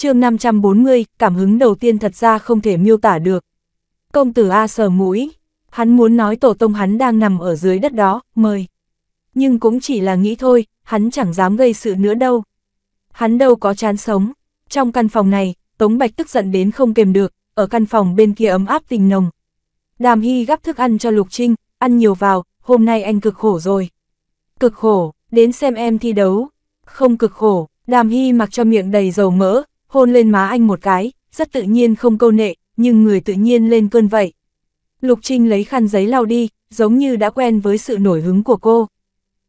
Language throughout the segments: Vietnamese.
chương 540, cảm hứng đầu tiên thật ra không thể miêu tả được. Công tử A sờ mũi, hắn muốn nói tổ tông hắn đang nằm ở dưới đất đó, mời. Nhưng cũng chỉ là nghĩ thôi, hắn chẳng dám gây sự nữa đâu. Hắn đâu có chán sống. Trong căn phòng này, Tống Bạch tức giận đến không kềm được, ở căn phòng bên kia ấm áp tình nồng. Đàm Hy gắp thức ăn cho Lục Trinh, ăn nhiều vào, hôm nay anh cực khổ rồi. Cực khổ, đến xem em thi đấu. Không cực khổ, Đàm Hy mặc cho miệng đầy dầu mỡ, hôn lên má anh một cái, rất tự nhiên không câu nệ, nhưng người tự nhiên lên cơn vậy. Lục Trinh lấy khăn giấy lau đi, giống như đã quen với sự nổi hứng của cô.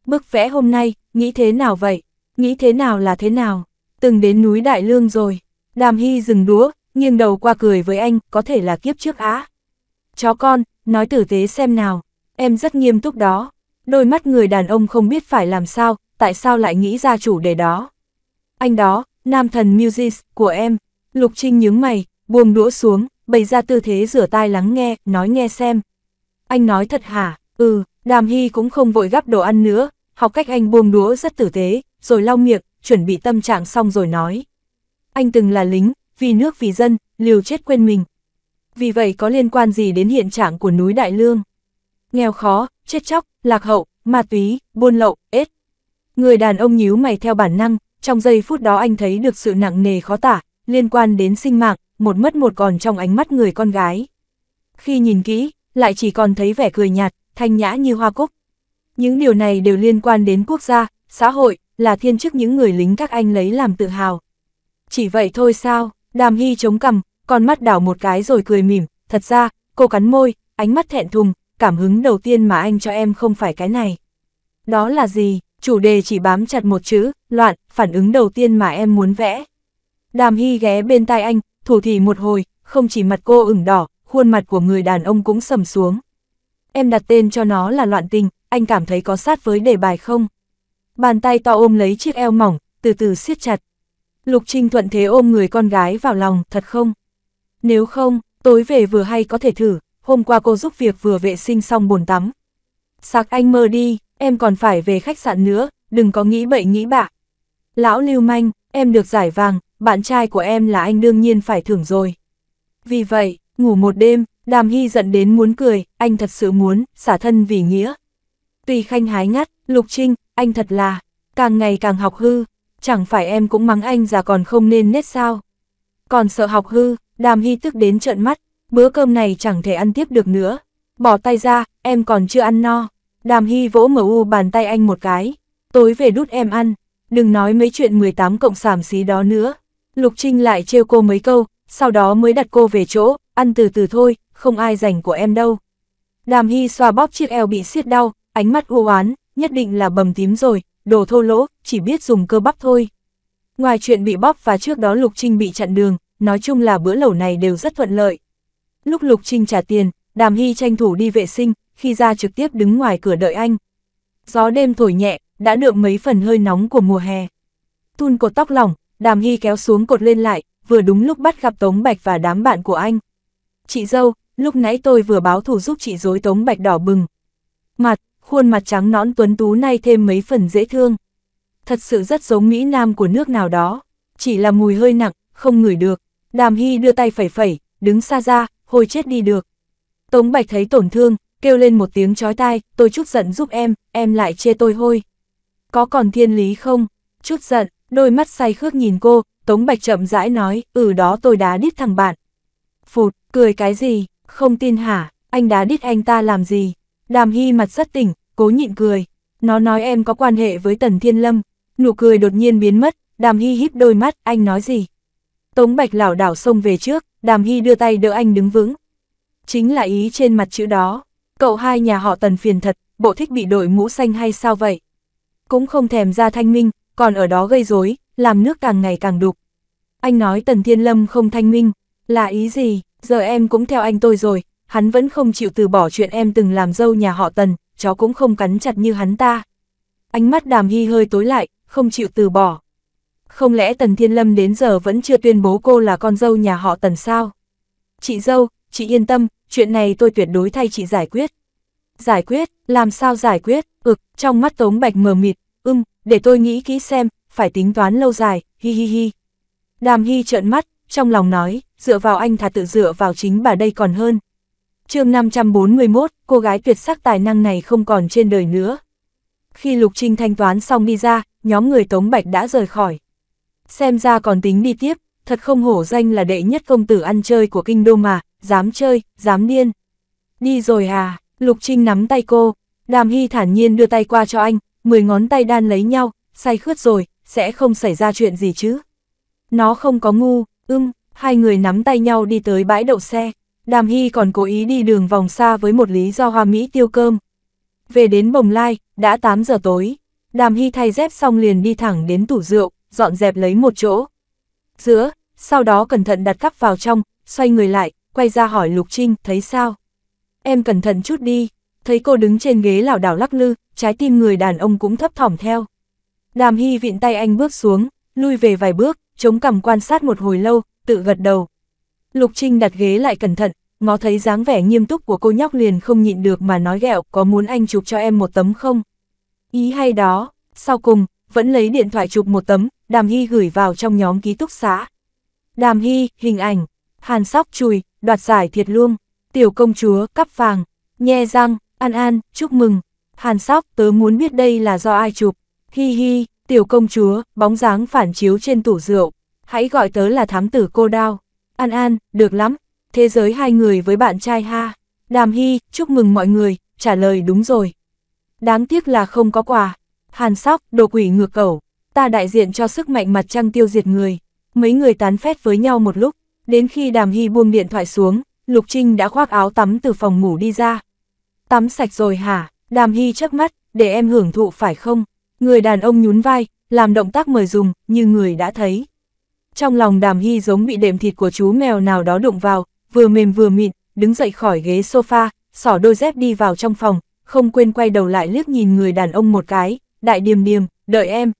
Bức vẽ hôm nay, nghĩ thế nào vậy? Nghĩ thế nào là thế nào? Từng đến núi Đại Lương rồi. Đàm Hy dừng đúa, nghiêng đầu qua cười với anh, có thể là kiếp trước á. Chó con, nói tử tế xem nào, em rất nghiêm túc đó. Đôi mắt người đàn ông không biết phải làm sao, tại sao lại nghĩ ra chủ đề đó. Anh đó, nam thần music của em. Lục Trinh nhướng mày, buông đũa xuống, bày ra tư thế rửa tai lắng nghe, nói nghe xem. Anh nói thật hả? Ừ, Đàm Hy cũng không vội gắp đồ ăn nữa, học cách anh buông đũa rất tử tế, rồi lau miệng, chuẩn bị tâm trạng xong rồi nói. Anh từng là lính, vì nước vì dân, liều chết quên mình. Vì vậy có liên quan gì đến hiện trạng của núi Đại Lương? Nghèo khó, chết chóc, lạc hậu, ma túy, buôn lậu, ết. Người đàn ông nhíu mày theo bản năng, trong giây phút đó anh thấy được sự nặng nề khó tả, liên quan đến sinh mạng, một mất một còn trong ánh mắt người con gái. Khi nhìn kỹ, lại chỉ còn thấy vẻ cười nhạt, thanh nhã như hoa cúc. Những điều này đều liên quan đến quốc gia, xã hội, là thiên chức những người lính các anh lấy làm tự hào. Chỉ vậy thôi sao, đàm hy chống cằm, con mắt đảo một cái rồi cười mỉm, thật ra, cô cắn môi, ánh mắt thẹn thùng, cảm hứng đầu tiên mà anh cho em không phải cái này. Đó là gì? chủ đề chỉ bám chặt một chữ, loạn, phản ứng đầu tiên mà em muốn vẽ. Đàm Hy ghé bên tai anh, thủ thì một hồi, không chỉ mặt cô ửng đỏ, khuôn mặt của người đàn ông cũng sầm xuống. Em đặt tên cho nó là loạn tình, anh cảm thấy có sát với đề bài không? Bàn tay to ôm lấy chiếc eo mỏng, từ từ siết chặt. Lục Trinh thuận thế ôm người con gái vào lòng, thật không? Nếu không, tối về vừa hay có thể thử, hôm qua cô giúp việc vừa vệ sinh xong bồn tắm. Sạc anh mơ đi, em còn phải về khách sạn nữa, đừng có nghĩ bậy nghĩ bạ. Lão lưu manh, em được giải vàng, bạn trai của em là anh đương nhiên phải thưởng rồi. Vì vậy, ngủ một đêm, đàm hy giận đến muốn cười, anh thật sự muốn, xả thân vì nghĩa. Tùy khanh hái ngắt, lục trinh, anh thật là, càng ngày càng học hư, chẳng phải em cũng mắng anh già còn không nên nết sao. Còn sợ học hư, đàm hy tức đến trợn mắt, bữa cơm này chẳng thể ăn tiếp được nữa. Bỏ tay ra, em còn chưa ăn no. Đàm Hy vỗ mở u bàn tay anh một cái, tối về đút em ăn, đừng nói mấy chuyện 18 cộng xàm xí đó nữa. Lục Trinh lại trêu cô mấy câu, sau đó mới đặt cô về chỗ, ăn từ từ thôi, không ai dành của em đâu. Đàm Hy xoa bóp chiếc eo bị siết đau, ánh mắt u oán, nhất định là bầm tím rồi, đồ thô lỗ, chỉ biết dùng cơ bắp thôi. Ngoài chuyện bị bóp và trước đó Lục Trinh bị chặn đường, nói chung là bữa lẩu này đều rất thuận lợi. Lúc Lục Trinh trả tiền, Đàm Hy tranh thủ đi vệ sinh, khi ra trực tiếp đứng ngoài cửa đợi anh. Gió đêm thổi nhẹ, đã đượm mấy phần hơi nóng của mùa hè. Thun cột tóc lỏng, đàm hy kéo xuống cột lên lại, vừa đúng lúc bắt gặp Tống Bạch và đám bạn của anh. Chị dâu, lúc nãy tôi vừa báo thủ giúp chị dối Tống Bạch đỏ bừng. Mặt, khuôn mặt trắng nõn tuấn tú nay thêm mấy phần dễ thương. Thật sự rất giống Mỹ Nam của nước nào đó, chỉ là mùi hơi nặng, không ngửi được. Đàm Hy đưa tay phẩy phẩy, đứng xa ra, hồi chết đi được. Tống Bạch thấy tổn thương, kêu lên một tiếng chói tai, tôi chút giận giúp em, em lại chê tôi hôi. Có còn thiên lý không? Chút giận, đôi mắt say khước nhìn cô, Tống Bạch chậm rãi nói, ừ đó tôi đá đít thằng bạn. Phụt, cười cái gì, không tin hả, anh đá đít anh ta làm gì? Đàm Hy mặt rất tỉnh, cố nhịn cười. Nó nói em có quan hệ với Tần Thiên Lâm, nụ cười đột nhiên biến mất, Đàm Hy híp đôi mắt, anh nói gì? Tống Bạch lảo đảo xông về trước, Đàm Hy đưa tay đỡ anh đứng vững. Chính là ý trên mặt chữ đó. Cậu hai nhà họ tần phiền thật, bộ thích bị đội mũ xanh hay sao vậy? Cũng không thèm ra thanh minh, còn ở đó gây rối làm nước càng ngày càng đục. Anh nói tần thiên lâm không thanh minh, là ý gì, giờ em cũng theo anh tôi rồi, hắn vẫn không chịu từ bỏ chuyện em từng làm dâu nhà họ tần, chó cũng không cắn chặt như hắn ta. Ánh mắt đàm hy hơi tối lại, không chịu từ bỏ. Không lẽ Tần Thiên Lâm đến giờ vẫn chưa tuyên bố cô là con dâu nhà họ Tần sao? Chị dâu, chị yên tâm, chuyện này tôi tuyệt đối thay chị giải quyết. Giải quyết, làm sao giải quyết, ực, trong mắt Tống Bạch mờ mịt, ưng, để tôi nghĩ kỹ xem, phải tính toán lâu dài, hi hi hi. Đàm Hy trợn mắt, trong lòng nói, dựa vào anh thà tự dựa vào chính bà đây còn hơn. chương 541, cô gái tuyệt sắc tài năng này không còn trên đời nữa. Khi Lục Trinh thanh toán xong đi ra, nhóm người Tống Bạch đã rời khỏi. Xem ra còn tính đi tiếp, thật không hổ danh là đệ nhất công tử ăn chơi của kinh đô mà, dám chơi, dám điên. Đi rồi à, Lục Trinh nắm tay cô, Đàm Hy thản nhiên đưa tay qua cho anh, mười ngón tay đan lấy nhau, say khướt rồi, sẽ không xảy ra chuyện gì chứ. Nó không có ngu, ưng. hai người nắm tay nhau đi tới bãi đậu xe. Đàm Hy còn cố ý đi đường vòng xa với một lý do hoa Mỹ tiêu cơm. Về đến Bồng Lai, đã 8 giờ tối. Đàm Hy thay dép xong liền đi thẳng đến tủ rượu, dọn dẹp lấy một chỗ. Giữa, sau đó cẩn thận đặt cắp vào trong, xoay người lại, quay ra hỏi Lục Trinh, thấy sao? Em cẩn thận chút đi, thấy cô đứng trên ghế lảo đảo lắc lư, trái tim người đàn ông cũng thấp thỏm theo. Đàm Hy vịn tay anh bước xuống, lui về vài bước, chống cằm quan sát một hồi lâu, tự gật đầu. Lục Trinh đặt ghế lại cẩn thận, ngó thấy dáng vẻ nghiêm túc của cô nhóc liền không nhịn được mà nói ghẹo, có muốn anh chụp cho em một tấm không? Ý hay đó, sau cùng, vẫn lấy điện thoại chụp một tấm, Đàm Hy gửi vào trong nhóm ký túc xá. Đàm Hy, hình ảnh, Hàn Sóc chùi, đoạt giải thiệt luôn, tiểu công chúa cắp vàng, nhe răng, an an, chúc mừng. Hàn sóc tớ muốn biết đây là do ai chụp. Hi hi, tiểu công chúa, bóng dáng phản chiếu trên tủ rượu. Hãy gọi tớ là thám tử cô đao. An an, được lắm. Thế giới hai người với bạn trai ha. Đàm hi, chúc mừng mọi người, trả lời đúng rồi. Đáng tiếc là không có quà. Hàn sóc, đồ quỷ ngược cẩu. Ta đại diện cho sức mạnh mặt trăng tiêu diệt người. Mấy người tán phét với nhau một lúc. Đến khi Đàm Hy buông điện thoại xuống, Lục Trinh đã khoác áo tắm từ phòng ngủ đi ra. Tắm sạch rồi hả? Đàm Hy chớp mắt, để em hưởng thụ phải không? Người đàn ông nhún vai, làm động tác mời dùng, như người đã thấy. Trong lòng Đàm Hy giống bị đệm thịt của chú mèo nào đó đụng vào, vừa mềm vừa mịn, đứng dậy khỏi ghế sofa, xỏ đôi dép đi vào trong phòng, không quên quay đầu lại liếc nhìn người đàn ông một cái, đại điềm điềm, đợi em.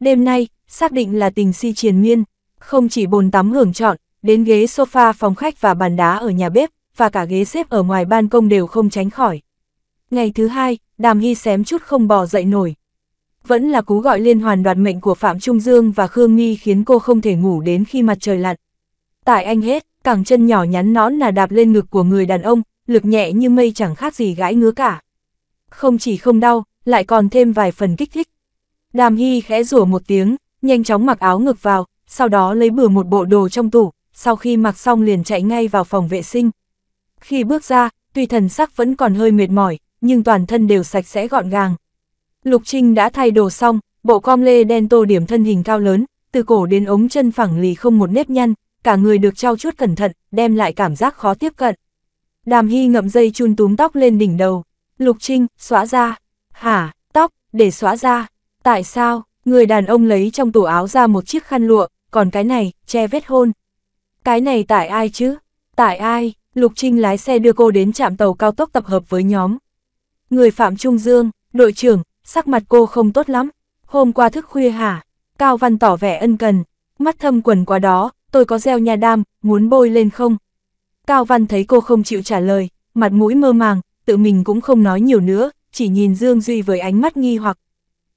Đêm nay, xác định là tình si triền miên, không chỉ bồn tắm hưởng trọn, đến ghế sofa phòng khách và bàn đá ở nhà bếp, và cả ghế xếp ở ngoài ban công đều không tránh khỏi. Ngày thứ hai, đàm hy xém chút không bò dậy nổi. Vẫn là cú gọi liên hoàn đoạt mệnh của Phạm Trung Dương và Khương Nghi khiến cô không thể ngủ đến khi mặt trời lặn. Tại anh hết, cẳng chân nhỏ nhắn nón là đạp lên ngực của người đàn ông, lực nhẹ như mây chẳng khác gì gãi ngứa cả. Không chỉ không đau, lại còn thêm vài phần kích thích. Đàm Hy khẽ rủa một tiếng, nhanh chóng mặc áo ngực vào, sau đó lấy bừa một bộ đồ trong tủ, sau khi mặc xong liền chạy ngay vào phòng vệ sinh. Khi bước ra, tuy thần sắc vẫn còn hơi mệt mỏi, nhưng toàn thân đều sạch sẽ gọn gàng. Lục Trinh đã thay đồ xong, bộ com lê đen tô điểm thân hình cao lớn, từ cổ đến ống chân phẳng lì không một nếp nhăn, cả người được trao chuốt cẩn thận, đem lại cảm giác khó tiếp cận. Đàm Hy ngậm dây chun túm tóc lên đỉnh đầu. Lục Trinh, xóa ra. Hả, tóc, để xóa ra. Tại sao, người đàn ông lấy trong tủ áo ra một chiếc khăn lụa, còn cái này, che vết hôn. Cái này tại ai chứ? Tại ai? Lục Trinh lái xe đưa cô đến trạm tàu cao tốc tập hợp với nhóm. Người Phạm Trung Dương, đội trưởng, sắc mặt cô không tốt lắm. Hôm qua thức khuya hả? Cao Văn tỏ vẻ ân cần. Mắt thâm quần quá đó, tôi có gieo nhà đam, muốn bôi lên không? Cao Văn thấy cô không chịu trả lời, mặt mũi mơ màng, tự mình cũng không nói nhiều nữa, chỉ nhìn Dương Duy với ánh mắt nghi hoặc.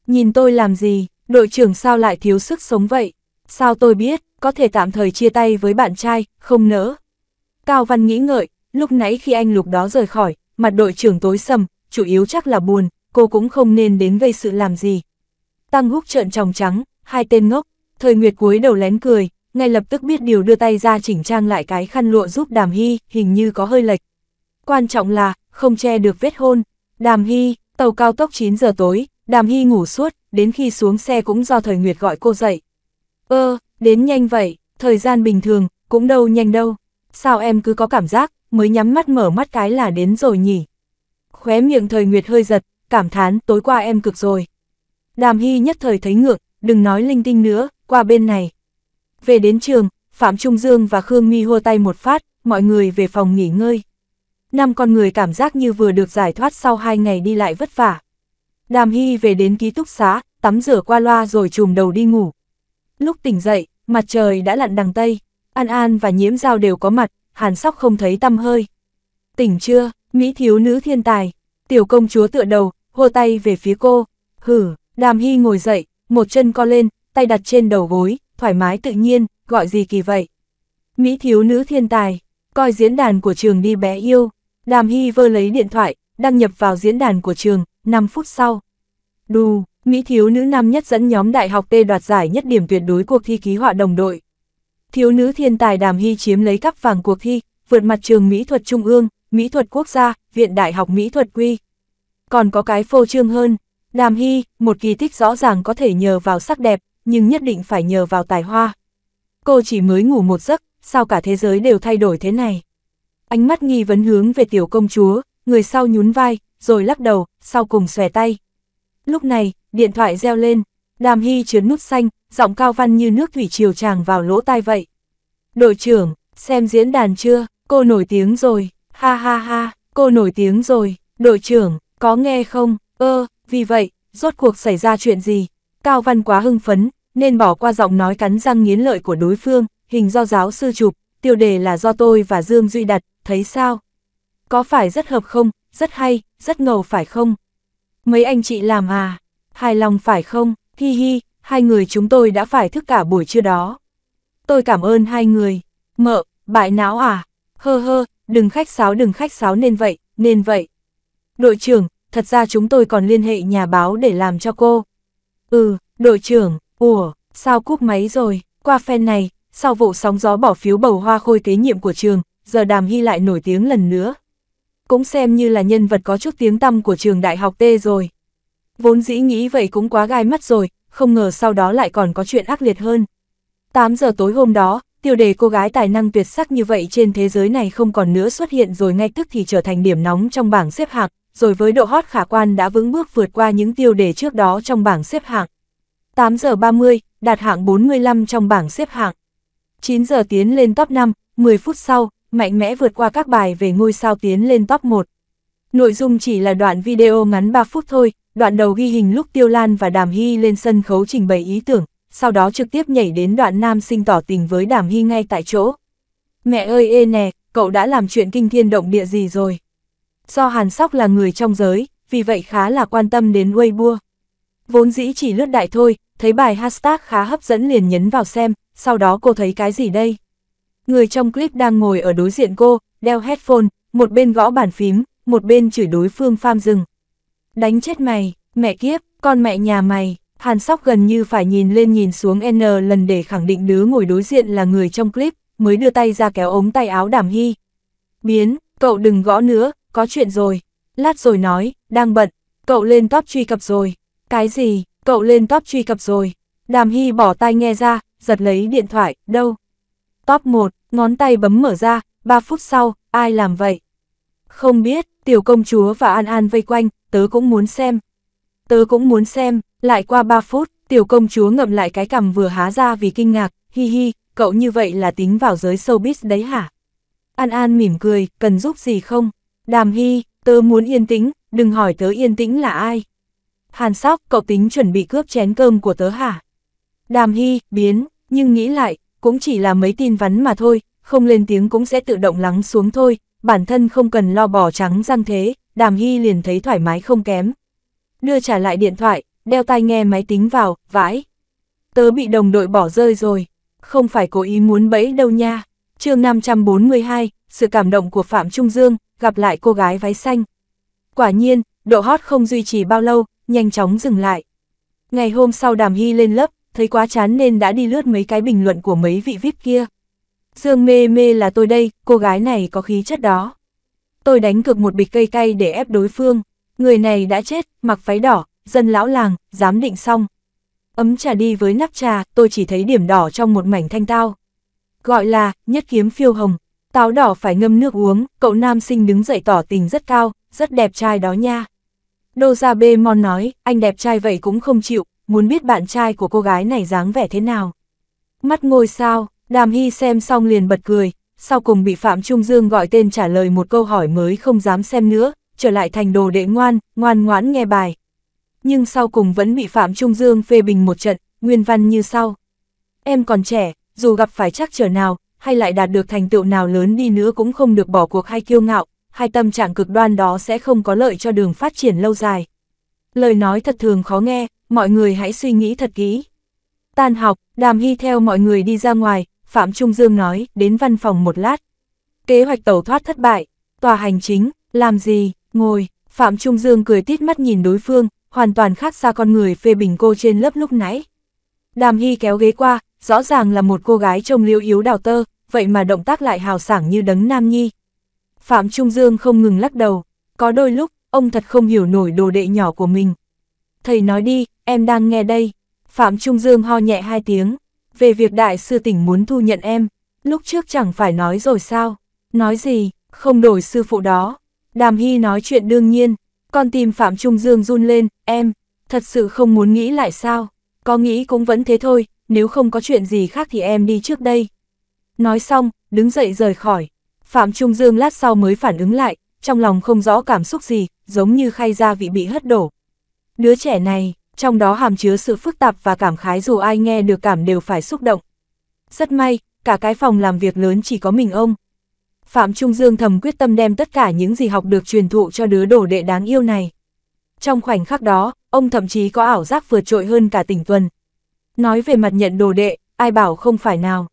Nhìn tôi làm gì, đội trưởng sao lại thiếu sức sống vậy? Sao tôi biết, có thể tạm thời chia tay với bạn trai, không nỡ. Cao Văn nghĩ ngợi, lúc nãy khi anh Lục đó rời khỏi, mặt đội trưởng tối sầm, chủ yếu chắc là buồn, cô cũng không nên đến gây sự làm gì. Tăng húc trợn tròng trắng, hai tên ngốc, thời nguyệt cuối đầu lén cười, ngay lập tức biết điều đưa tay ra chỉnh trang lại cái khăn lụa giúp đàm hy, hình như có hơi lệch. Quan trọng là, không che được vết hôn. Đàm hy, tàu cao tốc 9 giờ tối, đàm hy ngủ suốt, đến khi xuống xe cũng do thời nguyệt gọi cô dậy. Ơ, Đến nhanh vậy, thời gian bình thường, cũng đâu nhanh đâu. Sao em cứ có cảm giác, mới nhắm mắt mở mắt cái là đến rồi nhỉ? Khóe miệng thời Nguyệt hơi giật, cảm thán tối qua em cực rồi. Đàm Hy nhất thời thấy ngượng, đừng nói linh tinh nữa, qua bên này. Về đến trường, Phạm Trung Dương và Khương Mi hô tay một phát, mọi người về phòng nghỉ ngơi. Năm con người cảm giác như vừa được giải thoát sau hai ngày đi lại vất vả. Đàm Hy về đến ký túc xá, tắm rửa qua loa rồi chùm đầu đi ngủ. Lúc tỉnh dậy, Mặt trời đã lặn đằng Tây, An An và nhiễm dao đều có mặt, hàn sóc không thấy tâm hơi. Tỉnh chưa, Mỹ thiếu nữ thiên tài, tiểu công chúa tựa đầu, hô tay về phía cô, hử, đàm hy ngồi dậy, một chân co lên, tay đặt trên đầu gối, thoải mái tự nhiên, gọi gì kỳ vậy. Mỹ thiếu nữ thiên tài, coi diễn đàn của trường đi bé yêu, đàm hy vơ lấy điện thoại, đăng nhập vào diễn đàn của trường, 5 phút sau. Đù, Mỹ thiếu nữ năm nhất dẫn nhóm đại học T đoạt giải nhất điểm tuyệt đối cuộc thi ký họa đồng đội. Thiếu nữ thiên tài Đàm Hy chiếm lấy cắp vàng cuộc thi, vượt mặt trường Mỹ thuật Trung ương, Mỹ thuật Quốc gia, Viện Đại học Mỹ thuật Quy. Còn có cái phô trương hơn, Đàm Hy, một kỳ tích rõ ràng có thể nhờ vào sắc đẹp, nhưng nhất định phải nhờ vào tài hoa. Cô chỉ mới ngủ một giấc, sao cả thế giới đều thay đổi thế này. Ánh mắt nghi vấn hướng về tiểu công chúa, người sau nhún vai, rồi lắc đầu, sau cùng xòe tay. Lúc này, điện thoại reo lên, đàm hy chớn nút xanh, giọng cao văn như nước thủy triều tràn vào lỗ tai vậy. Đội trưởng, xem diễn đàn chưa, cô nổi tiếng rồi, ha ha ha, cô nổi tiếng rồi, đội trưởng, có nghe không, ơ, vì vậy, rốt cuộc xảy ra chuyện gì? Cao văn quá hưng phấn, nên bỏ qua giọng nói cắn răng nghiến lợi của đối phương, hình do giáo sư chụp, tiêu đề là do tôi và Dương Duy đặt, thấy sao? Có phải rất hợp không, rất hay, rất ngầu phải không? Mấy anh chị làm à? Hài lòng phải không, hi hi, hai người chúng tôi đã phải thức cả buổi trưa đó. Tôi cảm ơn hai người, mợ, bại não à, hơ hơ, đừng khách sáo đừng khách sáo nên vậy, nên vậy. Đội trưởng, thật ra chúng tôi còn liên hệ nhà báo để làm cho cô. Ừ, đội trưởng, ủa, sao cúp máy rồi, qua phen này, sau vụ sóng gió bỏ phiếu bầu hoa khôi kế nhiệm của trường, giờ Đàm Hy lại nổi tiếng lần nữa. Cũng xem như là nhân vật có chút tiếng tăm của trường đại học T rồi. Vốn dĩ nghĩ vậy cũng quá gai mắt rồi, không ngờ sau đó lại còn có chuyện ác liệt hơn. 8 giờ tối hôm đó, tiêu đề cô gái tài năng tuyệt sắc như vậy trên thế giới này không còn nữa xuất hiện rồi ngay tức thì trở thành điểm nóng trong bảng xếp hạng, rồi với độ hot khả quan đã vững bước vượt qua những tiêu đề trước đó trong bảng xếp hạng. 8 giờ 30, đạt hạng 45 trong bảng xếp hạng. 9 giờ tiến lên top 5, 10 phút sau, mạnh mẽ vượt qua các bài về ngôi sao tiến lên top 1. Nội dung chỉ là đoạn video ngắn 3 phút thôi, đoạn đầu ghi hình lúc Tiêu Lan và Đàm Hy lên sân khấu trình bày ý tưởng, sau đó trực tiếp nhảy đến đoạn nam sinh tỏ tình với Đàm Hy ngay tại chỗ. Mẹ ơi ê nè, cậu đã làm chuyện kinh thiên động địa gì rồi? Do Hàn Sóc là người trong giới, vì vậy khá là quan tâm đến Weibo. Vốn dĩ chỉ lướt đại thôi, thấy bài hashtag khá hấp dẫn liền nhấn vào xem, sau đó cô thấy cái gì đây? Người trong clip đang ngồi ở đối diện cô, đeo headphone, một bên gõ bàn phím, một bên chửi đối phương pham rừng, Đánh chết mày, mẹ kiếp, con mẹ nhà mày, Hàn Sóc gần như phải nhìn lên nhìn xuống N lần để khẳng định đứa ngồi đối diện là người trong clip, mới đưa tay ra kéo ống tay áo đảm hy. Biến, cậu đừng gõ nữa, có chuyện rồi. Lát rồi nói, đang bận, cậu lên top truy cập rồi. Cái gì, cậu lên top truy cập rồi. Đàm Hy bỏ tay nghe ra, giật lấy điện thoại, đâu? Top 1, ngón tay bấm mở ra, 3 phút sau, ai làm vậy? Không biết, tiểu công chúa và An An vây quanh, tớ cũng muốn xem. Tớ cũng muốn xem, lại qua 3 phút, tiểu công chúa ngậm lại cái cằm vừa há ra vì kinh ngạc, hi hi, cậu như vậy là tính vào giới showbiz đấy hả? An An mỉm cười, cần giúp gì không? Đàm hi tớ muốn yên tĩnh, đừng hỏi tớ yên tĩnh là ai. Hàn Sóc, cậu tính chuẩn bị cướp chén cơm của tớ hả? Đàm hi biến, nhưng nghĩ lại, cũng chỉ là mấy tin vắn mà thôi, không lên tiếng cũng sẽ tự động lắng xuống thôi, bản thân không cần lo bỏ trắng răng thế, đàm hy liền thấy thoải mái không kém. Đưa trả lại điện thoại, đeo tai nghe máy tính vào, vãi. Tớ bị đồng đội bỏ rơi rồi, không phải cố ý muốn bẫy đâu nha. chương 542, sự cảm động của Phạm Trung Dương, gặp lại cô gái váy xanh. Quả nhiên, độ hot không duy trì bao lâu, nhanh chóng dừng lại. Ngày hôm sau Đàm Hy lên lớp, thấy quá chán nên đã đi lướt mấy cái bình luận của mấy vị VIP kia. Dương mê mê là tôi đây, cô gái này có khí chất đó. Tôi đánh cược một bịch cây cay để ép đối phương. Người này đã chết, mặc váy đỏ, dân lão làng, dám định xong. Ấm trà đi với nắp trà, tôi chỉ thấy điểm đỏ trong một mảnh thanh tao. Gọi là, nhất kiếm phiêu hồng. Táo đỏ phải ngâm nước uống, cậu nam sinh đứng dậy tỏ tình rất cao, rất đẹp trai đó nha. Đô Gia Bê Mon nói, anh đẹp trai vậy cũng không chịu, muốn biết bạn trai của cô gái này dáng vẻ thế nào. Mắt ngôi sao, Đàm Hy xem xong liền bật cười, sau cùng bị Phạm Trung Dương gọi tên trả lời một câu hỏi mới không dám xem nữa, trở lại thành đồ đệ ngoan, ngoan ngoãn nghe bài. Nhưng sau cùng vẫn bị Phạm Trung Dương phê bình một trận, nguyên văn như sau. Em còn trẻ, dù gặp phải chắc trở nào, hay lại đạt được thành tựu nào lớn đi nữa cũng không được bỏ cuộc hay kiêu ngạo, hai tâm trạng cực đoan đó sẽ không có lợi cho đường phát triển lâu dài. Lời nói thật thường khó nghe, mọi người hãy suy nghĩ thật kỹ. Tan học, Đàm Hy theo mọi người đi ra ngoài, Phạm Trung Dương nói, đến văn phòng một lát. Kế hoạch tẩu thoát thất bại, tòa hành chính, làm gì, ngồi, Phạm Trung Dương cười tít mắt nhìn đối phương, hoàn toàn khác xa con người phê bình cô trên lớp lúc nãy. Đàm Hy kéo ghế qua, rõ ràng là một cô gái trông liêu yếu đào tơ, vậy mà động tác lại hào sảng như đấng nam nhi. Phạm Trung Dương không ngừng lắc đầu, có đôi lúc, ông thật không hiểu nổi đồ đệ nhỏ của mình. Thầy nói đi, em đang nghe đây. Phạm Trung Dương ho nhẹ hai tiếng về việc đại sư tỉnh muốn thu nhận em, lúc trước chẳng phải nói rồi sao, nói gì, không đổi sư phụ đó. Đàm Hy nói chuyện đương nhiên, con tim Phạm Trung Dương run lên, em, thật sự không muốn nghĩ lại sao, có nghĩ cũng vẫn thế thôi, nếu không có chuyện gì khác thì em đi trước đây. Nói xong, đứng dậy rời khỏi, Phạm Trung Dương lát sau mới phản ứng lại, trong lòng không rõ cảm xúc gì, giống như khay gia vị bị hất đổ. Đứa trẻ này, trong đó hàm chứa sự phức tạp và cảm khái dù ai nghe được cảm đều phải xúc động. Rất may, cả cái phòng làm việc lớn chỉ có mình ông. Phạm Trung Dương thầm quyết tâm đem tất cả những gì học được truyền thụ cho đứa đồ đệ đáng yêu này. Trong khoảnh khắc đó, ông thậm chí có ảo giác vượt trội hơn cả tỉnh tuần. Nói về mặt nhận đồ đệ, ai bảo không phải nào.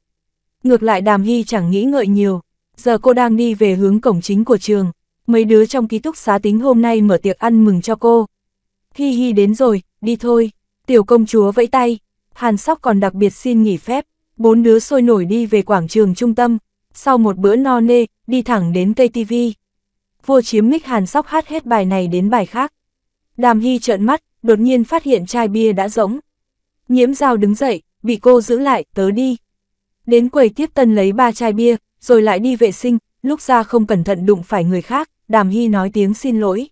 Ngược lại Đàm Hy chẳng nghĩ ngợi nhiều, giờ cô đang đi về hướng cổng chính của trường, mấy đứa trong ký túc xá tính hôm nay mở tiệc ăn mừng cho cô. Hi Hi đến rồi, đi thôi, tiểu công chúa vẫy tay, Hàn Sóc còn đặc biệt xin nghỉ phép, bốn đứa sôi nổi đi về quảng trường trung tâm, sau một bữa no nê, đi thẳng đến KTV. Vua chiếm mic Hàn Sóc hát hết bài này đến bài khác. Đàm Hy trợn mắt, đột nhiên phát hiện chai bia đã rỗng. Nhiễm dao đứng dậy, bị cô giữ lại, tớ đi. Đến quầy tiếp tân lấy ba chai bia, rồi lại đi vệ sinh, lúc ra không cẩn thận đụng phải người khác, Đàm Hy nói tiếng xin lỗi.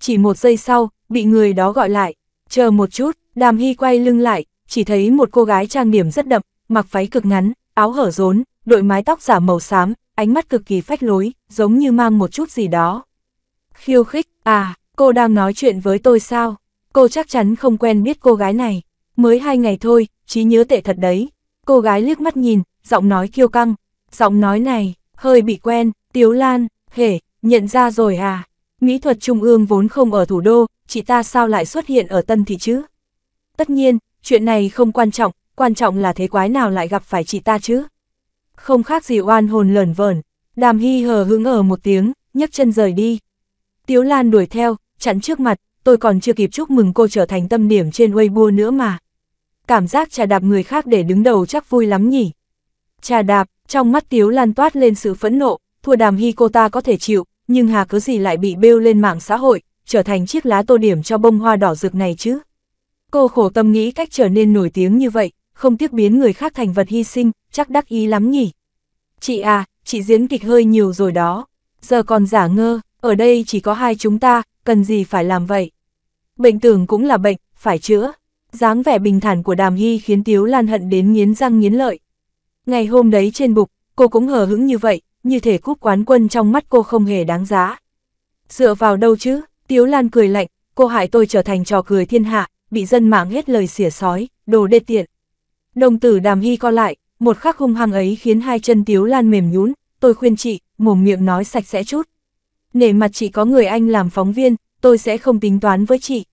Chỉ một giây sau, bị người đó gọi lại. Chờ một chút, đàm hy quay lưng lại, chỉ thấy một cô gái trang điểm rất đậm, mặc váy cực ngắn, áo hở rốn, đội mái tóc giả màu xám, ánh mắt cực kỳ phách lối, giống như mang một chút gì đó. Khiêu khích, à, cô đang nói chuyện với tôi sao? Cô chắc chắn không quen biết cô gái này. Mới hai ngày thôi, trí nhớ tệ thật đấy. Cô gái liếc mắt nhìn, giọng nói kiêu căng. Giọng nói này, hơi bị quen, Tiếu Lan, hể, nhận ra rồi à? Mỹ thuật Trung ương vốn không ở thủ đô, chị ta sao lại xuất hiện ở Tân Thị chứ? Tất nhiên, chuyện này không quan trọng, quan trọng là thế quái nào lại gặp phải chị ta chứ? Không khác gì oan hồn lởn vởn, đàm hy hờ hứng ở một tiếng, nhấc chân rời đi. Tiếu Lan đuổi theo, chặn trước mặt, tôi còn chưa kịp chúc mừng cô trở thành tâm điểm trên Weibo nữa mà. Cảm giác trà đạp người khác để đứng đầu chắc vui lắm nhỉ. Trà đạp, trong mắt Tiếu Lan toát lên sự phẫn nộ, thua đàm hy cô ta có thể chịu, nhưng hà cớ gì lại bị bêu lên mạng xã hội, trở thành chiếc lá tô điểm cho bông hoa đỏ rực này chứ. Cô khổ tâm nghĩ cách trở nên nổi tiếng như vậy, không tiếc biến người khác thành vật hy sinh, chắc đắc ý lắm nhỉ. Chị à, chị diễn kịch hơi nhiều rồi đó, giờ còn giả ngơ, ở đây chỉ có hai chúng ta, cần gì phải làm vậy. Bệnh tưởng cũng là bệnh, phải chữa. dáng vẻ bình thản của đàm hy khiến Tiếu Lan hận đến nghiến răng nghiến lợi. Ngày hôm đấy trên bục, cô cũng hờ hững như vậy, như thể cúp quán quân trong mắt cô không hề đáng giá. Dựa vào đâu chứ, Tiếu Lan cười lạnh, cô hại tôi trở thành trò cười thiên hạ, bị dân mạng hết lời xỉa sói, đồ đê tiện. Đồng tử đàm hy co lại, một khắc hung hăng ấy khiến hai chân Tiếu Lan mềm nhún, tôi khuyên chị, mồm miệng nói sạch sẽ chút. Nể mặt chị có người anh làm phóng viên, tôi sẽ không tính toán với chị.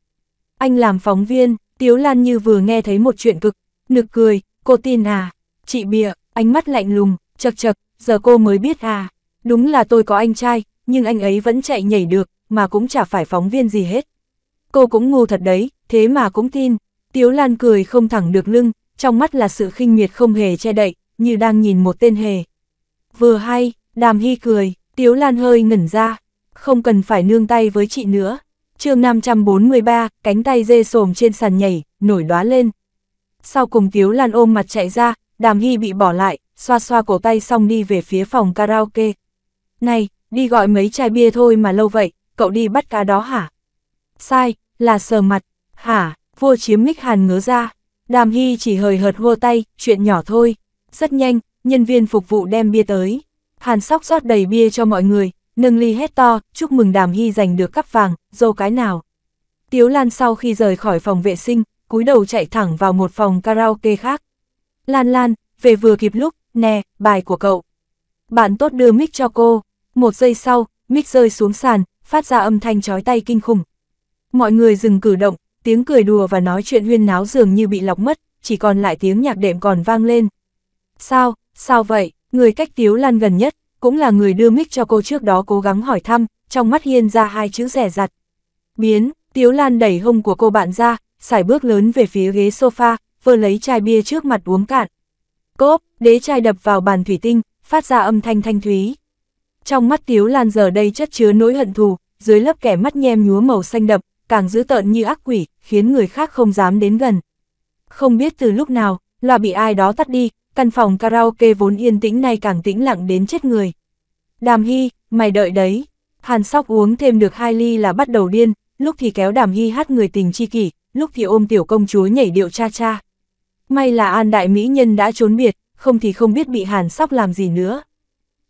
Anh làm phóng viên, Tiếu Lan như vừa nghe thấy một chuyện cực, nực cười, cô tin à, chị bịa, ánh mắt lạnh lùng, chật chật, giờ cô mới biết à, đúng là tôi có anh trai, nhưng anh ấy vẫn chạy nhảy được, mà cũng chả phải phóng viên gì hết. Cô cũng ngu thật đấy, thế mà cũng tin. Tiếu Lan cười không thẳng được lưng, trong mắt là sự khinh miệt không hề che đậy, như đang nhìn một tên hề. Vừa hay, Đàm Hy cười, Tiếu Lan hơi ngẩn ra, không cần phải nương tay với chị nữa. chương 543, cánh tay dê sồm trên sàn nhảy, nổi đóa lên. Sau cùng Tiếu Lan ôm mặt chạy ra, Đàm Hy bị bỏ lại, xoa xoa cổ tay xong đi về phía phòng karaoke. Này, đi gọi mấy chai bia thôi mà lâu vậy, cậu đi bắt cá đó hả? Sai, là sờ mặt, hả, vua chiếm mích hàn ngứa ra. Đàm Hy chỉ hời hợt hô tay, chuyện nhỏ thôi. Rất nhanh, nhân viên phục vụ đem bia tới. Hàn sóc rót đầy bia cho mọi người, nâng ly hét to, chúc mừng Đàm Hy giành được cắp vàng, dô cái nào. Tiếu Lan sau khi rời khỏi phòng vệ sinh, cúi đầu chạy thẳng vào một phòng karaoke khác. Lan Lan, về vừa kịp lúc, nè, bài của cậu. Bạn tốt đưa mic cho cô, một giây sau, mic rơi xuống sàn, phát ra âm thanh chói tay kinh khủng. Mọi người dừng cử động, tiếng cười đùa và nói chuyện huyên náo dường như bị lọc mất, chỉ còn lại tiếng nhạc đệm còn vang lên. Sao, sao vậy, người cách Tiếu Lan gần nhất, cũng là người đưa mic cho cô trước đó cố gắng hỏi thăm, trong mắt hiên ra hai chữ rẻ rặt. Biến, Tiếu Lan đẩy hông của cô bạn ra, xài bước lớn về phía ghế sofa, vơ lấy chai bia trước mặt uống cạn. Cốp, đế chai đập vào bàn thủy tinh, phát ra âm thanh thanh thúy. Trong mắt Tiếu Lan giờ đây chất chứa nỗi hận thù, dưới lớp kẻ mắt nhem nhúa màu xanh đậm, càng dữ tợn như ác quỷ, khiến người khác không dám đến gần. Không biết từ lúc nào, loa bị ai đó tắt đi, căn phòng karaoke vốn yên tĩnh này càng tĩnh lặng đến chết người. Đàm Hy, mày đợi đấy. Hàn Sóc uống thêm được hai ly là bắt đầu điên, lúc thì kéo Đàm Hy hát người tình chi kỷ, lúc thì ôm tiểu công chúa nhảy điệu cha cha. May là An Đại Mỹ Nhân đã trốn biệt, không thì không biết bị Hàn Sóc làm gì nữa.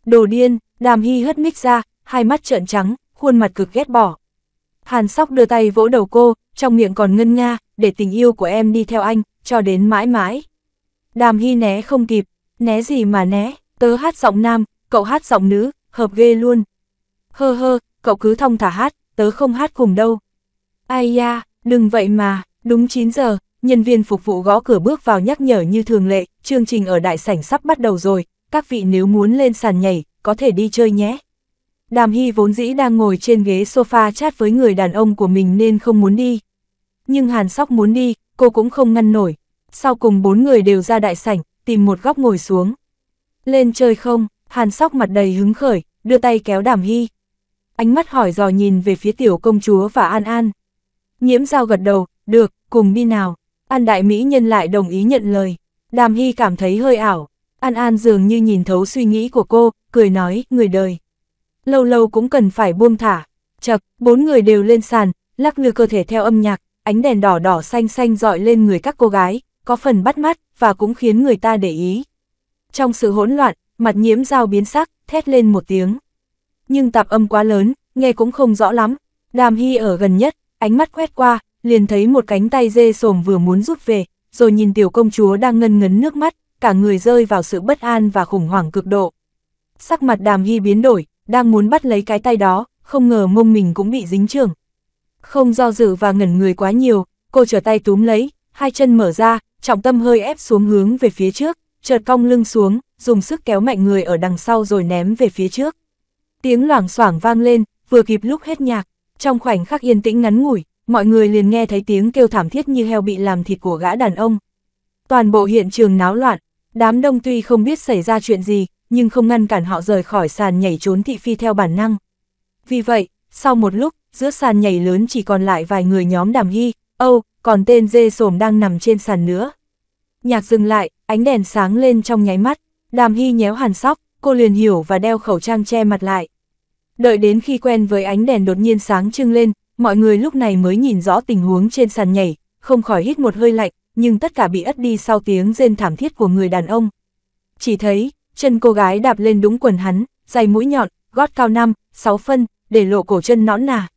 Đồ điên, Đàm Hy hất mic ra, hai mắt trợn trắng, khuôn mặt cực ghét bỏ. Hàn Sóc đưa tay vỗ đầu cô, trong miệng còn ngân nga, để tình yêu của em đi theo anh, cho đến mãi mãi. Đàm Hy né không kịp, né gì mà né, tớ hát giọng nam, cậu hát giọng nữ, hợp ghê luôn. Hơ hơ, cậu cứ thông thả hát, tớ không hát cùng đâu. Ai da, đừng vậy mà, đúng 9 giờ, nhân viên phục vụ gõ cửa bước vào nhắc nhở như thường lệ, chương trình ở đại sảnh sắp bắt đầu rồi, các vị nếu muốn lên sàn nhảy, có thể đi chơi nhé. Đàm Hy vốn dĩ đang ngồi trên ghế sofa chat với người đàn ông của mình nên không muốn đi. Nhưng Hàn Sóc muốn đi, cô cũng không ngăn nổi. Sau cùng bốn người đều ra đại sảnh, tìm một góc ngồi xuống. Lên chơi không, Hàn Sóc mặt đầy hứng khởi, đưa tay kéo Đàm Hy. Ánh mắt hỏi dò nhìn về phía tiểu công chúa và An An. Nhiễm Giao gật đầu, được, cùng đi nào. An đại mỹ nhân lại đồng ý nhận lời. Đàm Hy cảm thấy hơi ảo. An An dường như nhìn thấu suy nghĩ của cô, cười nói, người đời. Lâu lâu cũng cần phải buông thả. Chật, bốn người đều lên sàn, lắc lư cơ thể theo âm nhạc, ánh đèn đỏ đỏ xanh xanh dọi lên người các cô gái, có phần bắt mắt và cũng khiến người ta để ý. Trong sự hỗn loạn, mặt nhiễm dao biến sắc, thét lên một tiếng. Nhưng tạp âm quá lớn, nghe cũng không rõ lắm. Đàm Hy ở gần nhất, ánh mắt quét qua, liền thấy một cánh tay dê sồm vừa muốn rút về, rồi nhìn tiểu công chúa đang ngân ngấn nước mắt, cả người rơi vào sự bất an và khủng hoảng cực độ. Sắc mặt đàm hy biến đổi, đang muốn bắt lấy cái tay đó, không ngờ mông mình cũng bị dính trường. Không do dự và ngẩn người quá nhiều, cô trở tay túm lấy, hai chân mở ra, trọng tâm hơi ép xuống hướng về phía trước, chợt cong lưng xuống, dùng sức kéo mạnh người ở đằng sau rồi ném về phía trước. Tiếng loảng xoảng vang lên, vừa kịp lúc hết nhạc, trong khoảnh khắc yên tĩnh ngắn ngủi, mọi người liền nghe thấy tiếng kêu thảm thiết như heo bị làm thịt của gã đàn ông. Toàn bộ hiện trường náo loạn, đám đông tuy không biết xảy ra chuyện gì, nhưng không ngăn cản họ rời khỏi sàn nhảy trốn thị phi theo bản năng. Vì vậy, sau một lúc, giữa sàn nhảy lớn chỉ còn lại vài người nhóm đàm hy, âu, oh, còn tên dê sồm đang nằm trên sàn nữa. Nhạc dừng lại, ánh đèn sáng lên trong nháy mắt, đàm hy nhéo hàn sóc, cô liền hiểu và đeo khẩu trang che mặt lại. Đợi đến khi quen với ánh đèn đột nhiên sáng trưng lên, mọi người lúc này mới nhìn rõ tình huống trên sàn nhảy, không khỏi hít một hơi lạnh, nhưng tất cả bị ất đi sau tiếng rên thảm thiết của người đàn ông. Chỉ thấy, chân cô gái đạp lên đúng quần hắn, giày mũi nhọn, gót cao 5, 6 phân, để lộ cổ chân nõn nà.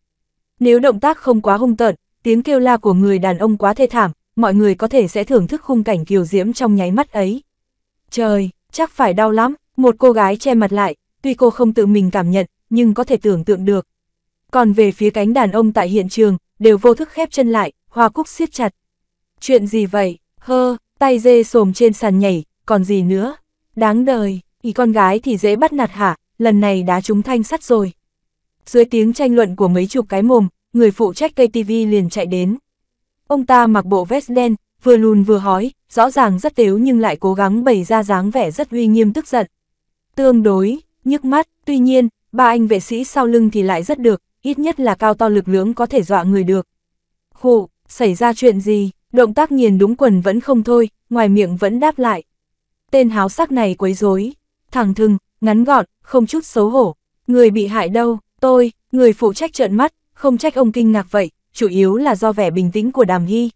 Nếu động tác không quá hung tợn, tiếng kêu la của người đàn ông quá thê thảm, mọi người có thể sẽ thưởng thức khung cảnh kiều diễm trong nháy mắt ấy. Trời, chắc phải đau lắm, một cô gái che mặt lại, tuy cô không tự mình cảm nhận, nhưng có thể tưởng tượng được, còn về phía cánh đàn ông tại hiện trường, đều vô thức khép chân lại, hoa cúc siết chặt. Chuyện gì vậy, hơ, tay dê xồm trên sàn nhảy, còn gì nữa, đáng đời, ý con gái thì dễ bắt nạt hả, lần này đá trúng thanh sắt rồi. Dưới tiếng tranh luận của mấy chục cái mồm, người phụ trách cây KTV liền chạy đến. Ông ta mặc bộ vest đen, vừa lùn vừa hói, rõ ràng rất tếu nhưng lại cố gắng bày ra dáng vẻ rất uy nghiêm tức giận. Tương đối, nhức mắt, tuy nhiên, ba anh vệ sĩ sau lưng thì lại rất được, ít nhất là cao to lực lưỡng có thể dọa người được. Khụ, xảy ra chuyện gì, động tác nghiền đúng quần vẫn không thôi, ngoài miệng vẫn đáp lại. Tên háo sắc này quấy rối, thẳng thừng, ngắn gọn, không chút xấu hổ. Người bị hại đâu, tôi, người phụ trách trợn mắt, không trách ông kinh ngạc vậy, chủ yếu là do vẻ bình tĩnh của đàm hy.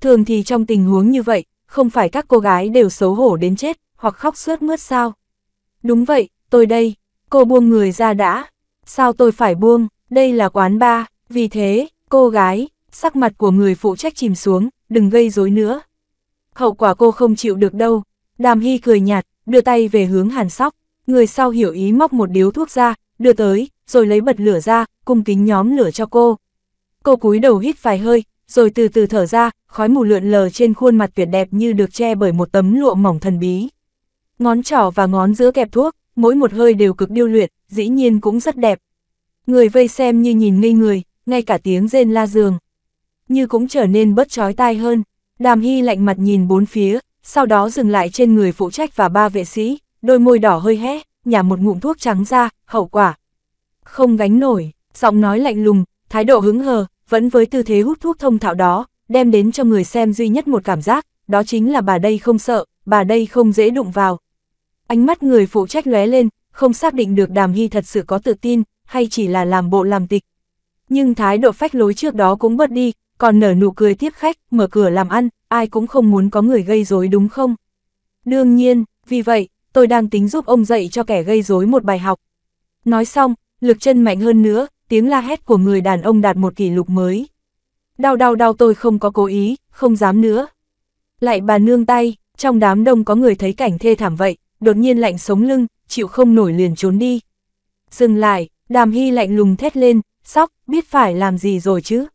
Thường thì trong tình huống như vậy, không phải các cô gái đều xấu hổ đến chết, hoặc khóc suốt mướt sao. Đúng vậy, tôi đây, cô buông người ra đã, sao tôi phải buông, đây là quán ba, vì thế, cô gái, sắc mặt của người phụ trách chìm xuống, đừng gây rối nữa. Hậu quả cô không chịu được đâu, đàm hy cười nhạt, đưa tay về hướng hàn sóc, người sau hiểu ý móc một điếu thuốc ra, đưa tới, rồi lấy bật lửa ra, cung kính nhóm lửa cho cô. Cô cúi đầu hít vài hơi, rồi từ từ thở ra, khói mù lượn lờ trên khuôn mặt tuyệt đẹp như được che bởi một tấm lụa mỏng thần bí. Ngón trỏ và ngón giữa kẹp thuốc, mỗi một hơi đều cực điêu luyện, dĩ nhiên cũng rất đẹp. Người vây xem như nhìn ngây người, ngay cả tiếng rên la giường. Như cũng trở nên bớt chói tai hơn, đàm hy lạnh mặt nhìn bốn phía, sau đó dừng lại trên người phụ trách và ba vệ sĩ, đôi môi đỏ hơi hé, nhả một ngụm thuốc trắng ra, hậu quả. Không gánh nổi, giọng nói lạnh lùng, thái độ hứng hờ, vẫn với tư thế hút thuốc thông thạo đó, đem đến cho người xem duy nhất một cảm giác, đó chính là bà đây không sợ, bà đây không dễ đụng vào. Ánh mắt người phụ trách lóe lên, không xác định được đàm hy thật sự có tự tin, hay chỉ là làm bộ làm tịch. Nhưng thái độ phách lối trước đó cũng bớt đi, còn nở nụ cười tiếp khách, mở cửa làm ăn, ai cũng không muốn có người gây rối đúng không? Đương nhiên, vì vậy, tôi đang tính giúp ông dạy cho kẻ gây rối một bài học. Nói xong, lực chân mạnh hơn nữa, tiếng la hét của người đàn ông đạt một kỷ lục mới. Đau đau đau tôi không có cố ý, không dám nữa. Lại bà nương tay, trong đám đông có người thấy cảnh thê thảm vậy, đột nhiên lạnh sống lưng, chịu không nổi liền trốn đi. Dừng lại, Đàm Hy lạnh lùng thét lên, sóc, biết phải làm gì rồi chứ.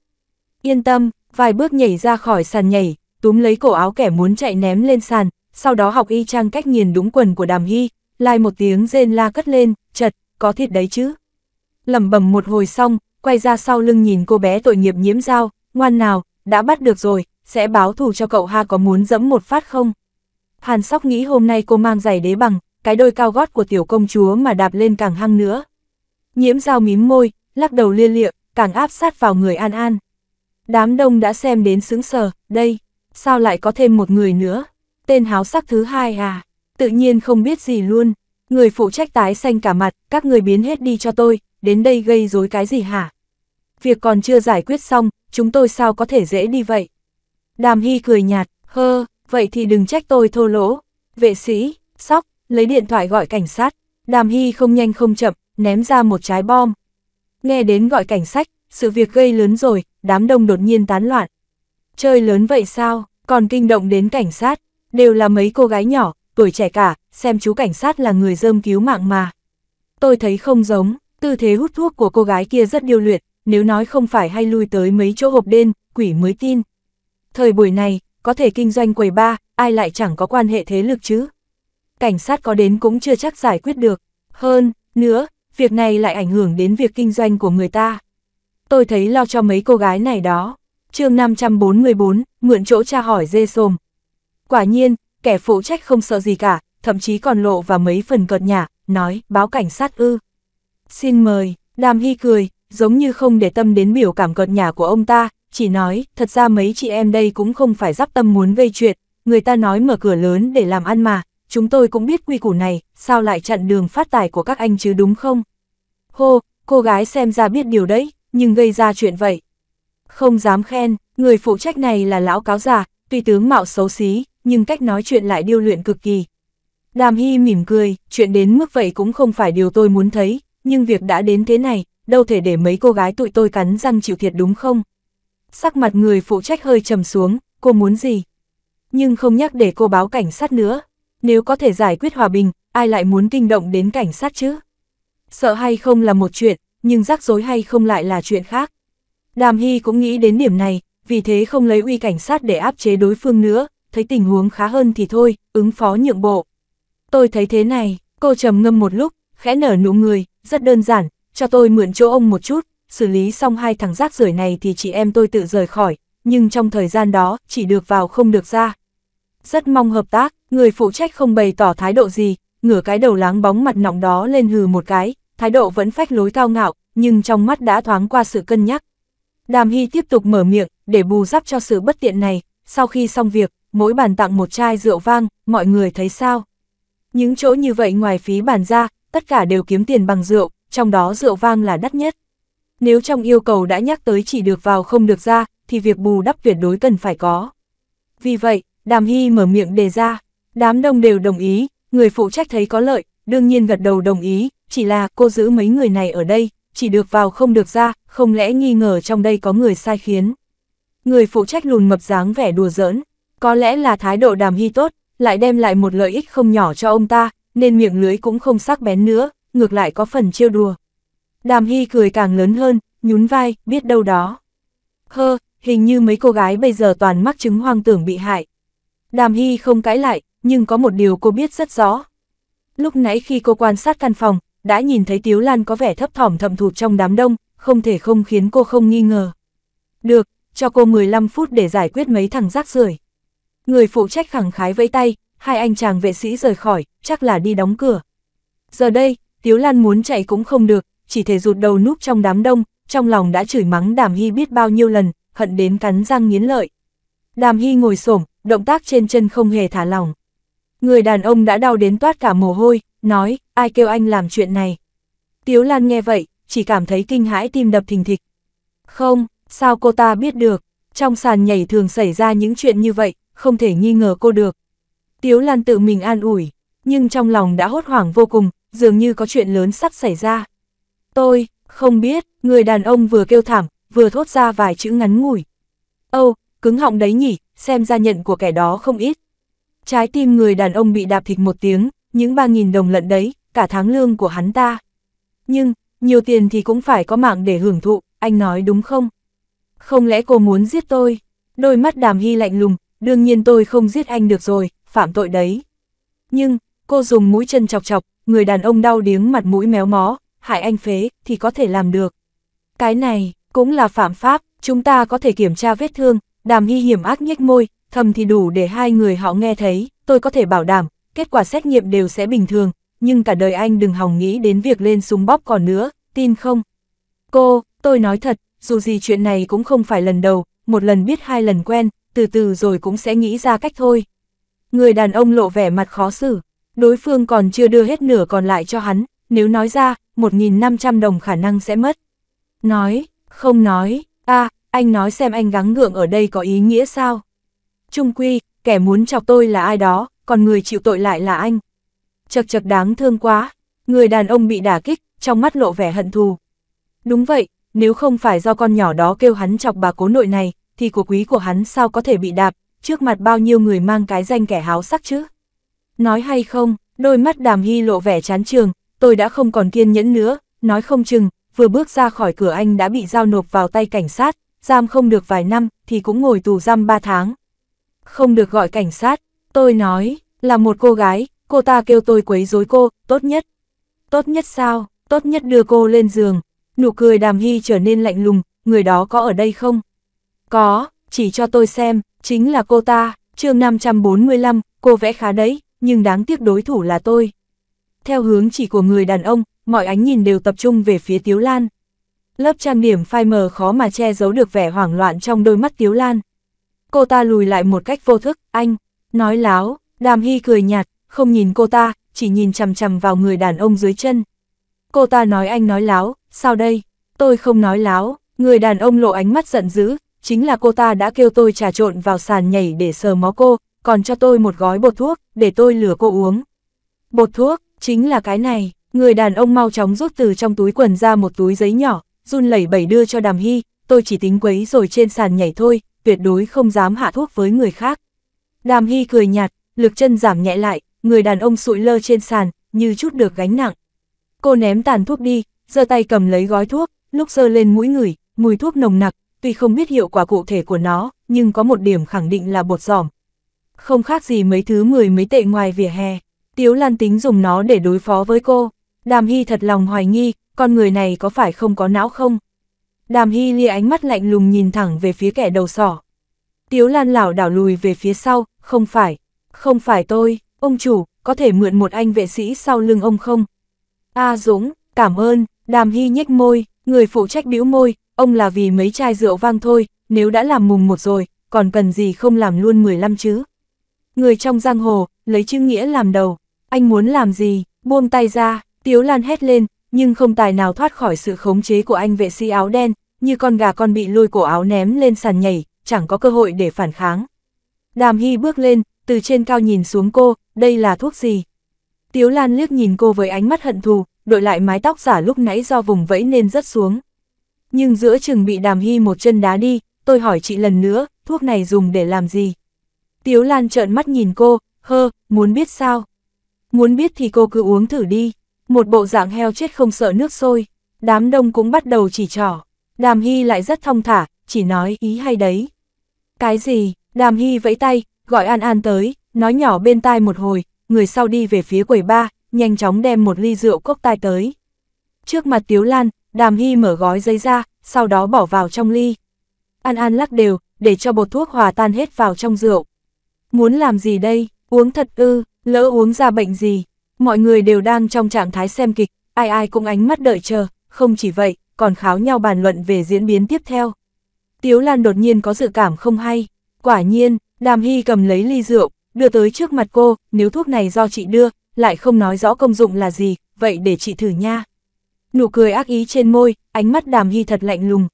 Yên tâm, vài bước nhảy ra khỏi sàn nhảy, túm lấy cổ áo kẻ muốn chạy ném lên sàn, sau đó học y trang cách nghiền đúng quần của Đàm Hy, lai một tiếng rên la cất lên, chật, có thịt đấy chứ. Lẩm bẩm một hồi xong, quay ra sau lưng nhìn cô bé tội nghiệp nhiễm dao, ngoan nào, đã bắt được rồi, sẽ báo thù cho cậu ha có muốn dẫm một phát không? Hàn sóc nghĩ hôm nay cô mang giày đế bằng, cái đôi cao gót của tiểu công chúa mà đạp lên càng hăng nữa. Nhiễm dao mím môi, lắc đầu lia lịa, càng áp sát vào người An An. Đám đông đã xem đến sững sờ, đây, sao lại có thêm một người nữa? Tên háo sắc thứ hai à? Tự nhiên không biết gì luôn. Người phụ trách tái xanh cả mặt, các người biến hết đi cho tôi, đến đây gây rối cái gì hả? Việc còn chưa giải quyết xong, chúng tôi sao có thể dễ đi vậy? Đàm Hy cười nhạt, hơ, vậy thì đừng trách tôi thô lỗ. Vệ sĩ, sóc, lấy điện thoại gọi cảnh sát. Đàm Hy không nhanh không chậm, ném ra một trái bom. Nghe đến gọi cảnh sách, sự việc gây lớn rồi, đám đông đột nhiên tán loạn. Chơi lớn vậy sao, còn kinh động đến cảnh sát, đều là mấy cô gái nhỏ, tuổi trẻ cả, xem chú cảnh sát là người dơm cứu mạng mà. Tôi thấy không giống, tư thế hút thuốc của cô gái kia rất điêu luyện, nếu nói không phải hay lui tới mấy chỗ hộp đen, quỷ mới tin. Thời buổi này, có thể kinh doanh quầy ba, ai lại chẳng có quan hệ thế lực chứ. Cảnh sát có đến cũng chưa chắc giải quyết được. Hơn, nữa, việc này lại ảnh hưởng đến việc kinh doanh của người ta. Tôi thấy lo cho mấy cô gái này đó. chương 544, mượn chỗ tra hỏi dê xồm. Quả nhiên, kẻ phụ trách không sợ gì cả, thậm chí còn lộ vào mấy phần cợt nhả, nói, báo cảnh sát ư. Xin mời, Đàm Hy cười, giống như không để tâm đến biểu cảm cợt nhả của ông ta, chỉ nói, thật ra mấy chị em đây cũng không phải dắp tâm muốn gây chuyện, người ta nói mở cửa lớn để làm ăn mà, chúng tôi cũng biết quy củ này, sao lại chặn đường phát tài của các anh chứ đúng không? Hô, cô gái xem ra biết điều đấy, nhưng gây ra chuyện vậy. Không dám khen, người phụ trách này là lão cáo già, tuy tướng mạo xấu xí, nhưng cách nói chuyện lại điêu luyện cực kỳ. Đàm Hy mỉm cười, chuyện đến mức vậy cũng không phải điều tôi muốn thấy, nhưng việc đã đến thế này, đâu thể để mấy cô gái tụi tôi cắn răng chịu thiệt đúng không? Sắc mặt người phụ trách hơi trầm xuống, cô muốn gì? Nhưng không nhắc để cô báo cảnh sát nữa, nếu có thể giải quyết hòa bình, ai lại muốn kinh động đến cảnh sát chứ? Sợ hay không là một chuyện, nhưng rắc rối hay không lại là chuyện khác. Đàm Hy cũng nghĩ đến điểm này, vì thế không lấy uy cảnh sát để áp chế đối phương nữa, thấy tình huống khá hơn thì thôi, ứng phó nhượng bộ. Tôi thấy thế này, cô trầm ngâm một lúc, khẽ nở nụ người, rất đơn giản, cho tôi mượn chỗ ông một chút, xử lý xong hai thằng rác rưởi này thì chị em tôi tự rời khỏi, nhưng trong thời gian đó, chỉ được vào không được ra. Rất mong hợp tác, Người phụ trách không bày tỏ thái độ gì, ngửa cái đầu láng bóng mặt nọng đó lên hừ một cái, thái độ vẫn phách lối cao ngạo, nhưng trong mắt đã thoáng qua sự cân nhắc. Đàm Hy tiếp tục mở miệng, để bù đắp cho sự bất tiện này, sau khi xong việc, mỗi bàn tặng một chai rượu vang, mọi người thấy sao? Những chỗ như vậy ngoài phí bàn ra, tất cả đều kiếm tiền bằng rượu, trong đó rượu vang là đắt nhất. Nếu trong yêu cầu đã nhắc tới chỉ được vào không được ra, thì việc bù đắp tuyệt đối cần phải có. Vì vậy, Đàm Hy mở miệng đề ra. Đám đông đều đồng ý, người phụ trách thấy có lợi, đương nhiên gật đầu đồng ý, chỉ là cô giữ mấy người này ở đây, chỉ được vào không được ra, không lẽ nghi ngờ trong đây có người sai khiến. Người phụ trách lùn mập dáng vẻ đùa giỡn, có lẽ là thái độ đàm hy tốt, lại đem lại một lợi ích không nhỏ cho ông ta, nên miệng lưới cũng không sắc bén nữa, ngược lại có phần trêu đùa. Đàm hy cười càng lớn hơn, nhún vai, biết đâu đó. Hơ, hình như mấy cô gái bây giờ toàn mắc chứng hoang tưởng bị hại. Đàm hy không cãi lại, nhưng có một điều cô biết rất rõ. Lúc nãy khi cô quan sát căn phòng, đã nhìn thấy Tiếu Lan có vẻ thấp thỏm thầm thụt trong đám đông, không thể không khiến cô không nghi ngờ. Được, cho cô 15 phút để giải quyết mấy thằng rác rưởi. Người phụ trách khẳng khái vẫy tay, hai anh chàng vệ sĩ rời khỏi, chắc là đi đóng cửa. Giờ đây, Tiếu Lan muốn chạy cũng không được, chỉ thể rụt đầu núp trong đám đông, trong lòng đã chửi mắng Đàm Hy biết bao nhiêu lần, hận đến cắn răng nghiến lợi. Đàm Hy ngồi xổm, động tác trên chân không hề thả lỏng. Người đàn ông đã đau đến toát cả mồ hôi, nói, ai kêu anh làm chuyện này. Tiếu Lan nghe vậy, chỉ cảm thấy kinh hãi tim đập thình thịch. Không, sao cô ta biết được, trong sàn nhảy thường xảy ra những chuyện như vậy, không thể nghi ngờ cô được. Tiếu Lan tự mình an ủi, nhưng trong lòng đã hốt hoảng vô cùng, dường như có chuyện lớn sắp xảy ra. Tôi, không biết, người đàn ông vừa kêu thảm, vừa thốt ra vài chữ ngắn ngủi. Ô, cứng họng đấy nhỉ, xem ra nhận của kẻ đó không ít. Trái tim người đàn ông bị đạp thịt một tiếng, những 3.000 đồng lận đấy, cả tháng lương của hắn ta. Nhưng, nhiều tiền thì cũng phải có mạng để hưởng thụ, anh nói đúng không? Không lẽ cô muốn giết tôi? Đôi mắt đàm hy lạnh lùng, đương nhiên tôi không giết anh được rồi, phạm tội đấy. Nhưng, cô dùng mũi chân chọc chọc, người đàn ông đau điếng mặt mũi méo mó, hại anh phế, thì có thể làm được. Cái này, cũng là phạm pháp, chúng ta có thể kiểm tra vết thương, đàm hy hiểm ác nhếch môi, thầm thì đủ để hai người họ nghe thấy, tôi có thể bảo đảm, kết quả xét nghiệm đều sẽ bình thường, nhưng cả đời anh đừng hòng nghĩ đến việc lên súng bóp còn nữa, tin không? Cô, tôi nói thật, dù gì chuyện này cũng không phải lần đầu, một lần biết hai lần quen, từ từ rồi cũng sẽ nghĩ ra cách thôi. Người đàn ông lộ vẻ mặt khó xử, đối phương còn chưa đưa hết nửa còn lại cho hắn, nếu nói ra, 1.500 đồng khả năng sẽ mất. Nói, không nói, a à, anh nói xem anh gắng gượng ở đây có ý nghĩa sao? Trung quy, kẻ muốn chọc tôi là ai đó, còn người chịu tội lại là anh. Chật chật đáng thương quá, người đàn ông bị đả kích, trong mắt lộ vẻ hận thù. Đúng vậy, nếu không phải do con nhỏ đó kêu hắn chọc bà cố nội này, thì của quý của hắn sao có thể bị đạp, trước mặt bao nhiêu người mang cái danh kẻ háo sắc chứ. Nói hay không, đôi mắt đàm hy lộ vẻ chán trường, tôi đã không còn kiên nhẫn nữa, nói không chừng, vừa bước ra khỏi cửa anh đã bị giao nộp vào tay cảnh sát, giam không được vài năm thì cũng ngồi tù giam 3 tháng không được gọi cảnh sát, tôi nói, là một cô gái, cô ta kêu tôi quấy rối cô, tốt nhất. Tốt nhất sao, tốt nhất đưa cô lên giường, nụ cười đàm hy trở nên lạnh lùng, người đó có ở đây không? Có, chỉ cho tôi xem, chính là cô ta, chương 545, cô vẽ khá đấy, nhưng đáng tiếc đối thủ là tôi. Theo hướng chỉ của người đàn ông, mọi ánh nhìn đều tập trung về phía Tiếu Lan. Lớp trang điểm phai mờ khó mà che giấu được vẻ hoảng loạn trong đôi mắt Tiếu Lan cô ta lùi lại một cách vô thức, anh, nói láo, đàm hy cười nhạt, không nhìn cô ta, chỉ nhìn chằm chằm vào người đàn ông dưới chân. Cô ta nói anh nói láo, sao đây, tôi không nói láo, người đàn ông lộ ánh mắt giận dữ, chính là cô ta đã kêu tôi trà trộn vào sàn nhảy để sờ mó cô, còn cho tôi một gói bột thuốc, để tôi lừa cô uống. Bột thuốc, chính là cái này, người đàn ông mau chóng rút từ trong túi quần ra một túi giấy nhỏ, run lẩy bẩy đưa cho đàm hy, tôi chỉ tính quấy rồi trên sàn nhảy thôi, tuyệt đối không dám hạ thuốc với người khác. Đàm Hy cười nhạt, lực chân giảm nhẹ lại, người đàn ông sụi lơ trên sàn, như chút được gánh nặng. Cô ném tàn thuốc đi, giơ tay cầm lấy gói thuốc, lúc giơ lên mũi người, mùi thuốc nồng nặc, tuy không biết hiệu quả cụ thể của nó, nhưng có một điểm khẳng định là bột giỏm. Không khác gì mấy thứ mười mấy tệ ngoài vỉa hè, Tiếu Lan tính dùng nó để đối phó với cô. Đàm Hy thật lòng hoài nghi, con người này có phải không có não không? Đàm Hy Lia ánh mắt lạnh lùng nhìn thẳng về phía kẻ đầu sỏ. Tiếu Lan lảo đảo lùi về phía sau, không phải, không phải tôi, ông chủ, có thể mượn một anh vệ sĩ sau lưng ông không? A Dũng, cảm ơn, Đàm Hy nhếch môi, người phụ trách bĩu môi, ông là vì mấy chai rượu vang thôi, nếu đã làm mùng một rồi, còn cần gì không làm luôn 15 chứ? Người trong giang hồ, lấy chữ nghĩa làm đầu, anh muốn làm gì, buông tay ra, Tiếu Lan hét lên, nhưng không tài nào thoát khỏi sự khống chế của anh vệ sĩ áo đen, như con gà con bị lôi cổ áo ném lên sàn nhảy, chẳng có cơ hội để phản kháng. Đàm Hy bước lên, từ trên cao nhìn xuống cô, đây là thuốc gì? Tiếu Lan liếc nhìn cô với ánh mắt hận thù, đội lại mái tóc giả lúc nãy do vùng vẫy nên rớt xuống. Nhưng giữa chừng bị Đàm Hy một chân đá đi, tôi hỏi chị lần nữa, thuốc này dùng để làm gì? Tiếu Lan trợn mắt nhìn cô, hơ, muốn biết sao? Muốn biết thì cô cứ uống thử đi một bộ dạng heo chết không sợ nước sôi, đám đông cũng bắt đầu chỉ trỏ. Đàm Hy lại rất thong thả, chỉ nói ý hay đấy. Cái gì, Đàm Hy vẫy tay, gọi An An tới, nói nhỏ bên tai một hồi, người sau đi về phía quầy ba, nhanh chóng đem một ly rượu cốc tai tới. Trước mặt Tiếu Lan, Đàm Hy mở gói giấy ra, sau đó bỏ vào trong ly. An An lắc đều, để cho bột thuốc hòa tan hết vào trong rượu. Muốn làm gì đây, uống thật ư, lỡ uống ra bệnh gì, Mọi người đều đang trong trạng thái xem kịch, ai ai cũng ánh mắt đợi chờ, không chỉ vậy, còn kháo nhau bàn luận về diễn biến tiếp theo. Tiếu Lan đột nhiên có dự cảm không hay, quả nhiên, Đàm Hy cầm lấy ly rượu, đưa tới trước mặt cô, nếu thuốc này do chị đưa, lại không nói rõ công dụng là gì, vậy để chị thử nha. Nụ cười ác ý trên môi, ánh mắt Đàm Hy thật lạnh lùng.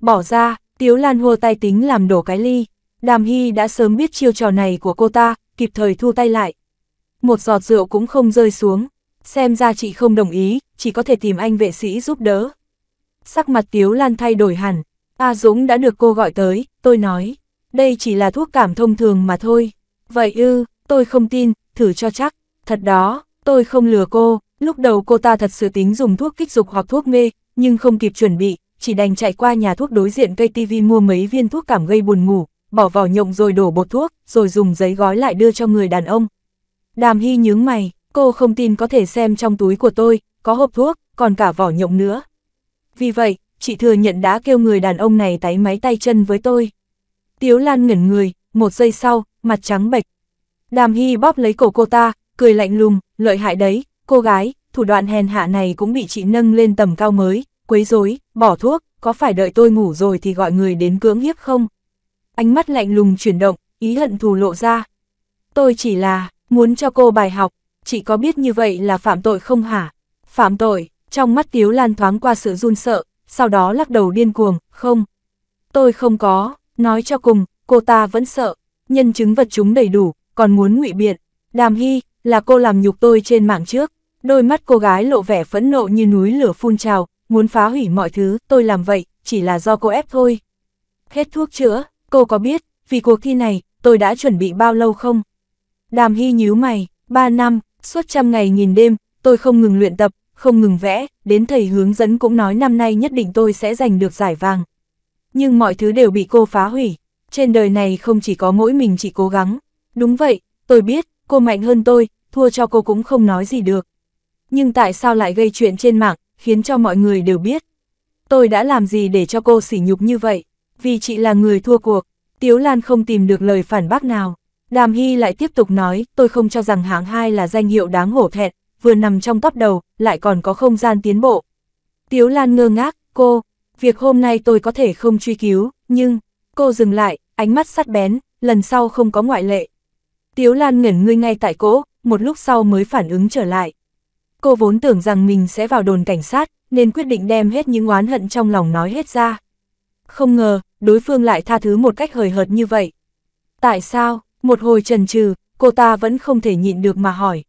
Bỏ ra, Tiếu Lan hô tay tính làm đổ cái ly. Đàm Hy đã sớm biết chiêu trò này của cô ta, kịp thời thu tay lại, một giọt rượu cũng không rơi xuống. Xem ra chị không đồng ý, chỉ có thể tìm anh vệ sĩ giúp đỡ. Sắc mặt Tiếu Lan thay đổi hẳn, A Dũng đã được cô gọi tới, tôi nói, đây chỉ là thuốc cảm thông thường mà thôi. Vậy ư, tôi không tin, thử cho chắc, thật đó, tôi không lừa cô, lúc đầu cô ta thật sự tính dùng thuốc kích dục hoặc thuốc mê, nhưng không kịp chuẩn bị, chỉ đành chạy qua nhà thuốc đối diện cây tivi mua mấy viên thuốc cảm gây buồn ngủ, bỏ vào nhộng rồi đổ bột thuốc, rồi dùng giấy gói lại đưa cho người đàn ông, Đàm Hy nhướng mày, cô không tin có thể xem trong túi của tôi, có hộp thuốc, còn cả vỏ nhộng nữa. Vì vậy, chị thừa nhận đã kêu người đàn ông này tái máy tay chân với tôi. Tiếu Lan ngẩn người, một giây sau, mặt trắng bệch. Đàm Hy bóp lấy cổ cô ta, cười lạnh lùng, lợi hại đấy, cô gái, thủ đoạn hèn hạ này cũng bị chị nâng lên tầm cao mới, quấy rối, bỏ thuốc, có phải đợi tôi ngủ rồi thì gọi người đến cưỡng hiếp không? Ánh mắt lạnh lùng chuyển động, ý hận thù lộ ra. Tôi chỉ là, Muốn cho cô bài học, chỉ có biết như vậy là phạm tội không hả? Phạm tội, trong mắt Tiếu Lan thoáng qua sự run sợ, sau đó lắc đầu điên cuồng, không. Tôi không có, nói cho cùng, cô ta vẫn sợ, nhân chứng vật chúng đầy đủ, còn muốn ngụy biện. Đàm Hy, là cô làm nhục tôi trên mạng trước. Đôi mắt cô gái lộ vẻ phẫn nộ như núi lửa phun trào, muốn phá hủy mọi thứ, tôi làm vậy, chỉ là do cô ép thôi. Hết thuốc chữa, cô có biết, vì cuộc thi này, tôi đã chuẩn bị bao lâu không? Đàm Hy nhíu mày, 3 năm, suốt trăm ngày nghìn đêm, tôi không ngừng luyện tập, không ngừng vẽ, đến thầy hướng dẫn cũng nói năm nay nhất định tôi sẽ giành được giải vàng. Nhưng mọi thứ đều bị cô phá hủy, trên đời này không chỉ có mỗi mình chỉ cố gắng. Đúng vậy, tôi biết, cô mạnh hơn tôi, thua cho cô cũng không nói gì được. Nhưng tại sao lại gây chuyện trên mạng, khiến cho mọi người đều biết. Tôi đã làm gì để cho cô sỉ nhục như vậy, vì chị là người thua cuộc, Tiếu Lan không tìm được lời phản bác nào. Đàm Hy lại tiếp tục nói, tôi không cho rằng hạng 2 là danh hiệu đáng hổ thẹn, vừa nằm trong top đầu, lại còn có không gian tiến bộ. Tiếu Lan ngơ ngác, cô, việc hôm nay tôi có thể không truy cứu, nhưng, cô dừng lại, ánh mắt sắt bén, lần sau không có ngoại lệ. Tiếu Lan ngẩn ngươi ngay tại cỗ, một lúc sau mới phản ứng trở lại. Cô vốn tưởng rằng mình sẽ vào đồn cảnh sát, nên quyết định đem hết những oán hận trong lòng nói hết ra. Không ngờ, đối phương lại tha thứ một cách hời hợt như vậy. Tại sao, một hồi trần trừ, cô ta vẫn không thể nhịn được mà hỏi.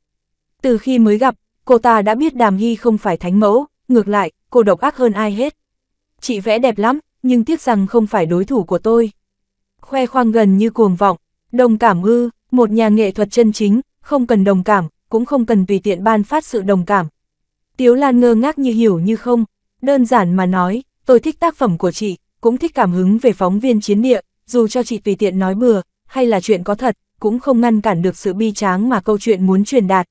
Từ khi mới gặp, cô ta đã biết Đàm Hy không phải thánh mẫu, ngược lại, cô độc ác hơn ai hết. Chị vẽ đẹp lắm, nhưng tiếc rằng không phải đối thủ của tôi. Khoe khoang gần như cuồng vọng, đồng cảm ư, một nhà nghệ thuật chân chính, không cần đồng cảm, cũng không cần tùy tiện ban phát sự đồng cảm. Tiếu Lan ngơ ngác như hiểu như không, đơn giản mà nói, tôi thích tác phẩm của chị, cũng thích cảm hứng về phóng viên chiến địa, dù cho chị tùy tiện nói bừa, hay là chuyện có thật, cũng không ngăn cản được sự bi tráng mà câu chuyện muốn truyền đạt.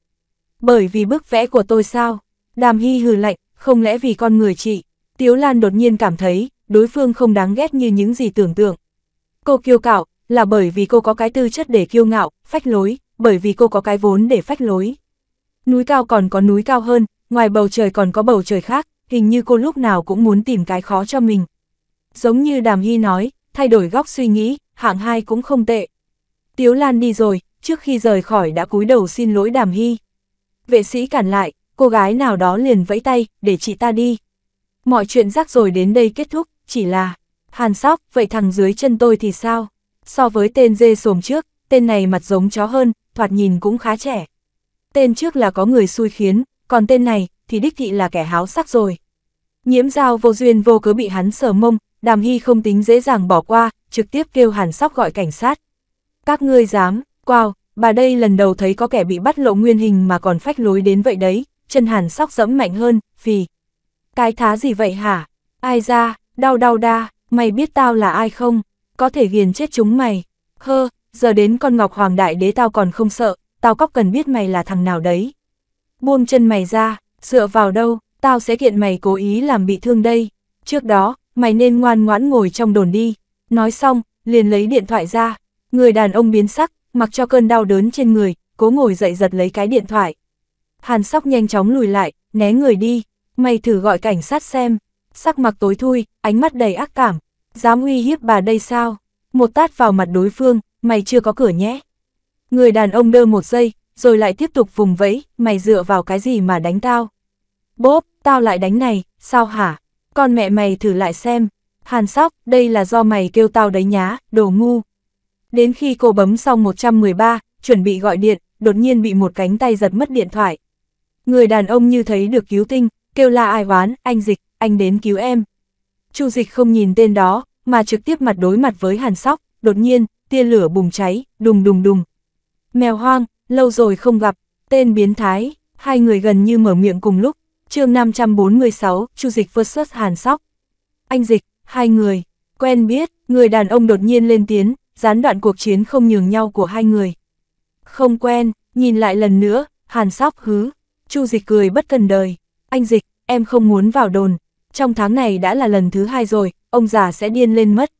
Bởi vì bức vẽ của tôi sao? Đàm Hy hừ lạnh, không lẽ vì con người chị? Tiếu Lan đột nhiên cảm thấy, đối phương không đáng ghét như những gì tưởng tượng. Cô kiêu cạo, là bởi vì cô có cái tư chất để kiêu ngạo, phách lối, bởi vì cô có cái vốn để phách lối. Núi cao còn có núi cao hơn, ngoài bầu trời còn có bầu trời khác, hình như cô lúc nào cũng muốn tìm cái khó cho mình. Giống như Đàm Hy nói, thay đổi góc suy nghĩ, hạng hai cũng không tệ. Tiếu Lan đi rồi, trước khi rời khỏi đã cúi đầu xin lỗi Đàm Hy. Vệ sĩ cản lại, cô gái nào đó liền vẫy tay, để chị ta đi. Mọi chuyện rắc rồi đến đây kết thúc, chỉ là, hàn sóc, vậy thằng dưới chân tôi thì sao? So với tên dê sồm trước, tên này mặt giống chó hơn, thoạt nhìn cũng khá trẻ. Tên trước là có người xui khiến, còn tên này thì đích thị là kẻ háo sắc rồi. Nhiễm dao vô duyên vô cớ bị hắn sờ mông, Đàm Hy không tính dễ dàng bỏ qua, trực tiếp kêu Hàn Sóc gọi cảnh sát. Các ngươi dám, wow, bà đây lần đầu thấy có kẻ bị bắt lộ nguyên hình mà còn phách lối đến vậy đấy, chân Hàn Sóc dẫm mạnh hơn, phì. Cái thá gì vậy hả? Ai ra, đau đau đa, mày biết tao là ai không? Có thể ghiền chết chúng mày. Hơ, giờ đến con Ngọc Hoàng Đại Đế tao còn không sợ, tao cóc cần biết mày là thằng nào đấy. Buông chân mày ra, dựa vào đâu, tao sẽ kiện mày cố ý làm bị thương đây. Trước đó, mày nên ngoan ngoãn ngồi trong đồn đi. Nói xong, liền lấy điện thoại ra. Người đàn ông biến sắc, mặc cho cơn đau đớn trên người, cố ngồi dậy giật lấy cái điện thoại. Hàn sóc nhanh chóng lùi lại, né người đi. Mày thử gọi cảnh sát xem. Sắc mặc tối thui, ánh mắt đầy ác cảm. Dám uy hiếp bà đây sao? Một tát vào mặt đối phương, mày chưa có cửa nhé. Người đàn ông đơ một giây, rồi lại tiếp tục vùng vẫy, mày dựa vào cái gì mà đánh tao? Bốp, tao lại đánh này, sao hả? con mẹ mày thử lại xem. Hàn sóc, đây là do mày kêu tao đấy nhá, đồ ngu. Đến khi cô bấm xong 113, chuẩn bị gọi điện, đột nhiên bị một cánh tay giật mất điện thoại. Người đàn ông như thấy được cứu tinh, kêu la ai oán, anh dịch, anh đến cứu em. Chu dịch không nhìn tên đó, mà trực tiếp mặt đối mặt với hàn sóc, đột nhiên, tia lửa bùng cháy, đùng đùng đùng. Mèo hoang, lâu rồi không gặp, tên biến thái, hai người gần như mở miệng cùng lúc, chương 546, Chu Dịch vs Hàn Sóc. Anh Dịch, hai người, quen biết, người đàn ông đột nhiên lên tiếng, gián đoạn cuộc chiến không nhường nhau của hai người. Không quen, nhìn lại lần nữa, Hàn Sóc hứ, Chu Dịch cười bất cần đời. Anh Dịch, em không muốn vào đồn, trong tháng này đã là lần thứ hai rồi, ông già sẽ điên lên mất.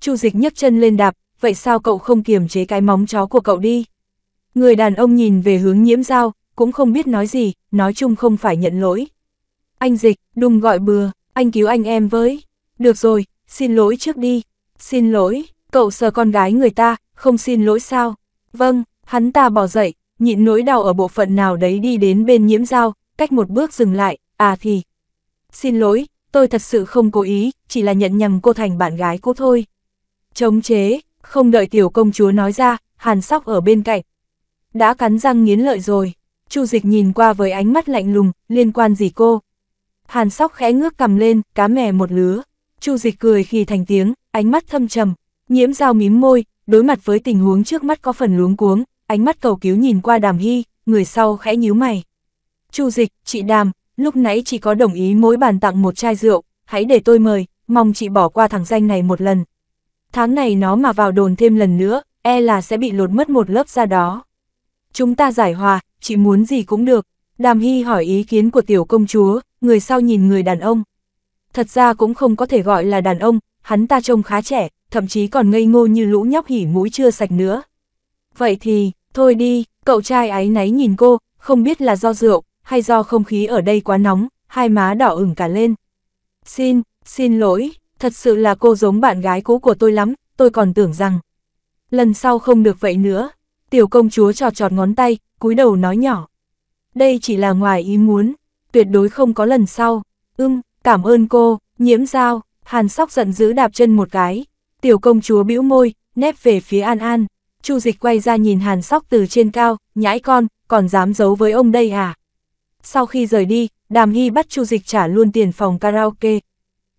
Chu Dịch nhấc chân lên đạp, vậy sao cậu không kiềm chế cái móng chó của cậu đi? Người đàn ông nhìn về hướng nhiễm dao, cũng không biết nói gì, nói chung không phải nhận lỗi. Anh dịch, đùng gọi bừa, anh cứu anh em với. Được rồi, xin lỗi trước đi. Xin lỗi, cậu sờ con gái người ta, không xin lỗi sao? Vâng, hắn ta bỏ dậy, nhịn nỗi đau ở bộ phận nào đấy đi đến bên nhiễm dao, cách một bước dừng lại, à thì. Xin lỗi, tôi thật sự không cố ý, chỉ là nhận nhầm cô thành bạn gái cô thôi. Chống chế, không đợi tiểu công chúa nói ra, hàn sóc ở bên cạnh. Đã cắn răng nghiến lợi rồi. Chu Dịch nhìn qua với ánh mắt lạnh lùng, liên quan gì cô? Hàn Sóc khẽ ngước cầm lên, cá mè một lứa. Chu Dịch cười khi thành tiếng, ánh mắt thâm trầm. Nhiễm dao mím môi, đối mặt với tình huống trước mắt có phần luống cuống, ánh mắt cầu cứu nhìn qua Đàm Hy, người sau khẽ nhíu mày. Chu Dịch, chị Đàm, lúc nãy chỉ có đồng ý mỗi bàn tặng một chai rượu, hãy để tôi mời, mong chị bỏ qua thằng danh này một lần. Tháng này nó mà vào đồn thêm lần nữa, e là sẽ bị lột mất một lớp ra đó chúng ta giải hòa, chị muốn gì cũng được. Đàm Hy hỏi ý kiến của tiểu công chúa, người sau nhìn người đàn ông. Thật ra cũng không có thể gọi là đàn ông, hắn ta trông khá trẻ, thậm chí còn ngây ngô như lũ nhóc hỉ mũi chưa sạch nữa. Vậy thì, thôi đi, cậu trai áy náy nhìn cô, không biết là do rượu, hay do không khí ở đây quá nóng, hai má đỏ ửng cả lên. Xin, xin lỗi, thật sự là cô giống bạn gái cũ của tôi lắm, tôi còn tưởng rằng. Lần sau không được vậy nữa, Tiểu công chúa trọt trọt ngón tay, cúi đầu nói nhỏ. Đây chỉ là ngoài ý muốn, tuyệt đối không có lần sau. Ưm, cảm ơn cô, nhiễm dao, hàn sóc giận dữ đạp chân một cái. Tiểu công chúa bĩu môi, nép về phía An An. Chu dịch quay ra nhìn hàn sóc từ trên cao, nhãi con, còn dám giấu với ông đây à? Sau khi rời đi, đàm hy bắt chu dịch trả luôn tiền phòng karaoke.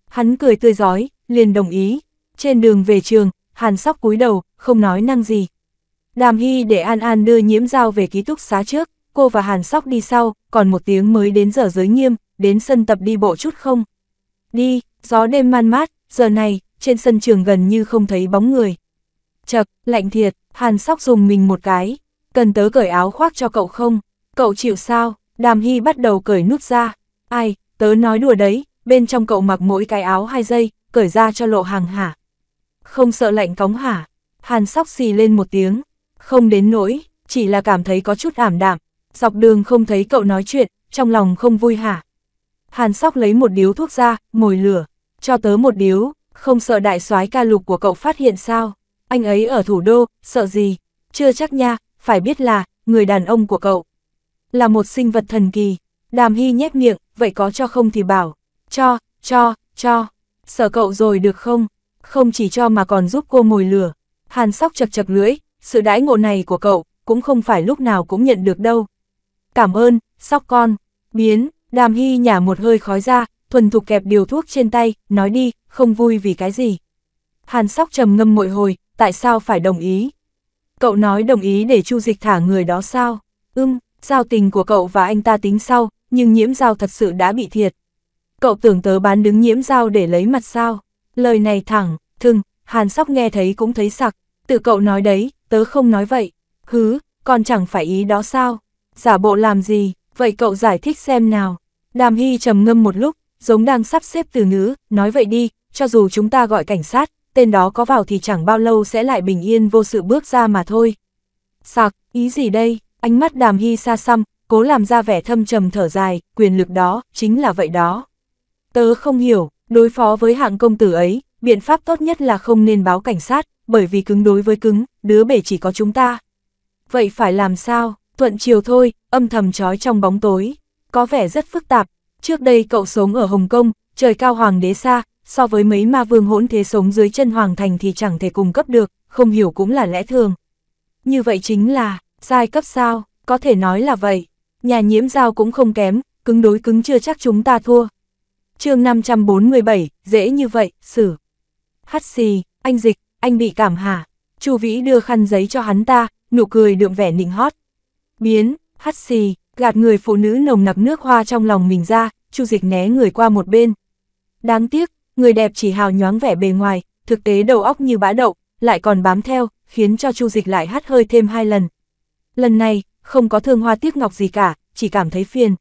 Hắn cười tươi giói, liền đồng ý. Trên đường về trường, hàn sóc cúi đầu, không nói năng gì. Đàm Hy để An An đưa nhiễm dao về ký túc xá trước, cô và Hàn Sóc đi sau, còn một tiếng mới đến giờ giới nghiêm, đến sân tập đi bộ chút không. Đi, gió đêm man mát, giờ này, trên sân trường gần như không thấy bóng người. Chật, lạnh thiệt, Hàn Sóc dùng mình một cái, cần tớ cởi áo khoác cho cậu không? Cậu chịu sao? Đàm Hy bắt đầu cởi nút ra. Ai, tớ nói đùa đấy, bên trong cậu mặc mỗi cái áo hai giây, cởi ra cho lộ hàng hả? Không sợ lạnh cóng hả? Hàn Sóc xì lên một tiếng, không đến nỗi, chỉ là cảm thấy có chút ảm đạm, dọc đường không thấy cậu nói chuyện, trong lòng không vui hả. Hàn sóc lấy một điếu thuốc ra, mồi lửa, cho tớ một điếu, không sợ đại soái ca lục của cậu phát hiện sao, anh ấy ở thủ đô, sợ gì, chưa chắc nha, phải biết là, người đàn ông của cậu. Là một sinh vật thần kỳ, đàm hy nhét miệng, vậy có cho không thì bảo, cho, cho, cho, sợ cậu rồi được không, không chỉ cho mà còn giúp cô mồi lửa. Hàn sóc chật chật lưỡi, sự đãi ngộ này của cậu, cũng không phải lúc nào cũng nhận được đâu. Cảm ơn, sóc con, biến, đàm hy nhả một hơi khói ra, thuần thục kẹp điều thuốc trên tay, nói đi, không vui vì cái gì. Hàn sóc trầm ngâm mội hồi, tại sao phải đồng ý? Cậu nói đồng ý để chu dịch thả người đó sao? Ưm, giao tình của cậu và anh ta tính sau, nhưng nhiễm giao thật sự đã bị thiệt. Cậu tưởng tớ bán đứng nhiễm giao để lấy mặt sao? Lời này thẳng, thừng, hàn sóc nghe thấy cũng thấy sặc, tự cậu nói đấy, tớ không nói vậy, hứ, còn chẳng phải ý đó sao, giả bộ làm gì, vậy cậu giải thích xem nào. Đàm Hy trầm ngâm một lúc, giống đang sắp xếp từ ngữ, nói vậy đi, cho dù chúng ta gọi cảnh sát, tên đó có vào thì chẳng bao lâu sẽ lại bình yên vô sự bước ra mà thôi. Sạc, ý gì đây, ánh mắt đàm hy xa xăm, cố làm ra vẻ thâm trầm thở dài, quyền lực đó, chính là vậy đó. Tớ không hiểu, đối phó với hạng công tử ấy, biện pháp tốt nhất là không nên báo cảnh sát, bởi vì cứng đối với cứng, đứa bể chỉ có chúng ta. Vậy phải làm sao, thuận chiều thôi, âm thầm trói trong bóng tối, có vẻ rất phức tạp. Trước đây cậu sống ở Hồng Kông, trời cao hoàng đế xa, so với mấy ma vương hỗn thế sống dưới chân hoàng thành thì chẳng thể cung cấp được, không hiểu cũng là lẽ thường. Như vậy chính là, giai cấp sao, có thể nói là vậy. Nhà nhiễm giao cũng không kém, cứng đối cứng chưa chắc chúng ta thua. chương 547, dễ như vậy, xử. Hát xì, anh dịch, anh bị cảm hả? Chu Vĩ đưa khăn giấy cho hắn ta, nụ cười đượm vẻ nịnh hót. Biến, hắt xì, gạt người phụ nữ nồng nặc nước hoa trong lòng mình ra, Chu Dịch né người qua một bên. Đáng tiếc, người đẹp chỉ hào nhoáng vẻ bề ngoài, thực tế đầu óc như bã đậu, lại còn bám theo, khiến cho Chu Dịch lại hắt hơi thêm hai lần. Lần này, không có thương hoa tiếc ngọc gì cả, chỉ cảm thấy phiền.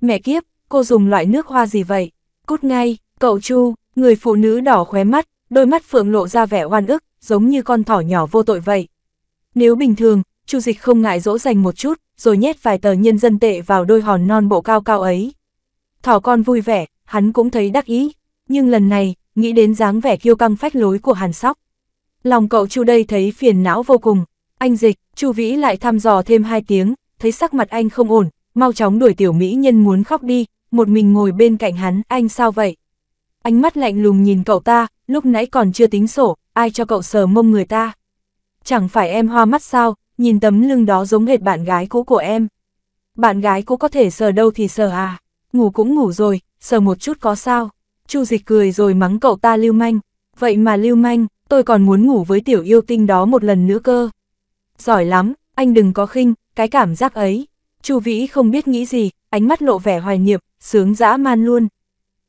Mẹ kiếp, cô dùng loại nước hoa gì vậy? Cút ngay, cậu Chu, người phụ nữ đỏ khóe mắt, đôi mắt Phượng lộ ra vẻ oan ức, giống như con thỏ nhỏ vô tội vậy. Nếu bình thường, Chu Dịch không ngại dỗ dành một chút, rồi nhét vài tờ nhân dân tệ vào đôi hòn non bộ cao cao ấy. Thỏ con vui vẻ, hắn cũng thấy đắc ý, nhưng lần này, nghĩ đến dáng vẻ kiêu căng phách lối của Hàn Sóc. Lòng cậu Chu đây thấy phiền não vô cùng, anh Dịch, Chu Vĩ lại thăm dò thêm hai tiếng, thấy sắc mặt anh không ổn, mau chóng đuổi tiểu mỹ nhân muốn khóc đi, một mình ngồi bên cạnh hắn, anh sao vậy? ánh mắt lạnh lùng nhìn cậu ta, lúc nãy còn chưa tính sổ, ai cho cậu sờ mông người ta. Chẳng phải em hoa mắt sao, nhìn tấm lưng đó giống hệt bạn gái cũ của em. Bạn gái cũ có thể sờ đâu thì sờ à, ngủ cũng ngủ rồi, sờ một chút có sao. Chu dịch cười rồi mắng cậu ta lưu manh, vậy mà lưu manh, tôi còn muốn ngủ với tiểu yêu tinh đó một lần nữa cơ. Giỏi lắm, anh đừng có khinh, cái cảm giác ấy. Chu Vĩ không biết nghĩ gì, ánh mắt lộ vẻ hoài niệm, sướng dã man luôn.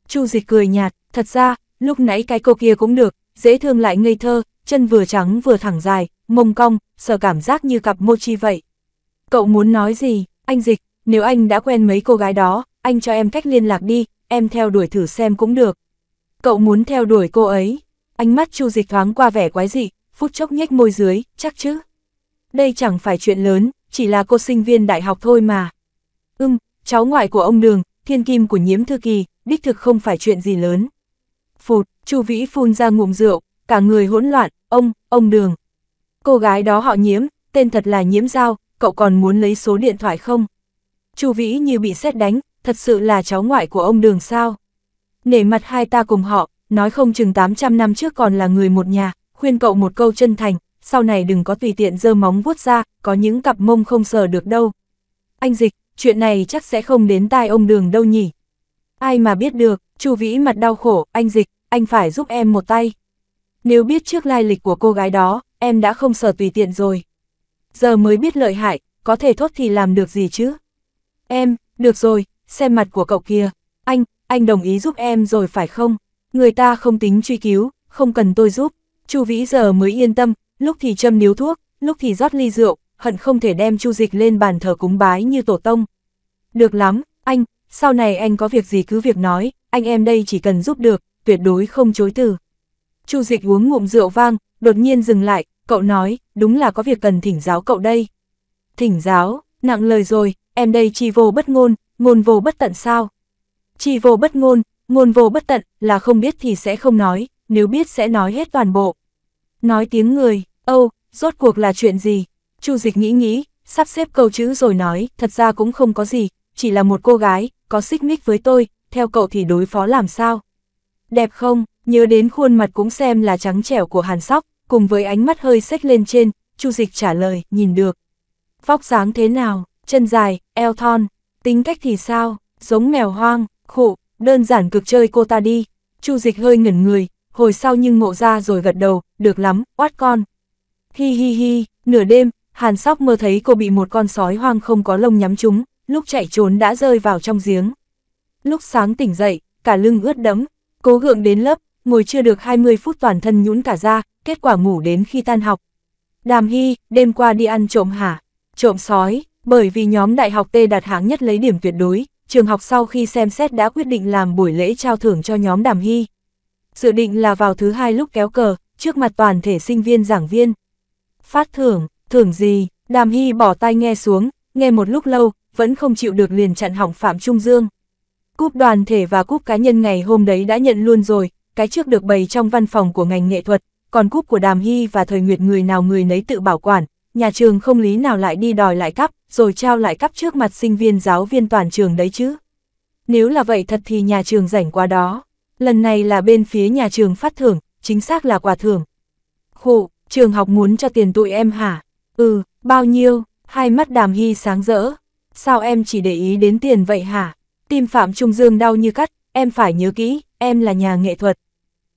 Chu Dịch cười nhạt, Thật ra, lúc nãy cái cô kia cũng được, dễ thương lại ngây thơ, chân vừa trắng vừa thẳng dài, mông cong, sợ cảm giác như cặp mochi vậy. Cậu muốn nói gì, anh dịch, nếu anh đã quen mấy cô gái đó, anh cho em cách liên lạc đi, em theo đuổi thử xem cũng được. Cậu muốn theo đuổi cô ấy, ánh mắt chu dịch thoáng qua vẻ quái dị, phút chốc nhếch môi dưới, chắc chứ. Đây chẳng phải chuyện lớn, chỉ là cô sinh viên đại học thôi mà. Ừm, cháu ngoại của ông Đường, thiên kim của nhiễm thư kỳ, đích thực không phải chuyện gì lớn phụt, Chu Vĩ phun ra ngụm rượu, cả người hỗn loạn, ông, ông đường. Cô gái đó họ nhiễm, tên thật là nhiễm giao, cậu còn muốn lấy số điện thoại không? Chu Vĩ như bị xét đánh, thật sự là cháu ngoại của ông đường sao? Nể mặt hai ta cùng họ, nói không chừng 800 năm trước còn là người một nhà, khuyên cậu một câu chân thành, sau này đừng có tùy tiện dơ móng vuốt ra, có những cặp mông không sờ được đâu. Anh Dịch, chuyện này chắc sẽ không đến tai ông đường đâu nhỉ? Ai mà biết được, Chu Vĩ mặt đau khổ, anh dịch, anh phải giúp em một tay. Nếu biết trước lai lịch của cô gái đó, em đã không sợ tùy tiện rồi. Giờ mới biết lợi hại, có thể thốt thì làm được gì chứ? Em, được rồi, xem mặt của cậu kia. Anh, anh đồng ý giúp em rồi phải không? Người ta không tính truy cứu, không cần tôi giúp. Chu Vĩ giờ mới yên tâm, lúc thì châm níu thuốc, lúc thì rót ly rượu, hận không thể đem Chu Dịch lên bàn thờ cúng bái như tổ tông. Được lắm, anh, sau này anh có việc gì cứ việc nói, anh em đây chỉ cần giúp được, tuyệt đối không chối từ. Chu dịch uống ngụm rượu vang, đột nhiên dừng lại, cậu nói, đúng là có việc cần thỉnh giáo cậu đây. Thỉnh giáo, nặng lời rồi, em đây chi vô bất ngôn, ngôn vô bất tận sao? Chi vô bất ngôn, ngôn vô bất tận là không biết thì sẽ không nói, nếu biết sẽ nói hết toàn bộ. Nói tiếng người, âu, rốt cuộc là chuyện gì? Chu dịch nghĩ nghĩ, sắp xếp câu chữ rồi nói, thật ra cũng không có gì, chỉ là một cô gái, có xích mích với tôi, theo cậu thì đối phó làm sao? Đẹp không, nhớ đến khuôn mặt cũng xem là trắng trẻo của Hàn Sóc, cùng với ánh mắt hơi xếch lên trên, Chu Dịch trả lời, nhìn được. Vóc dáng thế nào, chân dài, eo thon, tính cách thì sao, giống mèo hoang, khụ, đơn giản cực chơi cô ta đi. Chu Dịch hơi ngẩn người, hồi sau nhưng ngộ ra rồi gật đầu, được lắm, oát con. Hi hi hi, nửa đêm, Hàn Sóc mơ thấy cô bị một con sói hoang không có lông nhắm trúng, lúc chạy trốn đã rơi vào trong giếng. Lúc sáng tỉnh dậy, cả lưng ướt đẫm, cố gượng đến lớp, ngồi chưa được 20 phút toàn thân nhũn cả ra, kết quả ngủ đến khi tan học. Đàm Hy, đêm qua đi ăn trộm hả? Trộm sói, bởi vì nhóm đại học T đạt hạng nhất lấy điểm tuyệt đối, trường học sau khi xem xét đã quyết định làm buổi lễ trao thưởng cho nhóm Đàm Hy. Dự định là vào thứ hai lúc kéo cờ, trước mặt toàn thể sinh viên giảng viên. Phát thưởng, thưởng gì? Đàm Hy bỏ tai nghe xuống, nghe một lúc lâu, vẫn không chịu được liền chặn hỏng Phạm Trung Dương. Cúp đoàn thể và cúp cá nhân ngày hôm đấy đã nhận luôn rồi, cái trước được bày trong văn phòng của ngành nghệ thuật, còn cúp của Đàm Hy và Thời Nguyệt người nào người nấy tự bảo quản, nhà trường không lý nào lại đi đòi lại cắp, rồi trao lại cắp trước mặt sinh viên giáo viên toàn trường đấy chứ. Nếu là vậy thật thì nhà trường rảnh quá đó. Lần này là bên phía nhà trường phát thưởng, chính xác là quà thưởng. Khổ, trường học muốn cho tiền tụi em hả? Ừ, bao nhiêu? Hai mắt đàm hy sáng rỡ, sao em chỉ để ý đến tiền vậy hả? Tim Phạm Trung Dương đau như cắt, em phải nhớ kỹ, em là nhà nghệ thuật.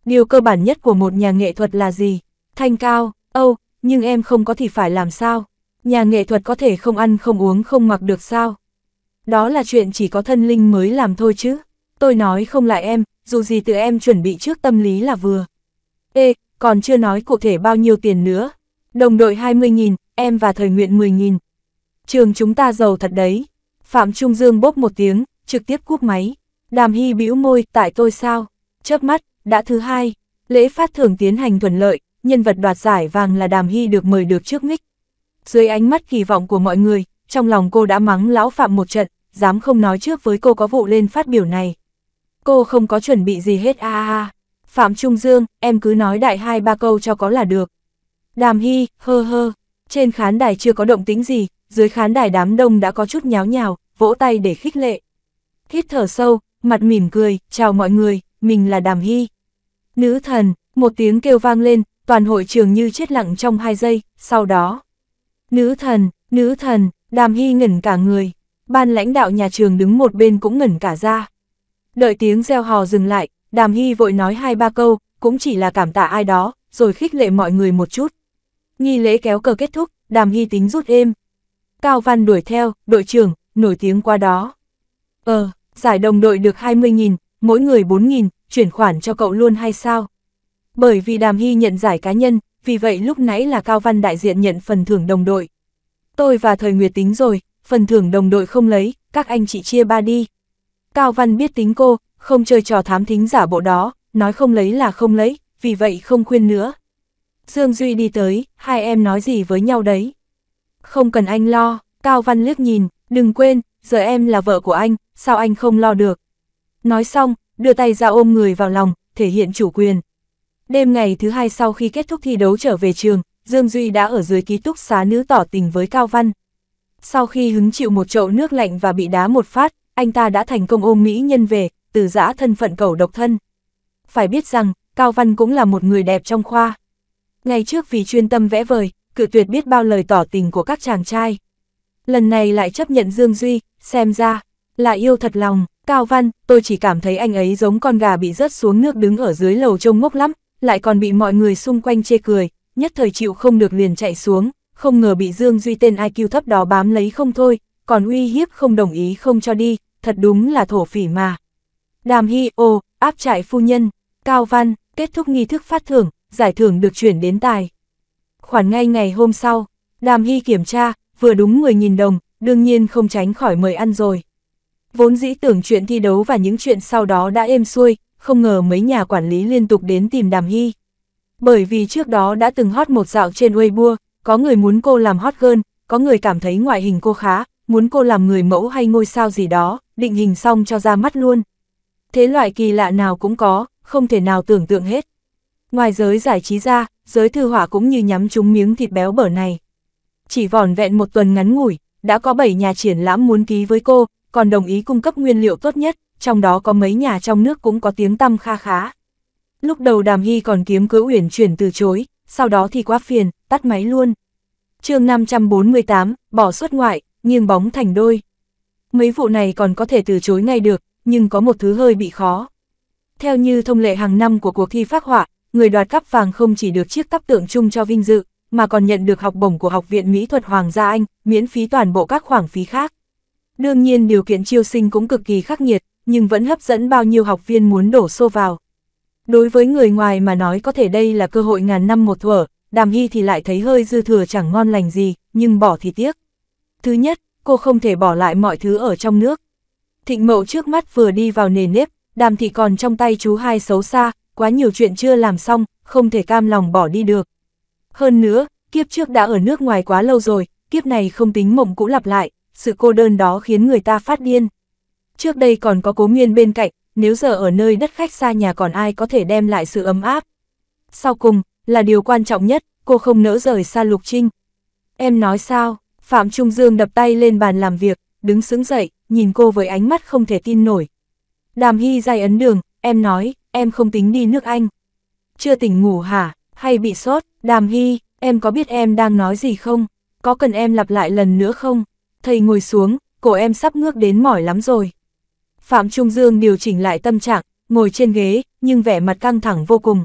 Điều cơ bản nhất của một nhà nghệ thuật là gì? Thanh cao, âu, oh, nhưng em không có thì phải làm sao? Nhà nghệ thuật có thể không ăn, không uống, không mặc được sao? Đó là chuyện chỉ có thân linh mới làm thôi chứ. Tôi nói không lại em, dù gì tự em chuẩn bị trước tâm lý là vừa. Ê, còn chưa nói cụ thể bao nhiêu tiền nữa. Đồng đội 20.000, em và thời nguyện 10.000, trường chúng ta giàu thật đấy. Phạm Trung Dương bốp một tiếng, trực tiếp cúp máy. Đàm Hy bĩu môi, tại tôi sao? Chớp mắt, đã thứ hai, lễ phát thưởng tiến hành thuận lợi, nhân vật đoạt giải vàng là Đàm Hy được mời được trước mic. Dưới ánh mắt kỳ vọng của mọi người, trong lòng cô đã mắng lão Phạm một trận, dám không nói trước với cô có vụ lên phát biểu này. Cô không có chuẩn bị gì hết a a Phạm Trung Dương, em cứ nói đại hai ba câu cho có là được. Đàm Hy, hơ hơ, trên khán đài chưa có động tính gì, dưới khán đài đám đông đã có chút nháo nhào, vỗ tay để khích lệ. Hít thở sâu, mặt mỉm cười, chào mọi người, mình là Đàm Hy. Nữ thần, một tiếng kêu vang lên, toàn hội trường như chết lặng trong hai giây, sau đó. Nữ thần, nữ thần, Đàm Hy ngẩn cả người, ban lãnh đạo nhà trường đứng một bên cũng ngẩn cả ra. Đợi tiếng gieo hò dừng lại, Đàm Hy vội nói hai ba câu, cũng chỉ là cảm tạ ai đó, rồi khích lệ mọi người một chút. Nghi lễ kéo cờ kết thúc, Đàm Hy tính rút êm, Cao Văn đuổi theo, đội trưởng, nổi tiếng qua đó. Ờ, giải đồng đội được 20.000, mỗi người 4.000, chuyển khoản cho cậu luôn hay sao? Bởi vì Đàm Hy nhận giải cá nhân, vì vậy lúc nãy là Cao Văn đại diện nhận phần thưởng đồng đội. Tôi và Thời Nguyệt tính rồi, phần thưởng đồng đội không lấy, các anh chị chia ba đi. Cao Văn biết tính cô, không chơi trò thám thính giả bộ đó, nói không lấy là không lấy, vì vậy không khuyên nữa. Dương Duy đi tới, hai em nói gì với nhau đấy? không cần anh lo, Cao Văn liếc nhìn, đừng quên, giờ em là vợ của anh, sao anh không lo được. Nói xong, đưa tay ra ôm người vào lòng, thể hiện chủ quyền. Đêm ngày thứ hai sau khi kết thúc thi đấu trở về trường, Dương Duy đã ở dưới ký túc xá nữ tỏ tình với Cao Văn. Sau khi hứng chịu một chậu nước lạnh và bị đá một phát, anh ta đã thành công ôm Mỹ nhân về, từ giã thân phận cầu độc thân. Phải biết rằng, Cao Văn cũng là một người đẹp trong khoa. Ngày trước vì chuyên tâm vẽ vời, cự tuyệt biết bao lời tỏ tình của các chàng trai. Lần này lại chấp nhận Dương Duy, xem ra, là yêu thật lòng, Cao Văn, tôi chỉ cảm thấy anh ấy giống con gà bị rớt xuống nước đứng ở dưới lầu trông ngốc lắm, lại còn bị mọi người xung quanh chê cười, nhất thời chịu không được liền chạy xuống, không ngờ bị Dương Duy tên IQ thấp đó bám lấy không thôi, còn uy hiếp không đồng ý không cho đi, thật đúng là thổ phỉ mà. Đàm Hy, ô, áp trại phu nhân, Cao Văn, kết thúc nghi thức phát thưởng, giải thưởng được chuyển đến tài khoản ngay ngày hôm sau, đàm hy kiểm tra, vừa đúng 10.000 đồng, đương nhiên không tránh khỏi mời ăn rồi. Vốn dĩ tưởng chuyện thi đấu và những chuyện sau đó đã êm xuôi, không ngờ mấy nhà quản lý liên tục đến tìm đàm hy. Bởi vì trước đó đã từng hot một dạo trên Weibo, có người muốn cô làm hot girl, có người cảm thấy ngoại hình cô khá, muốn cô làm người mẫu hay ngôi sao gì đó, định hình xong cho ra mắt luôn. Thế loại kỳ lạ nào cũng có, không thể nào tưởng tượng hết. Ngoài giới giải trí ra, giới thư hỏa cũng như nhắm trúng miếng thịt béo bở này. Chỉ vỏn vẹn một tuần ngắn ngủi, đã có 7 nhà triển lãm muốn ký với cô, còn đồng ý cung cấp nguyên liệu tốt nhất, trong đó có mấy nhà trong nước cũng có tiếng tăm kha khá. Lúc đầu Đàm Hy còn kiếm cứ uyển chuyển từ chối, sau đó thì quá phiền, tắt máy luôn. chương 548, bỏ xuất ngoại, nghiêng bóng thành đôi. Mấy vụ này còn có thể từ chối ngay được, nhưng có một thứ hơi bị khó. Theo như thông lệ hàng năm của cuộc thi phát họa, người đoạt cắp vàng không chỉ được chiếc cắp tượng chung cho vinh dự, mà còn nhận được học bổng của Học viện Mỹ thuật Hoàng gia Anh, miễn phí toàn bộ các khoản phí khác. Đương nhiên điều kiện chiêu sinh cũng cực kỳ khắc nghiệt, nhưng vẫn hấp dẫn bao nhiêu học viên muốn đổ xô vào. Đối với người ngoài mà nói có thể đây là cơ hội ngàn năm một thuở, đàm hy thì lại thấy hơi dư thừa chẳng ngon lành gì, nhưng bỏ thì tiếc. Thứ nhất, cô không thể bỏ lại mọi thứ ở trong nước. Thịnh mậu trước mắt vừa đi vào nền nếp, đàm thị còn trong tay chú hai xấu xa, quá nhiều chuyện chưa làm xong, không thể cam lòng bỏ đi được. Hơn nữa, kiếp trước đã ở nước ngoài quá lâu rồi, kiếp này không tính mộng cũ lặp lại, sự cô đơn đó khiến người ta phát điên. Trước đây còn có cố nguyên bên cạnh, nếu giờ ở nơi đất khách xa nhà còn ai có thể đem lại sự ấm áp. Sau cùng, là điều quan trọng nhất, cô không nỡ rời xa Lục Trinh. Em nói sao, Phạm Trung Dương đập tay lên bàn làm việc, đứng sững dậy, nhìn cô với ánh mắt không thể tin nổi. Đàm Hy dài ấn đường, em nói, em không tính đi nước Anh. Chưa tỉnh ngủ hả, hay bị sốt, đàm hy, em có biết em đang nói gì không? Có cần em lặp lại lần nữa không? Thầy ngồi xuống, cổ em sắp ngước đến mỏi lắm rồi. Phạm Trung Dương điều chỉnh lại tâm trạng, ngồi trên ghế, nhưng vẻ mặt căng thẳng vô cùng.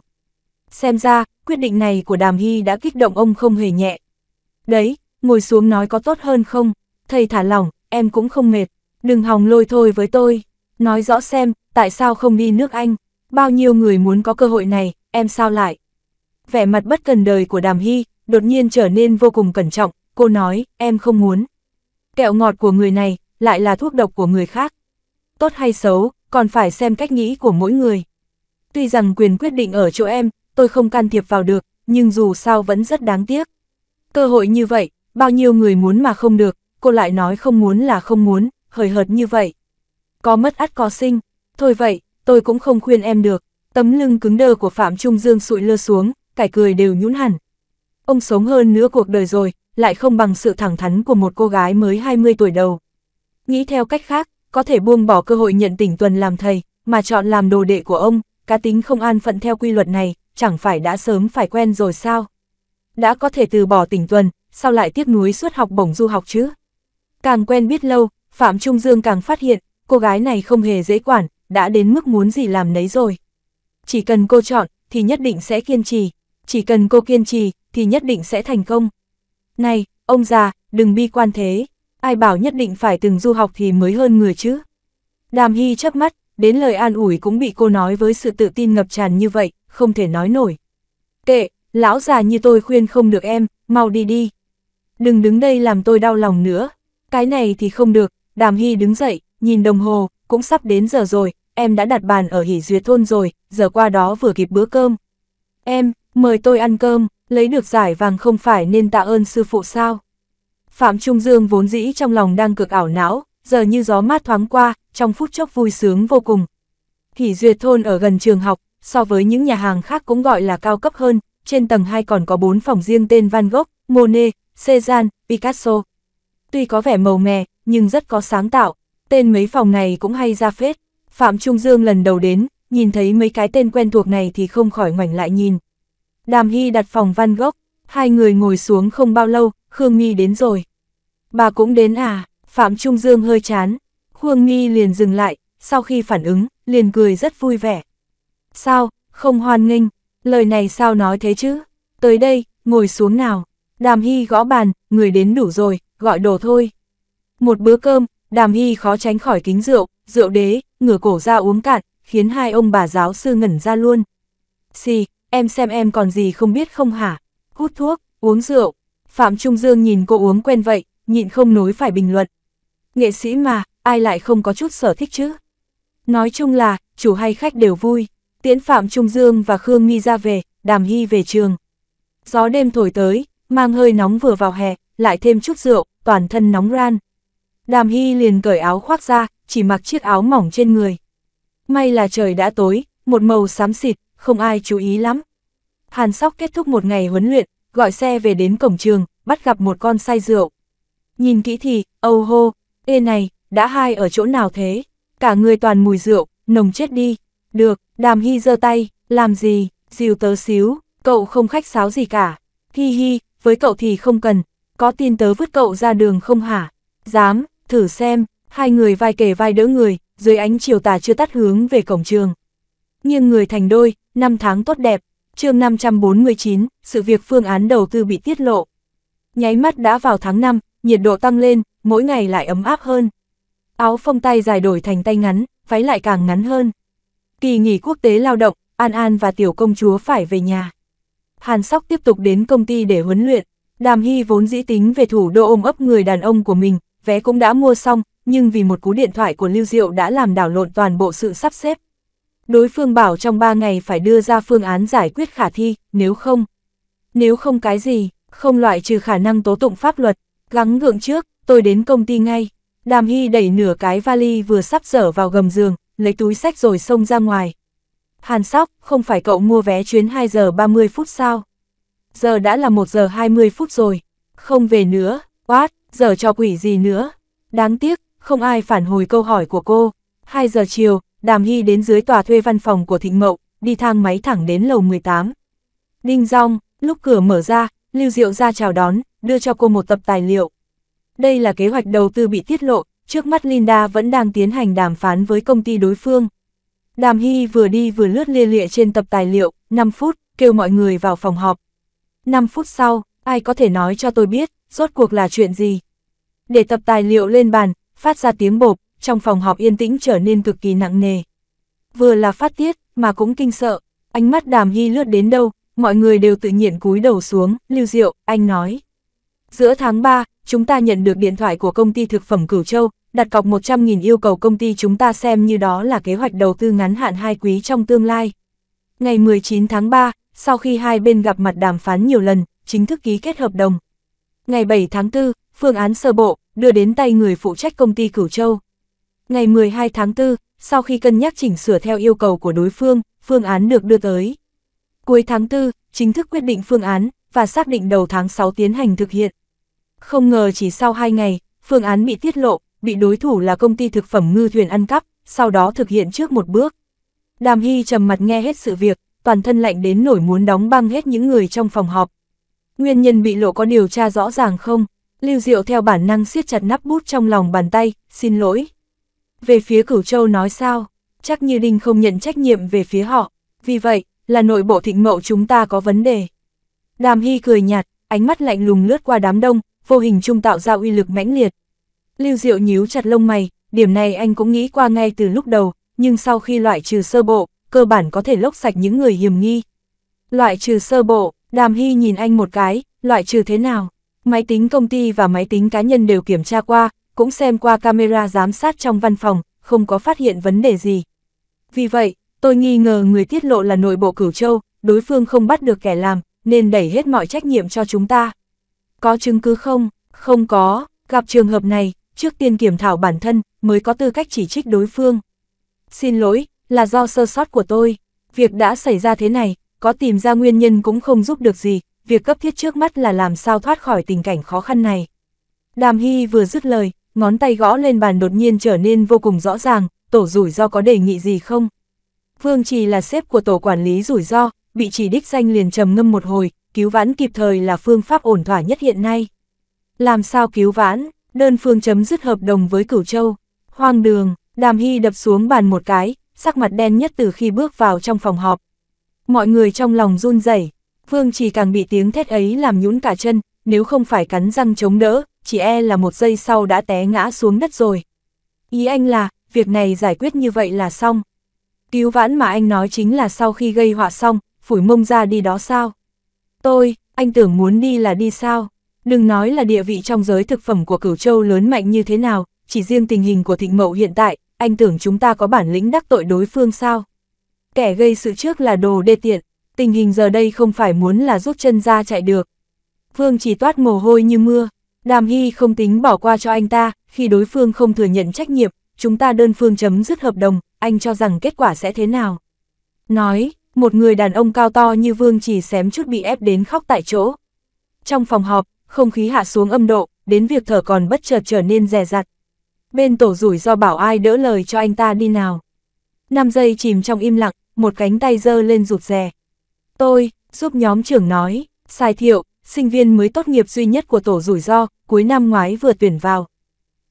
Xem ra, quyết định này của Đàm Hy đã kích động ông không hề nhẹ. Đấy, ngồi xuống nói có tốt hơn không? Thầy thả lỏng, em cũng không mệt, đừng hòng lôi thôi với tôi. Nói rõ xem, tại sao không đi nước Anh? Bao nhiêu người muốn có cơ hội này, em sao lại? Vẻ mặt bất cần đời của Đàm Hy, đột nhiên trở nên vô cùng cẩn trọng, cô nói, em không muốn. Kẹo ngọt của người này, lại là thuốc độc của người khác. Tốt hay xấu, còn phải xem cách nghĩ của mỗi người. Tuy rằng quyền quyết định ở chỗ em, tôi không can thiệp vào được, nhưng dù sao vẫn rất đáng tiếc. Cơ hội như vậy, bao nhiêu người muốn mà không được, cô lại nói không muốn là không muốn, hời hợt như vậy có mất ắt có sinh. Thôi vậy, tôi cũng không khuyên em được. Tấm lưng cứng đơ của Phạm Trung Dương sụi lơ xuống, cải cười đều nhún hẳn. Ông sống hơn nửa cuộc đời rồi, lại không bằng sự thẳng thắn của một cô gái mới 20 tuổi đầu. Nghĩ theo cách khác, có thể buông bỏ cơ hội nhận tỉnh tuần làm thầy, mà chọn làm đồ đệ của ông, cá tính không an phận theo quy luật này, chẳng phải đã sớm phải quen rồi sao? Đã có thể từ bỏ tỉnh tuần, sao lại tiếc nuối suốt học bổng du học chứ? Càng quen biết lâu, Phạm Trung Dương càng phát hiện, cô gái này không hề dễ quản, đã đến mức muốn gì làm nấy rồi. Chỉ cần cô chọn, thì nhất định sẽ kiên trì, chỉ cần cô kiên trì, thì nhất định sẽ thành công. Này, ông già, đừng bi quan thế, ai bảo nhất định phải từng du học thì mới hơn người chứ. Đàm Hy chớp mắt, đến lời an ủi cũng bị cô nói với sự tự tin ngập tràn như vậy, không thể nói nổi. Kệ, lão già như tôi khuyên không được em, mau đi đi. Đừng đứng đây làm tôi đau lòng nữa, cái này thì không được, Đàm Hy đứng dậy, nhìn đồng hồ, cũng sắp đến giờ rồi, em đã đặt bàn ở hỉ duyệt thôn rồi, giờ qua đó vừa kịp bữa cơm. Em, mời tôi ăn cơm, lấy được giải vàng không phải nên tạ ơn sư phụ sao? Phạm Trung Dương vốn dĩ trong lòng đang cực ảo não, giờ như gió mát thoáng qua, trong phút chốc vui sướng vô cùng. Hỉ duyệt thôn ở gần trường học, so với những nhà hàng khác cũng gọi là cao cấp hơn, trên tầng 2 còn có 4 phòng riêng tên Van Gogh, Monet, Cézanne, Picasso. Tuy có vẻ màu mè, nhưng rất có sáng tạo, tên mấy phòng này cũng hay ra phết. Phạm Trung Dương lần đầu đến, nhìn thấy mấy cái tên quen thuộc này thì không khỏi ngoảnh lại nhìn. Đàm Hy đặt phòng văn gốc, hai người ngồi xuống không bao lâu, Khương Nghi đến rồi. Bà cũng đến à, Phạm Trung Dương hơi chán. Khương Nghi liền dừng lại, sau khi phản ứng, liền cười rất vui vẻ. Sao, không hoan nghênh, lời này sao nói thế chứ? Tới đây, ngồi xuống nào. Đàm Hy gõ bàn, người đến đủ rồi, gọi đồ thôi. Một bữa cơm, Đàm Hy khó tránh khỏi kính rượu, rượu đế, ngửa cổ ra uống cạn, khiến hai ông bà giáo sư ngẩn ra luôn. Xì, em xem em còn gì không biết không hả? Hút thuốc, uống rượu. Phạm Trung Dương nhìn cô uống quen vậy, nhịn không nối phải bình luận. Nghệ sĩ mà, ai lại không có chút sở thích chứ? Nói chung là, chủ hay khách đều vui. Tiễn Phạm Trung Dương và Khương Nghi ra về, đàm hy về trường. Gió đêm thổi tới, mang hơi nóng vừa vào hè, lại thêm chút rượu, toàn thân nóng ran. Đàm Hy liền cởi áo khoác ra, chỉ mặc chiếc áo mỏng trên người. May là trời đã tối, một màu xám xịt, không ai chú ý lắm. Hàn Sóc kết thúc một ngày huấn luyện, gọi xe về đến cổng trường, bắt gặp một con say rượu. Nhìn kỹ thì, âu hô, ê này, đã hai ở chỗ nào thế? Cả người toàn mùi rượu, nồng chết đi. Được, đàm hy giơ tay, làm gì, dìu tớ xíu, cậu không khách sáo gì cả. Hi hi, với cậu thì không cần, có tin tớ vứt cậu ra đường không hả? Dám, thử xem, hai người vai kề vai đỡ người, dưới ánh chiều tà chưa tắt hướng về cổng trường. Nhưng người thành đôi, năm tháng tốt đẹp, chương 549, sự việc phương án đầu tư bị tiết lộ. Nháy mắt đã vào tháng 5, nhiệt độ tăng lên, mỗi ngày lại ấm áp hơn. Áo phông tay dài đổi thành tay ngắn, váy lại càng ngắn hơn. Kỳ nghỉ quốc tế lao động, An An và tiểu công chúa phải về nhà. Hàn Sóc tiếp tục đến công ty để huấn luyện. Đàm Hy vốn dĩ tính về thủ đô ôm ấp người đàn ông của mình, vé cũng đã mua xong, nhưng vì một cú điện thoại của Lưu Diệu đã làm đảo lộn toàn bộ sự sắp xếp. Đối phương bảo trong 3 ngày phải đưa ra phương án giải quyết khả thi, nếu không. Nếu không cái gì, không loại trừ khả năng tố tụng pháp luật, gắng gượng trước, tôi đến công ty ngay. Đàm Hy đẩy nửa cái vali vừa sắp dở vào gầm giường, lấy túi sách rồi xông ra ngoài. Hàn sóc, không phải cậu mua vé chuyến 2 giờ 30 phút sao? Giờ đã là 1 giờ 20 phút rồi, không về nữa, quát giờ cho quỷ gì nữa. Đáng tiếc, không ai phản hồi câu hỏi của cô. 2 giờ chiều, Đàm Hy đến dưới tòa thuê văn phòng của Thịnh Mậu, đi thang máy thẳng đến lầu 18. Đinh Dong, lúc cửa mở ra, Lưu Diệu ra chào đón, đưa cho cô một tập tài liệu. Đây là kế hoạch đầu tư bị tiết lộ, trước mắt Linda vẫn đang tiến hành đàm phán với công ty đối phương. Đàm Hy vừa đi vừa lướt lia lịa trên tập tài liệu, 5 phút, kêu mọi người vào phòng họp. 5 phút sau, ai có thể nói cho tôi biết, rốt cuộc là chuyện gì? Để tập tài liệu lên bàn, phát ra tiếng bộp, trong phòng họp yên tĩnh trở nên cực kỳ nặng nề. Vừa là phát tiết, mà cũng kinh sợ, ánh mắt đàm hy lướt đến đâu, mọi người đều tự nhiên cúi đầu xuống, lưu diệu, anh nói. Giữa tháng 3, chúng ta nhận được điện thoại của công ty thực phẩm Cửu Châu, đặt cọc 100.000 yêu cầu công ty chúng ta xem như đó là kế hoạch đầu tư ngắn hạn hai quý trong tương lai. Ngày 19 tháng 3, sau khi hai bên gặp mặt đàm phán nhiều lần, chính thức ký kết hợp đồng, Ngày 7 tháng 4, phương án sơ bộ, đưa đến tay người phụ trách công ty Cửu Châu. Ngày 12 tháng 4, sau khi cân nhắc chỉnh sửa theo yêu cầu của đối phương, phương án được đưa tới. Cuối tháng 4, chính thức quyết định phương án, và xác định đầu tháng 6 tiến hành thực hiện. Không ngờ chỉ sau 2 ngày, phương án bị tiết lộ, bị đối thủ là công ty thực phẩm ngư thuyền ăn cắp, sau đó thực hiện trước một bước. Đàm Hy trầm mặt nghe hết sự việc, toàn thân lạnh đến nổi muốn đóng băng hết những người trong phòng họp, Nguyên nhân bị lộ có điều tra rõ ràng không? Lưu Diệu theo bản năng siết chặt nắp bút trong lòng bàn tay, xin lỗi. Về phía Cửu Châu nói sao? Chắc như Đinh không nhận trách nhiệm về phía họ. Vì vậy, là nội bộ thịnh mậu chúng ta có vấn đề. Đàm Hy cười nhạt, ánh mắt lạnh lùng lướt qua đám đông, vô hình trung tạo ra uy lực mãnh liệt. Lưu Diệu nhíu chặt lông mày, điểm này anh cũng nghĩ qua ngay từ lúc đầu, nhưng sau khi loại trừ sơ bộ, cơ bản có thể lốc sạch những người hiểm nghi. Loại trừ sơ bộ, Đàm Hy nhìn anh một cái, loại trừ thế nào? Máy tính công ty và máy tính cá nhân đều kiểm tra qua, cũng xem qua camera giám sát trong văn phòng, không có phát hiện vấn đề gì. Vì vậy, tôi nghi ngờ người tiết lộ là nội bộ cửu châu, đối phương không bắt được kẻ làm, nên đẩy hết mọi trách nhiệm cho chúng ta. Có chứng cứ không? Không có, gặp trường hợp này, trước tiên kiểm thảo bản thân, mới có tư cách chỉ trích đối phương. Xin lỗi, là do sơ sót của tôi. Việc đã xảy ra thế này, có tìm ra nguyên nhân cũng không giúp được gì, việc cấp thiết trước mắt là làm sao thoát khỏi tình cảnh khó khăn này. Đàm Hy vừa dứt lời, ngón tay gõ lên bàn đột nhiên trở nên vô cùng rõ ràng, tổ rủi ro có đề nghị gì không? Vương Trì là sếp của tổ quản lý rủi ro, bị chỉ đích danh liền trầm ngâm một hồi, cứu vãn kịp thời là phương pháp ổn thỏa nhất hiện nay. Làm sao cứu vãn, đơn phương chấm dứt hợp đồng với Cửu Châu. Hoang đường, Đàm Hy đập xuống bàn một cái, sắc mặt đen nhất từ khi bước vào trong phòng họp, Mọi người trong lòng run rẩy vương chỉ càng bị tiếng thét ấy làm nhũn cả chân, nếu không phải cắn răng chống đỡ, chỉ e là một giây sau đã té ngã xuống đất rồi. Ý anh là, việc này giải quyết như vậy là xong. Cứu vãn mà anh nói chính là sau khi gây họa xong, phủi mông ra đi đó sao? Tôi, anh tưởng muốn đi là đi sao? Đừng nói là địa vị trong giới thực phẩm của cửu châu lớn mạnh như thế nào, chỉ riêng tình hình của thịnh mậu hiện tại, anh tưởng chúng ta có bản lĩnh đắc tội đối phương sao? kẻ gây sự trước là đồ đê tiện, tình hình giờ đây không phải muốn là rút chân ra chạy được. Vương chỉ toát mồ hôi như mưa, Đàm Hy không tính bỏ qua cho anh ta, khi đối phương không thừa nhận trách nhiệm, chúng ta đơn phương chấm dứt hợp đồng, anh cho rằng kết quả sẽ thế nào. Nói, một người đàn ông cao to như Vương chỉ xém chút bị ép đến khóc tại chỗ. Trong phòng họp, không khí hạ xuống âm độ, đến việc thở còn bất chợt trở nên rè rặt. Bên tổ rủi do bảo ai đỡ lời cho anh ta đi nào. 5 giây chìm trong im lặng, một cánh tay dơ lên rụt rè. Tôi, giúp nhóm trưởng nói, Sai Thiệu, sinh viên mới tốt nghiệp duy nhất của tổ rủi ro, cuối năm ngoái vừa tuyển vào.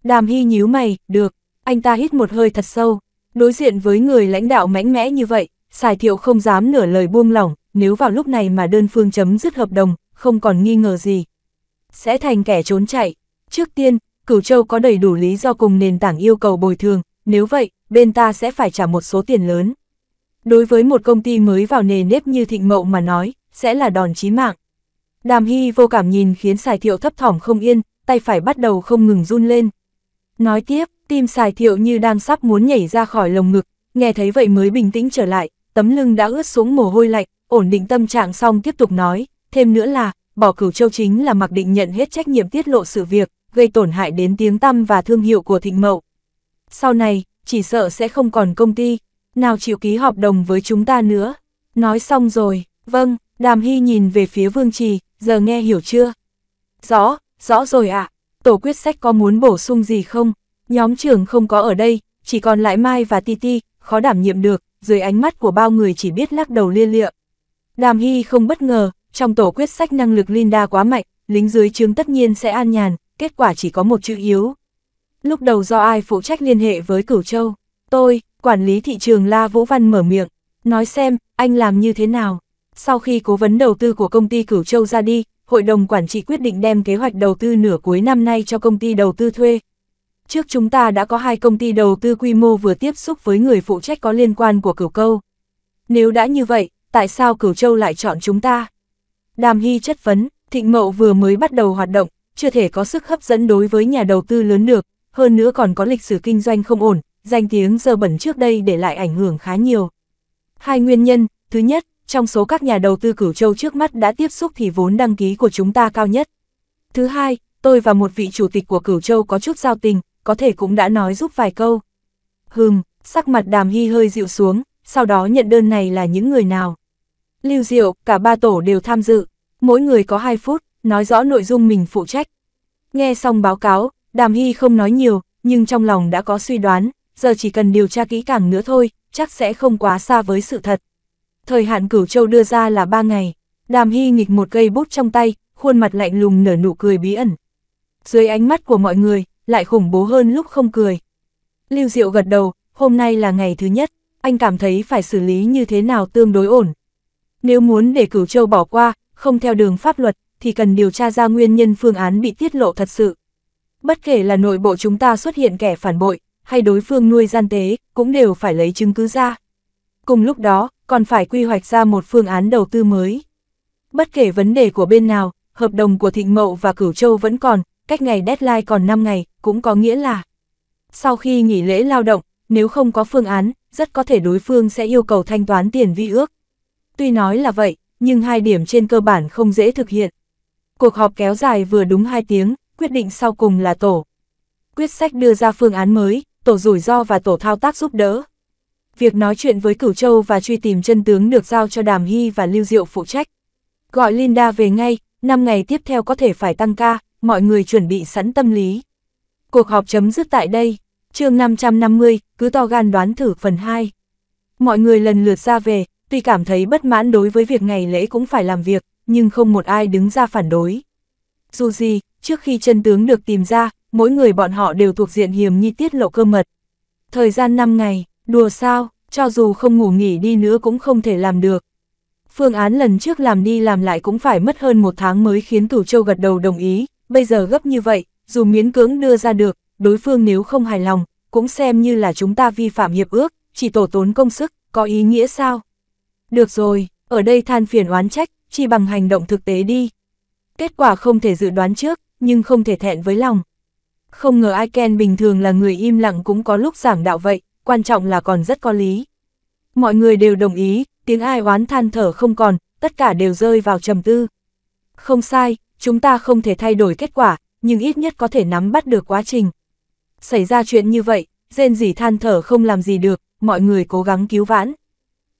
Đàm Hy nhíu mày, được, anh ta hít một hơi thật sâu. Đối diện với người lãnh đạo mãnh mẽ như vậy, Sài Thiệu không dám nửa lời buông lỏng, nếu vào lúc này mà đơn phương chấm dứt hợp đồng, không còn nghi ngờ gì. Sẽ thành kẻ trốn chạy. Trước tiên, Cửu Châu có đầy đủ lý do cùng nền tảng yêu cầu bồi thường, nếu vậy, bên ta sẽ phải trả một số tiền lớn. Đối với một công ty mới vào nề nếp như thịnh mậu mà nói, sẽ là đòn chí mạng. Đàm Hy vô cảm nhìn khiến xài thiệu thấp thỏm không yên, tay phải bắt đầu không ngừng run lên. Nói tiếp, tim xài thiệu như đang sắp muốn nhảy ra khỏi lồng ngực, nghe thấy vậy mới bình tĩnh trở lại, tấm lưng đã ướt xuống mồ hôi lạnh, ổn định tâm trạng xong tiếp tục nói, thêm nữa là, bỏ cửu châu chính là mặc định nhận hết trách nhiệm tiết lộ sự việc, gây tổn hại đến tiếng tăm và thương hiệu của thịnh mậu. Sau này, chỉ sợ sẽ không còn công ty, nào chịu ký hợp đồng với chúng ta nữa. Nói xong rồi, vâng, đàm hy nhìn về phía vương trì, giờ nghe hiểu chưa? Rõ, rõ rồi ạ, à. tổ quyết sách có muốn bổ sung gì không? Nhóm trưởng không có ở đây, chỉ còn lại Mai và Titi, khó đảm nhiệm được, dưới ánh mắt của bao người chỉ biết lắc đầu liên lịa. Đàm Hy không bất ngờ, trong tổ quyết sách năng lực Linda quá mạnh, lính dưới trướng tất nhiên sẽ an nhàn, kết quả chỉ có một chữ yếu. Lúc đầu do ai phụ trách liên hệ với Cửu Châu? Tôi, Quản lý thị trường La Vũ Văn mở miệng, nói xem, anh làm như thế nào. Sau khi cố vấn đầu tư của công ty Cửu Châu ra đi, hội đồng quản trị quyết định đem kế hoạch đầu tư nửa cuối năm nay cho công ty đầu tư thuê. Trước chúng ta đã có hai công ty đầu tư quy mô vừa tiếp xúc với người phụ trách có liên quan của Cửu Câu. Nếu đã như vậy, tại sao Cửu Châu lại chọn chúng ta? Đàm Hy chất vấn, Thịnh Mậu vừa mới bắt đầu hoạt động, chưa thể có sức hấp dẫn đối với nhà đầu tư lớn được, hơn nữa còn có lịch sử kinh doanh không ổn, danh tiếng dơ bẩn trước đây để lại ảnh hưởng khá nhiều. Hai nguyên nhân, thứ nhất, trong số các nhà đầu tư cửu châu trước mắt đã tiếp xúc thì vốn đăng ký của chúng ta cao nhất. Thứ hai, tôi và một vị chủ tịch của cửu châu có chút giao tình, có thể cũng đã nói giúp vài câu. Hừm, sắc mặt đàm hy hơi dịu xuống, sau đó nhận đơn này là những người nào. Lưu Diệu, cả ba tổ đều tham dự, mỗi người có 2 phút, nói rõ nội dung mình phụ trách. Nghe xong báo cáo, Đàm Hy không nói nhiều, nhưng trong lòng đã có suy đoán, giờ chỉ cần điều tra kỹ càng nữa thôi, chắc sẽ không quá xa với sự thật. Thời hạn cửu châu đưa ra là ba ngày, đàm hy nghịch một cây bút trong tay, khuôn mặt lạnh lùng nở nụ cười bí ẩn. Dưới ánh mắt của mọi người, lại khủng bố hơn lúc không cười. Lưu Diệu gật đầu, hôm nay là ngày thứ nhất, anh cảm thấy phải xử lý như thế nào tương đối ổn. Nếu muốn để cửu châu bỏ qua, không theo đường pháp luật, thì cần điều tra ra nguyên nhân phương án bị tiết lộ thật sự. Bất kể là nội bộ chúng ta xuất hiện kẻ phản bội, hay đối phương nuôi gian tế, cũng đều phải lấy chứng cứ ra. Cùng lúc đó, còn phải quy hoạch ra một phương án đầu tư mới. Bất kể vấn đề của bên nào, hợp đồng của Thịnh Mậu và Cửu Châu vẫn còn, cách ngày deadline còn 5 ngày, cũng có nghĩa là sau khi nghỉ lễ lao động, nếu không có phương án, rất có thể đối phương sẽ yêu cầu thanh toán tiền vi ước. Tuy nói là vậy, nhưng hai điểm trên cơ bản không dễ thực hiện. Cuộc họp kéo dài vừa đúng 2 tiếng, quyết định sau cùng là tổ. Quyết sách đưa ra phương án mới, tổ rủi ro và tổ thao tác giúp đỡ. Việc nói chuyện với Cửu Châu và truy tìm chân tướng được giao cho Đàm Hy và Lưu Diệu phụ trách. Gọi Linda về ngay, 5 ngày tiếp theo có thể phải tăng ca, mọi người chuẩn bị sẵn tâm lý. Cuộc họp chấm dứt tại đây, chương 550, cứ to gan đoán thử phần 2. Mọi người lần lượt ra về, tuy cảm thấy bất mãn đối với việc ngày lễ cũng phải làm việc, nhưng không một ai đứng ra phản đối. Dù gì, trước khi chân tướng được tìm ra, mỗi người bọn họ đều thuộc diện hiểm nghi tiết lộ cơ mật. Thời gian 5 ngày, đùa sao, cho dù không ngủ nghỉ đi nữa cũng không thể làm được. Phương án lần trước làm đi làm lại cũng phải mất hơn một tháng mới khiến Tủ Châu gật đầu đồng ý, bây giờ gấp như vậy, dù miễn cưỡng đưa ra được, đối phương nếu không hài lòng, cũng xem như là chúng ta vi phạm hiệp ước, chỉ tổ tốn công sức, có ý nghĩa sao? Được rồi, ở đây than phiền oán trách, chỉ bằng hành động thực tế đi. Kết quả không thể dự đoán trước, nhưng không thể thẹn với lòng. Không ngờ Aiken bình thường là người im lặng cũng có lúc giảng đạo vậy, quan trọng là còn rất có lý. Mọi người đều đồng ý, tiếng ai oán than thở không còn, tất cả đều rơi vào trầm tư. Không sai, chúng ta không thể thay đổi kết quả, nhưng ít nhất có thể nắm bắt được quá trình. Xảy ra chuyện như vậy, rên rỉ than thở không làm gì được, mọi người cố gắng cứu vãn.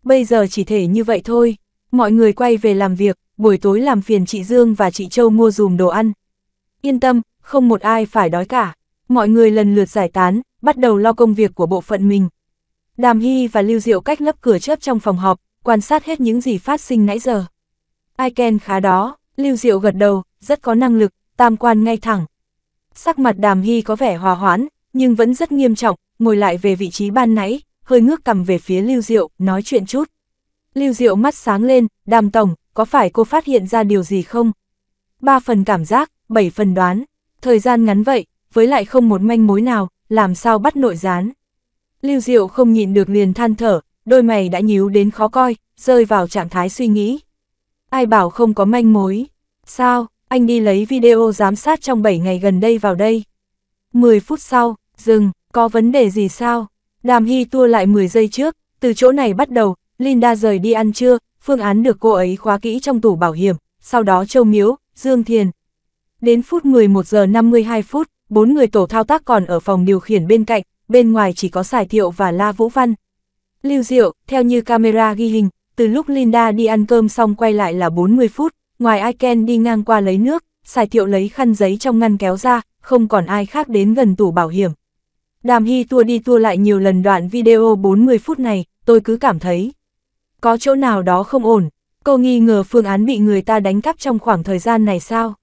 Bây giờ chỉ thể như vậy thôi, mọi người quay về làm việc, buổi tối làm phiền chị Dương và chị Châu mua dùm đồ ăn. Yên tâm, không một ai phải đói cả. Mọi người lần lượt giải tán, bắt đầu lo công việc của bộ phận mình. Đàm Hy và Lưu Diệu cách lấp cửa chớp trong phòng họp, quan sát hết những gì phát sinh nãy giờ. Ai Ken khá đó, Lưu Diệu gật đầu, rất có năng lực, tam quan ngay thẳng. Sắc mặt Đàm Hy có vẻ hòa hoãn, nhưng vẫn rất nghiêm trọng, ngồi lại về vị trí ban nãy, hơi ngước cầm về phía Lưu Diệu, nói chuyện chút. Lưu Diệu mắt sáng lên, Đàm Tổng, có phải cô phát hiện ra điều gì không? Ba phần cảm giác, bảy phần đoán thời gian ngắn vậy, với lại không một manh mối nào, làm sao bắt nội gián. Lưu Diệu không nhịn được liền than thở, đôi mày đã nhíu đến khó coi, rơi vào trạng thái suy nghĩ. Ai bảo không có manh mối? Sao, anh đi lấy video giám sát trong 7 ngày gần đây vào đây. 10 phút sau, dừng, có vấn đề gì sao? Đàm Hy tua lại 10 giây trước, từ chỗ này bắt đầu, Linda rời đi ăn trưa, phương án được cô ấy khóa kỹ trong tủ bảo hiểm, sau đó Châu Miếu, Dương Thiền, Đến phút 11 giờ 52 phút, bốn người tổ thao tác còn ở phòng điều khiển bên cạnh, bên ngoài chỉ có Sải Thiệu và La Vũ Văn. Lưu Diệu, theo như camera ghi hình, từ lúc Linda đi ăn cơm xong quay lại là 40 phút, ngoài Iken đi ngang qua lấy nước, Sải Thiệu lấy khăn giấy trong ngăn kéo ra, không còn ai khác đến gần tủ bảo hiểm. Đàm Hy tua đi tua lại nhiều lần đoạn video 40 phút này, tôi cứ cảm thấy có chỗ nào đó không ổn. Cô nghi ngờ phương án bị người ta đánh cắp trong khoảng thời gian này sao?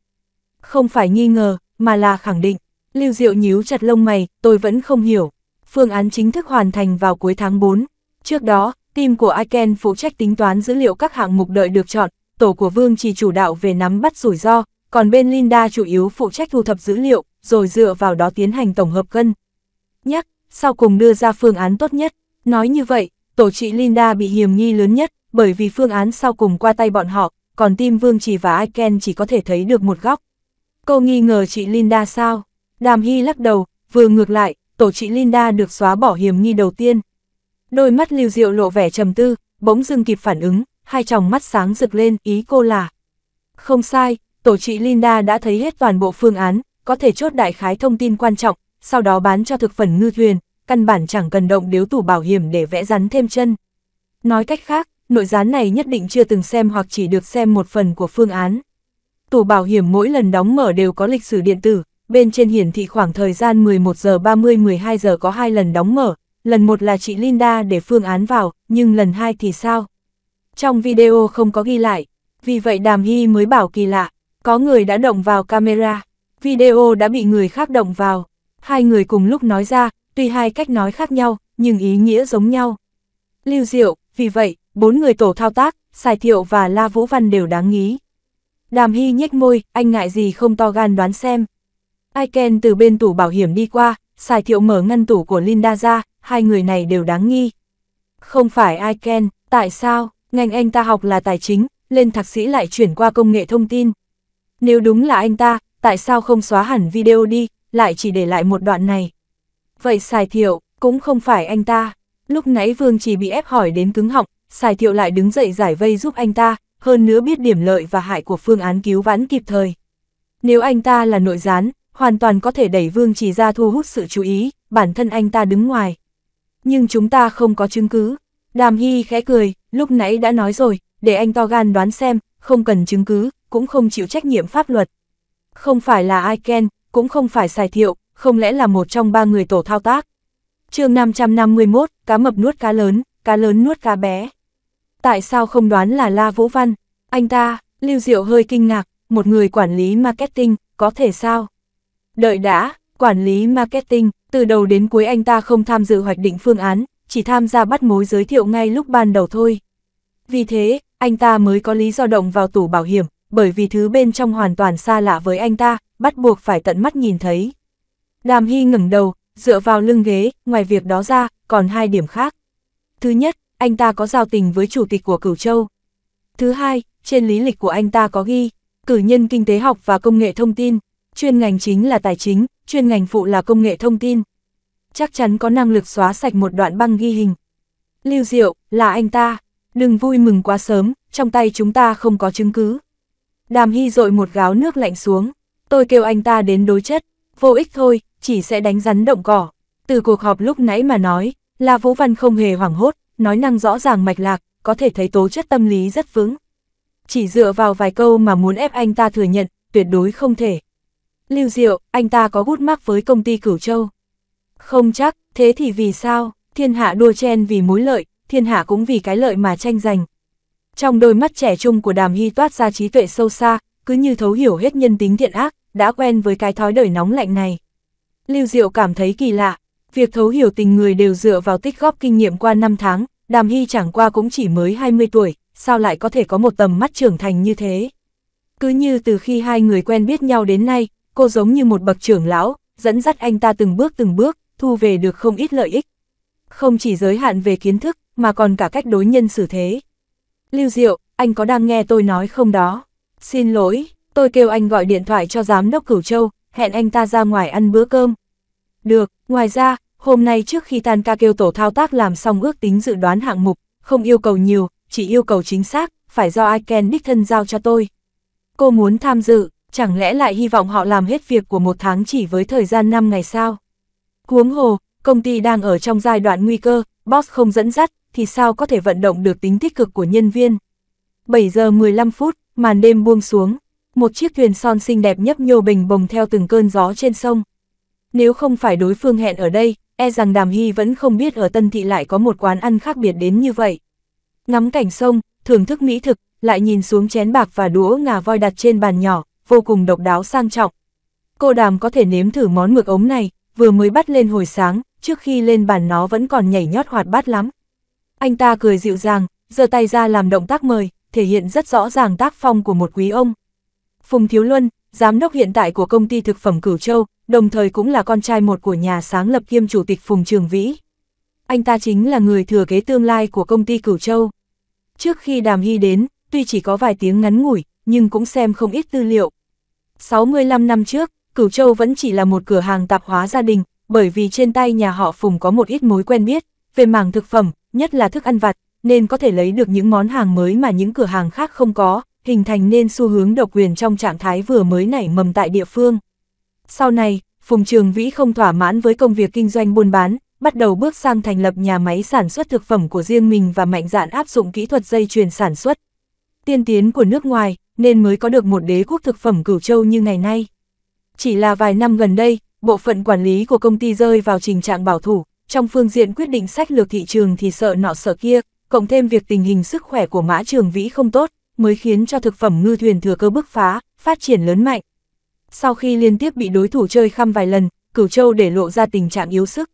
Không phải nghi ngờ, mà là khẳng định. Lưu Diệu nhíu chặt lông mày, tôi vẫn không hiểu. Phương án chính thức hoàn thành vào cuối tháng 4. Trước đó, team của Iken phụ trách tính toán dữ liệu các hạng mục đợi được chọn, tổ của Vương chỉ chủ đạo về nắm bắt rủi ro, còn bên Linda chủ yếu phụ trách thu thập dữ liệu, rồi dựa vào đó tiến hành tổng hợp cân. Nhắc, sau cùng đưa ra phương án tốt nhất. Nói như vậy, tổ trị Linda bị hiểm nghi lớn nhất, bởi vì phương án sau cùng qua tay bọn họ, còn team Vương Chỉ và Iken chỉ có thể thấy được một góc. Cô nghi ngờ chị Linda sao? Đàm Hy lắc đầu, vừa ngược lại, tổ chị Linda được xóa bỏ hiểm nghi đầu tiên. Đôi mắt Lưu Diệu lộ vẻ trầm tư, bỗng dưng kịp phản ứng, hai tròng mắt sáng rực lên, ý cô là. Không sai, tổ chị Linda đã thấy hết toàn bộ phương án, có thể chốt đại khái thông tin quan trọng, sau đó bán cho thực phẩm ngư thuyền, căn bản chẳng cần động điếu tủ bảo hiểm để vẽ rắn thêm chân. Nói cách khác, nội gián này nhất định chưa từng xem hoặc chỉ được xem một phần của phương án tủ bảo hiểm mỗi lần đóng mở đều có lịch sử điện tử, bên trên hiển thị khoảng thời gian 11 giờ 30 12 giờ có hai lần đóng mở, lần một là chị Linda để phương án vào, nhưng lần hai thì sao? Trong video không có ghi lại, vì vậy Đàm Hy mới bảo kỳ lạ, có người đã động vào camera, video đã bị người khác động vào. Hai người cùng lúc nói ra, tuy hai cách nói khác nhau, nhưng ý nghĩa giống nhau. Lưu Diệu, vì vậy, bốn người tổ thao tác, Sài Thiệu và La Vũ Văn đều đáng nghĩ. Đàm Hy nhếch môi, anh ngại gì không to gan đoán xem. Iken từ bên tủ bảo hiểm đi qua, xài thiệu mở ngăn tủ của Linda ra, hai người này đều đáng nghi. Không phải Iken, tại sao, ngành anh ta học là tài chính, lên thạc sĩ lại chuyển qua công nghệ thông tin. Nếu đúng là anh ta, tại sao không xóa hẳn video đi, lại chỉ để lại một đoạn này. Vậy xài thiệu, cũng không phải anh ta. Lúc nãy Vương chỉ bị ép hỏi đến cứng họng, xài thiệu lại đứng dậy giải vây giúp anh ta, hơn nữa biết điểm lợi và hại của phương án cứu vãn kịp thời. Nếu anh ta là nội gián, hoàn toàn có thể đẩy Vương Trì ra thu hút sự chú ý, bản thân anh ta đứng ngoài. Nhưng chúng ta không có chứng cứ. Đàm Hy khẽ cười, lúc nãy đã nói rồi, để anh to gan đoán xem, không cần chứng cứ, cũng không chịu trách nhiệm pháp luật. Không phải là ai ken cũng không phải Sài Thiệu, không lẽ là một trong ba người tổ thao tác. chương 551, cá mập nuốt cá lớn, cá lớn nuốt cá bé. Tại sao không đoán là La Vũ Văn? Anh ta, Lưu Diệu hơi kinh ngạc, một người quản lý marketing, có thể sao? Đợi đã, quản lý marketing, từ đầu đến cuối anh ta không tham dự hoạch định phương án, chỉ tham gia bắt mối giới thiệu ngay lúc ban đầu thôi. Vì thế, anh ta mới có lý do động vào tủ bảo hiểm, bởi vì thứ bên trong hoàn toàn xa lạ với anh ta, bắt buộc phải tận mắt nhìn thấy. Đàm Hy ngẩng đầu, dựa vào lưng ghế, ngoài việc đó ra, còn hai điểm khác. Thứ nhất, anh ta có giao tình với chủ tịch của Cửu Châu. Thứ hai, trên lý lịch của anh ta có ghi, cử nhân kinh tế học và công nghệ thông tin, chuyên ngành chính là tài chính, chuyên ngành phụ là công nghệ thông tin. Chắc chắn có năng lực xóa sạch một đoạn băng ghi hình. Lưu Diệu, là anh ta, đừng vui mừng quá sớm, trong tay chúng ta không có chứng cứ. Đàm Hy dội một gáo nước lạnh xuống, tôi kêu anh ta đến đối chất, vô ích thôi, chỉ sẽ đánh rắn động cỏ. Từ cuộc họp lúc nãy mà nói, là Vũ Văn không hề hoảng hốt, nói năng rõ ràng mạch lạc, có thể thấy tố chất tâm lý rất vững. Chỉ dựa vào vài câu mà muốn ép anh ta thừa nhận, tuyệt đối không thể. Lưu Diệu, anh ta có hút mắc với công ty Cửu Châu. Không chắc, thế thì vì sao, thiên hạ đua chen vì mối lợi, thiên hạ cũng vì cái lợi mà tranh giành. Trong đôi mắt trẻ trung của đàm hy toát ra trí tuệ sâu xa, cứ như thấu hiểu hết nhân tính thiện ác, đã quen với cái thói đời nóng lạnh này. Lưu Diệu cảm thấy kỳ lạ, Việc thấu hiểu tình người đều dựa vào tích góp kinh nghiệm qua năm tháng, Đàm Hy chẳng qua cũng chỉ mới 20 tuổi, sao lại có thể có một tầm mắt trưởng thành như thế. Cứ như từ khi hai người quen biết nhau đến nay, cô giống như một bậc trưởng lão, dẫn dắt anh ta từng bước từng bước, thu về được không ít lợi ích. Không chỉ giới hạn về kiến thức, mà còn cả cách đối nhân xử thế. Lưu Diệu, anh có đang nghe tôi nói không đó? Xin lỗi, tôi kêu anh gọi điện thoại cho giám đốc Cửu Châu, hẹn anh ta ra ngoài ăn bữa cơm. Được, ngoài ra, hôm nay trước khi tan ca kêu tổ thao tác làm xong ước tính dự đoán hạng mục, không yêu cầu nhiều, chỉ yêu cầu chính xác, phải do Iken Nixon giao cho tôi. Cô muốn tham dự, chẳng lẽ lại hy vọng họ làm hết việc của một tháng chỉ với thời gian 5 ngày sao? Huống hồ, công ty đang ở trong giai đoạn nguy cơ, boss không dẫn dắt, thì sao có thể vận động được tính tích cực của nhân viên? 7 giờ 15 phút, màn đêm buông xuống, một chiếc thuyền son xinh đẹp nhấp nhô bình bồng theo từng cơn gió trên sông. Nếu không phải đối phương hẹn ở đây, e rằng Đàm Hy vẫn không biết ở Tân Thị lại có một quán ăn khác biệt đến như vậy. Ngắm cảnh sông, thưởng thức mỹ thực, lại nhìn xuống chén bạc và đũa ngà voi đặt trên bàn nhỏ, vô cùng độc đáo sang trọng. Cô Đàm có thể nếm thử món mực ống này, vừa mới bắt lên hồi sáng, trước khi lên bàn nó vẫn còn nhảy nhót hoạt bát lắm. Anh ta cười dịu dàng, giơ tay ra làm động tác mời, thể hiện rất rõ ràng tác phong của một quý ông. Phùng Thiếu Luân, giám đốc hiện tại của công ty thực phẩm Cửu Châu, đồng thời cũng là con trai một của nhà sáng lập kiêm chủ tịch Phùng Trường Vĩ. Anh ta chính là người thừa kế tương lai của công ty Cửu Châu. Trước khi Đàm Hy đến, tuy chỉ có vài tiếng ngắn ngủi, nhưng cũng xem không ít tư liệu. 65 năm trước, Cửu Châu vẫn chỉ là một cửa hàng tạp hóa gia đình, bởi vì trên tay nhà họ Phùng có một ít mối quen biết về mảng thực phẩm, nhất là thức ăn vặt, nên có thể lấy được những món hàng mới mà những cửa hàng khác không có, hình thành nên xu hướng độc quyền trong trạng thái vừa mới nảy mầm tại địa phương. Sau này, Phùng Trường Vĩ không thỏa mãn với công việc kinh doanh buôn bán, bắt đầu bước sang thành lập nhà máy sản xuất thực phẩm của riêng mình và mạnh dạn áp dụng kỹ thuật dây chuyền sản xuất. Tiên tiến của nước ngoài, nên mới có được một đế quốc thực phẩm cửu châu như ngày nay. Chỉ là vài năm gần đây, bộ phận quản lý của công ty rơi vào tình trạng bảo thủ, trong phương diện quyết định sách lược thị trường thì sợ nọ sợ kia, cộng thêm việc tình hình sức khỏe của Mã Trường Vĩ không tốt, mới khiến cho thực phẩm ngư thuyền thừa cơ bứt phá, phát triển lớn mạnh. Sau khi liên tiếp bị đối thủ chơi khăm vài lần, Cửu Châu để lộ ra tình trạng yếu sức.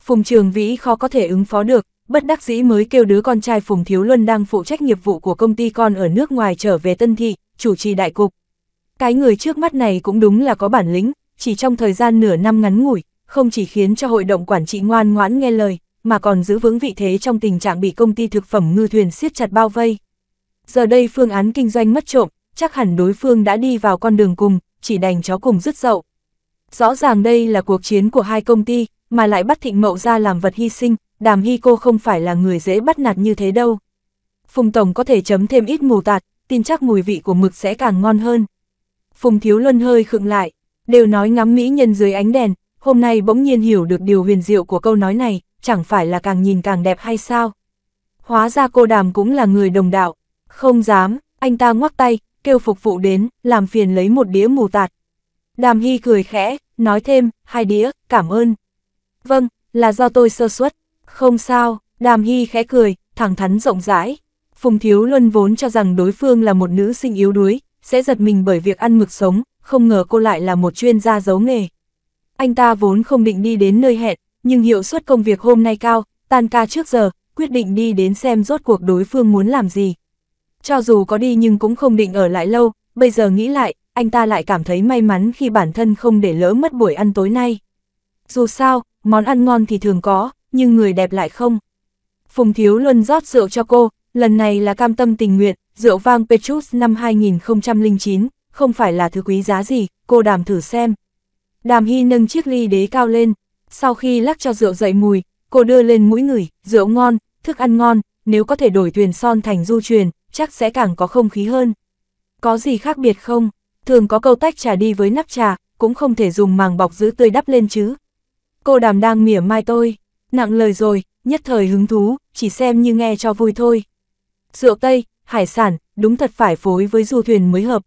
Phùng Trường Vĩ khó có thể ứng phó được, bất đắc dĩ mới kêu đứa con trai Phùng Thiếu Luân đang phụ trách nghiệp vụ của công ty con ở nước ngoài trở về Tân Thị, chủ trì đại cục. Cái người trước mắt này cũng đúng là có bản lĩnh, chỉ trong thời gian nửa năm ngắn ngủi, không chỉ khiến cho hội đồng quản trị ngoan ngoãn nghe lời, mà còn giữ vững vị thế trong tình trạng bị công ty thực phẩm ngư thuyền siết chặt bao vây giờ đây phương án kinh doanh mất trộm, chắc hẳn đối phương đã đi vào con đường cùng, chỉ đành chó cùng rứt dậu. Rõ ràng đây là cuộc chiến của hai công ty, mà lại bắt Thịnh Mậu ra làm vật hy sinh, đàm hy cô không phải là người dễ bắt nạt như thế đâu. Phùng Tổng có thể chấm thêm ít mù tạt, tin chắc mùi vị của mực sẽ càng ngon hơn. Phùng Thiếu Luân hơi khựng lại, đều nói ngắm mỹ nhân dưới ánh đèn, hôm nay bỗng nhiên hiểu được điều huyền diệu của câu nói này, chẳng phải là càng nhìn càng đẹp hay sao. Hóa ra cô đàm cũng là người đồng đạo, không dám, anh ta ngoắc tay, kêu phục vụ đến, làm phiền lấy một đĩa mù tạt. Đàm Hy cười khẽ, nói thêm, hai đĩa, cảm ơn. Vâng, là do tôi sơ suất. Không sao, Đàm Hy khẽ cười, thẳng thắn rộng rãi. Phùng Thiếu Luân vốn cho rằng đối phương là một nữ sinh yếu đuối, sẽ giật mình bởi việc ăn mực sống, không ngờ cô lại là một chuyên gia giấu nghề. Anh ta vốn không định đi đến nơi hẹn, nhưng hiệu suất công việc hôm nay cao, tan ca trước giờ, quyết định đi đến xem rốt cuộc đối phương muốn làm gì cho dù có đi nhưng cũng không định ở lại lâu, bây giờ nghĩ lại, anh ta lại cảm thấy may mắn khi bản thân không để lỡ mất buổi ăn tối nay. Dù sao, món ăn ngon thì thường có, nhưng người đẹp lại không. Phùng Thiếu Luân rót rượu cho cô, lần này là cam tâm tình nguyện, rượu vang Petrus năm 2009, không phải là thứ quý giá gì, cô đàm thử xem. Đàm Hy nâng chiếc ly đế cao lên, sau khi lắc cho rượu dậy mùi, cô đưa lên mũi ngửi, rượu ngon, thức ăn ngon, nếu có thể đổi thuyền son thành du truyền, chắc sẽ càng có không khí hơn. Có gì khác biệt không? Thường có câu tách trà đi với nắp trà, cũng không thể dùng màng bọc giữ tươi đắp lên chứ. Cô đàm đang mỉa mai tôi, nặng lời rồi, nhất thời hứng thú, chỉ xem như nghe cho vui thôi. Rượu Tây, hải sản, đúng thật phải phối với du thuyền mới hợp.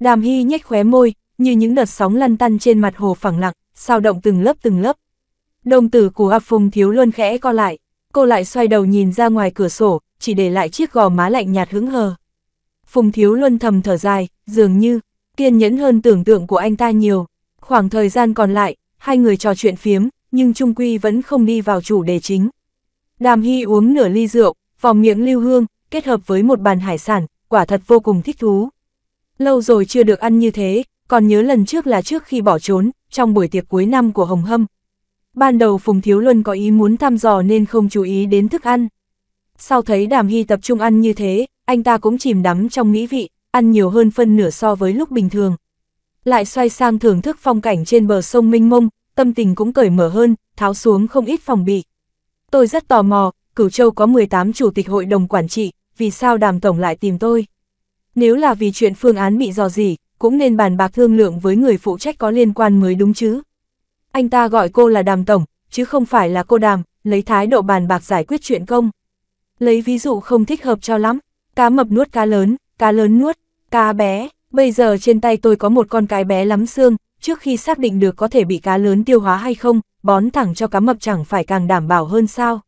Đàm Hy nhếch khóe môi, như những đợt sóng lăn tăn trên mặt hồ phẳng lặng, sao động từng lớp từng lớp. Đồng tử của A Phùng thiếu luôn khẽ co lại, cô lại xoay đầu nhìn ra ngoài cửa sổ, chỉ để lại chiếc gò má lạnh nhạt hứng hờ. Phùng Thiếu Luân thầm thở dài, dường như, kiên nhẫn hơn tưởng tượng của anh ta nhiều. Khoảng thời gian còn lại, hai người trò chuyện phiếm, nhưng Trung Quy vẫn không đi vào chủ đề chính. Đàm Hy uống nửa ly rượu, vòng miệng lưu hương, kết hợp với một bàn hải sản, quả thật vô cùng thích thú. Lâu rồi chưa được ăn như thế, còn nhớ lần trước là trước khi bỏ trốn, trong buổi tiệc cuối năm của Hồng Hâm. Ban đầu Phùng Thiếu Luân có ý muốn thăm dò nên không chú ý đến thức ăn sau thấy đàm hy tập trung ăn như thế, anh ta cũng chìm đắm trong mỹ vị, ăn nhiều hơn phân nửa so với lúc bình thường. Lại xoay sang thưởng thức phong cảnh trên bờ sông Minh Mông, tâm tình cũng cởi mở hơn, tháo xuống không ít phòng bị. Tôi rất tò mò, Cửu Châu có 18 chủ tịch hội đồng quản trị, vì sao đàm tổng lại tìm tôi? Nếu là vì chuyện phương án bị dò dỉ, cũng nên bàn bạc thương lượng với người phụ trách có liên quan mới đúng chứ. Anh ta gọi cô là đàm tổng, chứ không phải là cô đàm, lấy thái độ bàn bạc giải quyết chuyện công. Lấy ví dụ không thích hợp cho lắm, cá mập nuốt cá lớn, cá lớn nuốt, cá bé, bây giờ trên tay tôi có một con cái bé lắm xương, trước khi xác định được có thể bị cá lớn tiêu hóa hay không, bón thẳng cho cá mập chẳng phải càng đảm bảo hơn sao.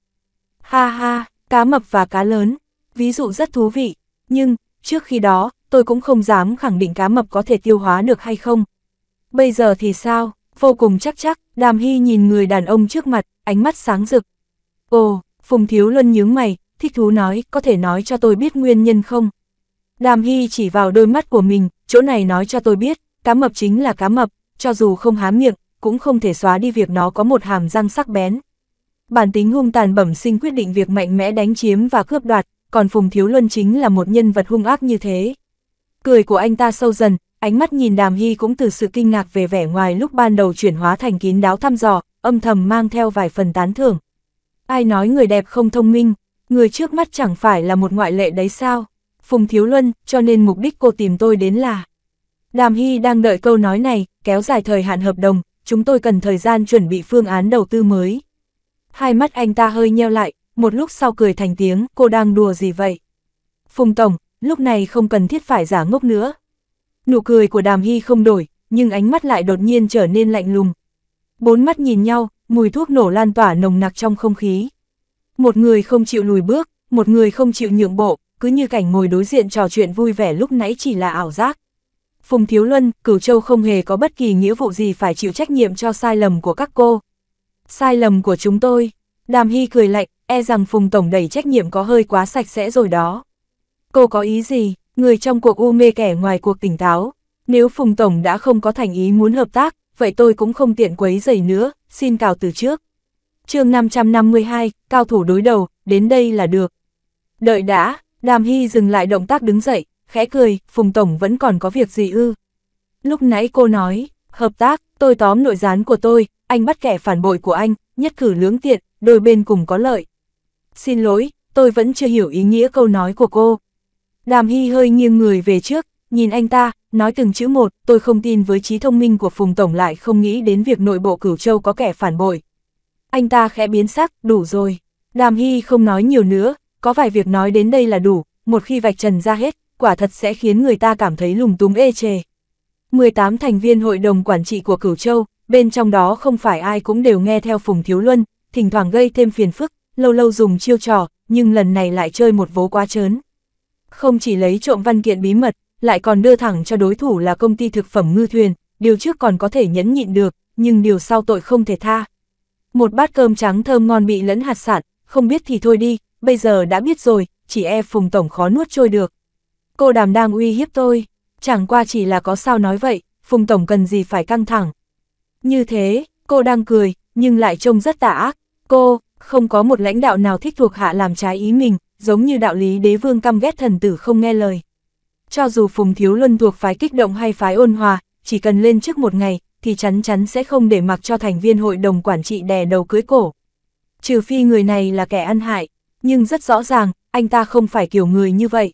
Ha ha, cá mập và cá lớn, ví dụ rất thú vị, nhưng, trước khi đó, tôi cũng không dám khẳng định cá mập có thể tiêu hóa được hay không. Bây giờ thì sao, vô cùng chắc chắc, đàm hy nhìn người đàn ông trước mặt, ánh mắt sáng rực. Ồ, Phùng Thiếu Luân nhướng mày, thích thú nói, có thể nói cho tôi biết nguyên nhân không? Đàm Hy chỉ vào đôi mắt của mình, chỗ này nói cho tôi biết, cá mập chính là cá mập, cho dù không há miệng, cũng không thể xóa đi việc nó có một hàm răng sắc bén. Bản tính hung tàn bẩm sinh quyết định việc mạnh mẽ đánh chiếm và cướp đoạt, còn Phùng Thiếu Luân chính là một nhân vật hung ác như thế. Cười của anh ta sâu dần, ánh mắt nhìn Đàm Hy cũng từ sự kinh ngạc về vẻ ngoài lúc ban đầu chuyển hóa thành kín đáo thăm dò, âm thầm mang theo vài phần tán thưởng. Ai nói người đẹp không thông minh, Người trước mắt chẳng phải là một ngoại lệ đấy sao? Phùng Thiếu Luân, cho nên mục đích cô tìm tôi đến là... Đàm Hy đang đợi câu nói này, kéo dài thời hạn hợp đồng, chúng tôi cần thời gian chuẩn bị phương án đầu tư mới. Hai mắt anh ta hơi nheo lại, một lúc sau cười thành tiếng, cô đang đùa gì vậy? Phùng Tổng, lúc này không cần thiết phải giả ngốc nữa. Nụ cười của Đàm Hy không đổi, nhưng ánh mắt lại đột nhiên trở nên lạnh lùng. Bốn mắt nhìn nhau, mùi thuốc nổ lan tỏa nồng nặc trong không khí một người không chịu lùi bước, một người không chịu nhượng bộ, cứ như cảnh ngồi đối diện trò chuyện vui vẻ lúc nãy chỉ là ảo giác. Phùng Thiếu Luân, Cửu Châu không hề có bất kỳ nghĩa vụ gì phải chịu trách nhiệm cho sai lầm của các cô. Sai lầm của chúng tôi, Đàm Hy cười lạnh, e rằng Phùng Tổng đẩy trách nhiệm có hơi quá sạch sẽ rồi đó. Cô có ý gì, người trong cuộc u mê kẻ ngoài cuộc tỉnh táo, nếu Phùng Tổng đã không có thành ý muốn hợp tác, vậy tôi cũng không tiện quấy giày nữa, xin cào từ trước chương 552, cao thủ đối đầu, đến đây là được. Đợi đã, đàm hy dừng lại động tác đứng dậy, khẽ cười, Phùng Tổng vẫn còn có việc gì ư. Lúc nãy cô nói, hợp tác, tôi tóm nội gián của tôi, anh bắt kẻ phản bội của anh, nhất cử lưỡng tiện, đôi bên cùng có lợi. Xin lỗi, tôi vẫn chưa hiểu ý nghĩa câu nói của cô. Đàm Hy hơi nghiêng người về trước, nhìn anh ta, nói từng chữ một, tôi không tin với trí thông minh của Phùng Tổng lại không nghĩ đến việc nội bộ cửu châu có kẻ phản bội anh ta khẽ biến sắc, đủ rồi. Đàm Hy không nói nhiều nữa, có vài việc nói đến đây là đủ, một khi vạch trần ra hết, quả thật sẽ khiến người ta cảm thấy lùng túng ê chề. 18 thành viên hội đồng quản trị của Cửu Châu, bên trong đó không phải ai cũng đều nghe theo Phùng Thiếu Luân, thỉnh thoảng gây thêm phiền phức, lâu lâu dùng chiêu trò, nhưng lần này lại chơi một vố quá trớn. Không chỉ lấy trộm văn kiện bí mật, lại còn đưa thẳng cho đối thủ là công ty thực phẩm ngư thuyền, điều trước còn có thể nhẫn nhịn được, nhưng điều sau tội không thể tha một bát cơm trắng thơm ngon bị lẫn hạt sạn, không biết thì thôi đi, bây giờ đã biết rồi, chỉ e Phùng Tổng khó nuốt trôi được. Cô đàm đang uy hiếp tôi, chẳng qua chỉ là có sao nói vậy, Phùng Tổng cần gì phải căng thẳng. Như thế, cô đang cười, nhưng lại trông rất tà ác, cô, không có một lãnh đạo nào thích thuộc hạ làm trái ý mình, giống như đạo lý đế vương căm ghét thần tử không nghe lời. Cho dù Phùng Thiếu Luân thuộc phái kích động hay phái ôn hòa, chỉ cần lên trước một ngày, thì chắn chắn sẽ không để mặc cho thành viên hội đồng quản trị đè đầu cưới cổ. Trừ phi người này là kẻ ăn hại, nhưng rất rõ ràng, anh ta không phải kiểu người như vậy.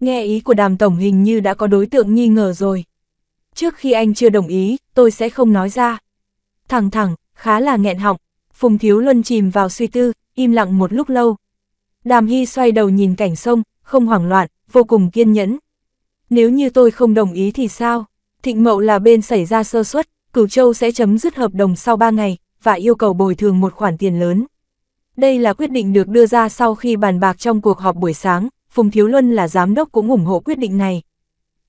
Nghe ý của đàm tổng hình như đã có đối tượng nghi ngờ rồi. Trước khi anh chưa đồng ý, tôi sẽ không nói ra. Thẳng thẳng, khá là nghẹn họng, Phùng Thiếu Luân chìm vào suy tư, im lặng một lúc lâu. Đàm Hy xoay đầu nhìn cảnh sông, không hoảng loạn, vô cùng kiên nhẫn. Nếu như tôi không đồng ý thì sao? Thịnh Mậu là bên xảy ra sơ suất, Cửu Châu sẽ chấm dứt hợp đồng sau 3 ngày, và yêu cầu bồi thường một khoản tiền lớn. Đây là quyết định được đưa ra sau khi bàn bạc trong cuộc họp buổi sáng, Phùng Thiếu Luân là giám đốc cũng ủng hộ quyết định này.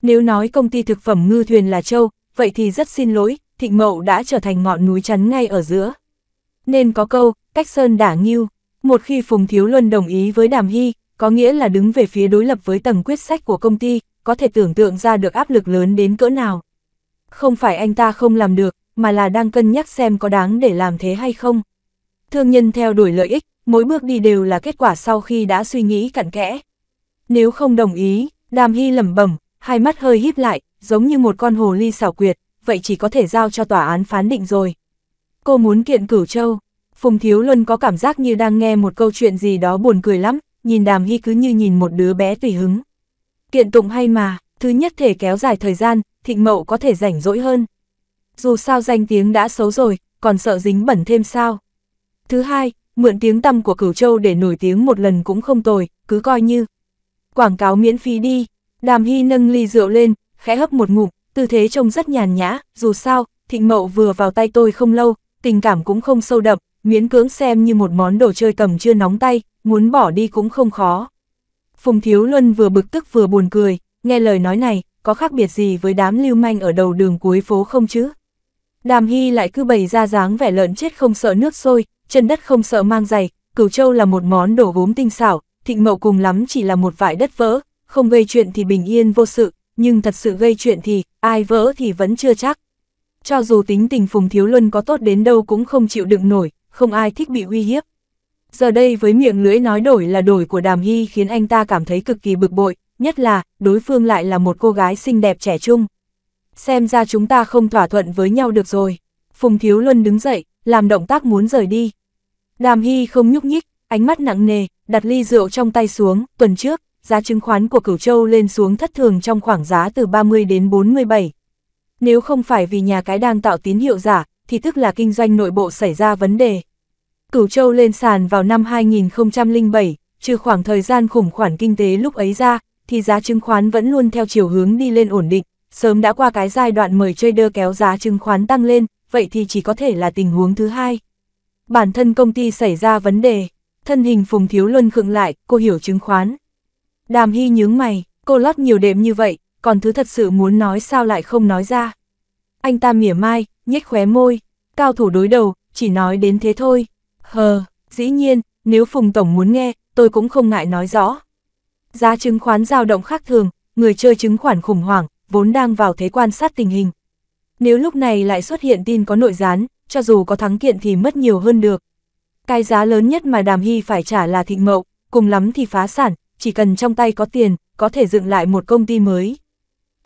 Nếu nói công ty thực phẩm ngư thuyền là Châu, vậy thì rất xin lỗi, Thịnh Mậu đã trở thành ngọn núi chắn ngay ở giữa. Nên có câu, cách sơn đả nghiêu, một khi Phùng Thiếu Luân đồng ý với Đàm Hy, có nghĩa là đứng về phía đối lập với tầng quyết sách của công ty, có thể tưởng tượng ra được áp lực lớn đến cỡ nào. Không phải anh ta không làm được, mà là đang cân nhắc xem có đáng để làm thế hay không. Thương nhân theo đuổi lợi ích, mỗi bước đi đều là kết quả sau khi đã suy nghĩ cặn kẽ. Nếu không đồng ý, Đàm Hy lẩm bẩm, hai mắt hơi híp lại, giống như một con hồ ly xảo quyệt, vậy chỉ có thể giao cho tòa án phán định rồi. Cô muốn kiện cửu châu. Phùng Thiếu Luân có cảm giác như đang nghe một câu chuyện gì đó buồn cười lắm, nhìn Đàm Hy cứ như nhìn một đứa bé tùy hứng. Kiện tụng hay mà, thứ nhất thể kéo dài thời gian, thịnh mậu có thể rảnh rỗi hơn. Dù sao danh tiếng đã xấu rồi, còn sợ dính bẩn thêm sao. Thứ hai, mượn tiếng tăm của cửu châu để nổi tiếng một lần cũng không tồi, cứ coi như. Quảng cáo miễn phí đi, đàm hy nâng ly rượu lên, khẽ hấp một ngụm, tư thế trông rất nhàn nhã, dù sao, thịnh mậu vừa vào tay tôi không lâu, tình cảm cũng không sâu đậm, miễn cưỡng xem như một món đồ chơi cầm chưa nóng tay, muốn bỏ đi cũng không khó. Phùng Thiếu Luân vừa bực tức vừa buồn cười, nghe lời nói này, có khác biệt gì với đám lưu manh ở đầu đường cuối phố không chứ? Đàm Hy lại cứ bày ra dáng vẻ lợn chết không sợ nước sôi, chân đất không sợ mang giày, cửu châu là một món đổ gốm tinh xảo, thịnh mậu cùng lắm chỉ là một vải đất vỡ, không gây chuyện thì bình yên vô sự, nhưng thật sự gây chuyện thì, ai vỡ thì vẫn chưa chắc. Cho dù tính tình Phùng Thiếu Luân có tốt đến đâu cũng không chịu đựng nổi, không ai thích bị uy hiếp. Giờ đây với miệng lưỡi nói đổi là đổi của Đàm Hy khiến anh ta cảm thấy cực kỳ bực bội, nhất là đối phương lại là một cô gái xinh đẹp trẻ trung. Xem ra chúng ta không thỏa thuận với nhau được rồi. Phùng Thiếu Luân đứng dậy, làm động tác muốn rời đi. Đàm Hy không nhúc nhích, ánh mắt nặng nề, đặt ly rượu trong tay xuống, tuần trước, giá chứng khoán của Cửu Châu lên xuống thất thường trong khoảng giá từ 30 đến 47. Nếu không phải vì nhà cái đang tạo tín hiệu giả, thì tức là kinh doanh nội bộ xảy ra vấn đề, Cửu Châu lên sàn vào năm 2007, trừ khoảng thời gian khủng khoản kinh tế lúc ấy ra, thì giá chứng khoán vẫn luôn theo chiều hướng đi lên ổn định, sớm đã qua cái giai đoạn mời trader kéo giá chứng khoán tăng lên, vậy thì chỉ có thể là tình huống thứ hai. Bản thân công ty xảy ra vấn đề, thân hình Phùng Thiếu Luân khựng lại, cô hiểu chứng khoán. Đàm Hy nhướng mày, cô lót nhiều đệm như vậy, còn thứ thật sự muốn nói sao lại không nói ra. Anh ta mỉa mai, nhếch khóe môi, cao thủ đối đầu, chỉ nói đến thế thôi. Hờ, dĩ nhiên, nếu Phùng Tổng muốn nghe, tôi cũng không ngại nói rõ. Giá chứng khoán dao động khác thường, người chơi chứng khoản khủng hoảng, vốn đang vào thế quan sát tình hình. Nếu lúc này lại xuất hiện tin có nội gián, cho dù có thắng kiện thì mất nhiều hơn được. Cái giá lớn nhất mà Đàm Hy phải trả là thịnh mậu, cùng lắm thì phá sản, chỉ cần trong tay có tiền, có thể dựng lại một công ty mới.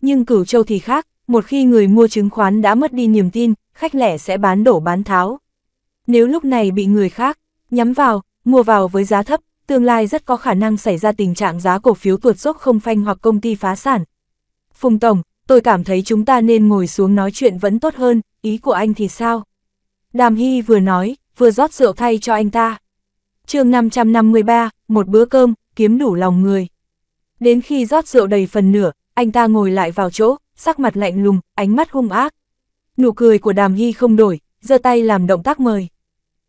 Nhưng cửu châu thì khác, một khi người mua chứng khoán đã mất đi niềm tin, khách lẻ sẽ bán đổ bán tháo. Nếu lúc này bị người khác nhắm vào, mua vào với giá thấp, tương lai rất có khả năng xảy ra tình trạng giá cổ phiếu tuột dốc không phanh hoặc công ty phá sản. Phùng Tổng, tôi cảm thấy chúng ta nên ngồi xuống nói chuyện vẫn tốt hơn, ý của anh thì sao? Đàm Hy vừa nói, vừa rót rượu thay cho anh ta. chương 553, một bữa cơm, kiếm đủ lòng người. Đến khi rót rượu đầy phần nửa, anh ta ngồi lại vào chỗ, sắc mặt lạnh lùng, ánh mắt hung ác. Nụ cười của Đàm Hy không đổi, giơ tay làm động tác mời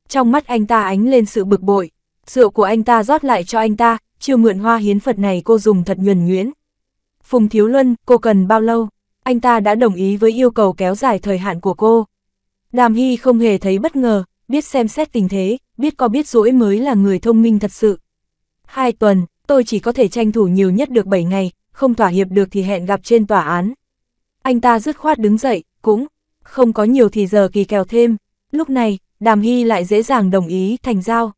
trong mắt anh ta ánh lên sự bực bội. Rượu của anh ta rót lại cho anh ta, chiêu mượn hoa hiến Phật này cô dùng thật nhuần nhuyễn. Phùng Thiếu Luân, cô cần bao lâu? Anh ta đã đồng ý với yêu cầu kéo dài thời hạn của cô. Đàm Hy không hề thấy bất ngờ, biết xem xét tình thế, biết có biết dỗi mới là người thông minh thật sự. Hai tuần, tôi chỉ có thể tranh thủ nhiều nhất được 7 ngày, không thỏa hiệp được thì hẹn gặp trên tòa án. Anh ta dứt khoát đứng dậy, cũng không có nhiều thì giờ kỳ kèo thêm. Lúc này, Đàm Hy lại dễ dàng đồng ý thành giao.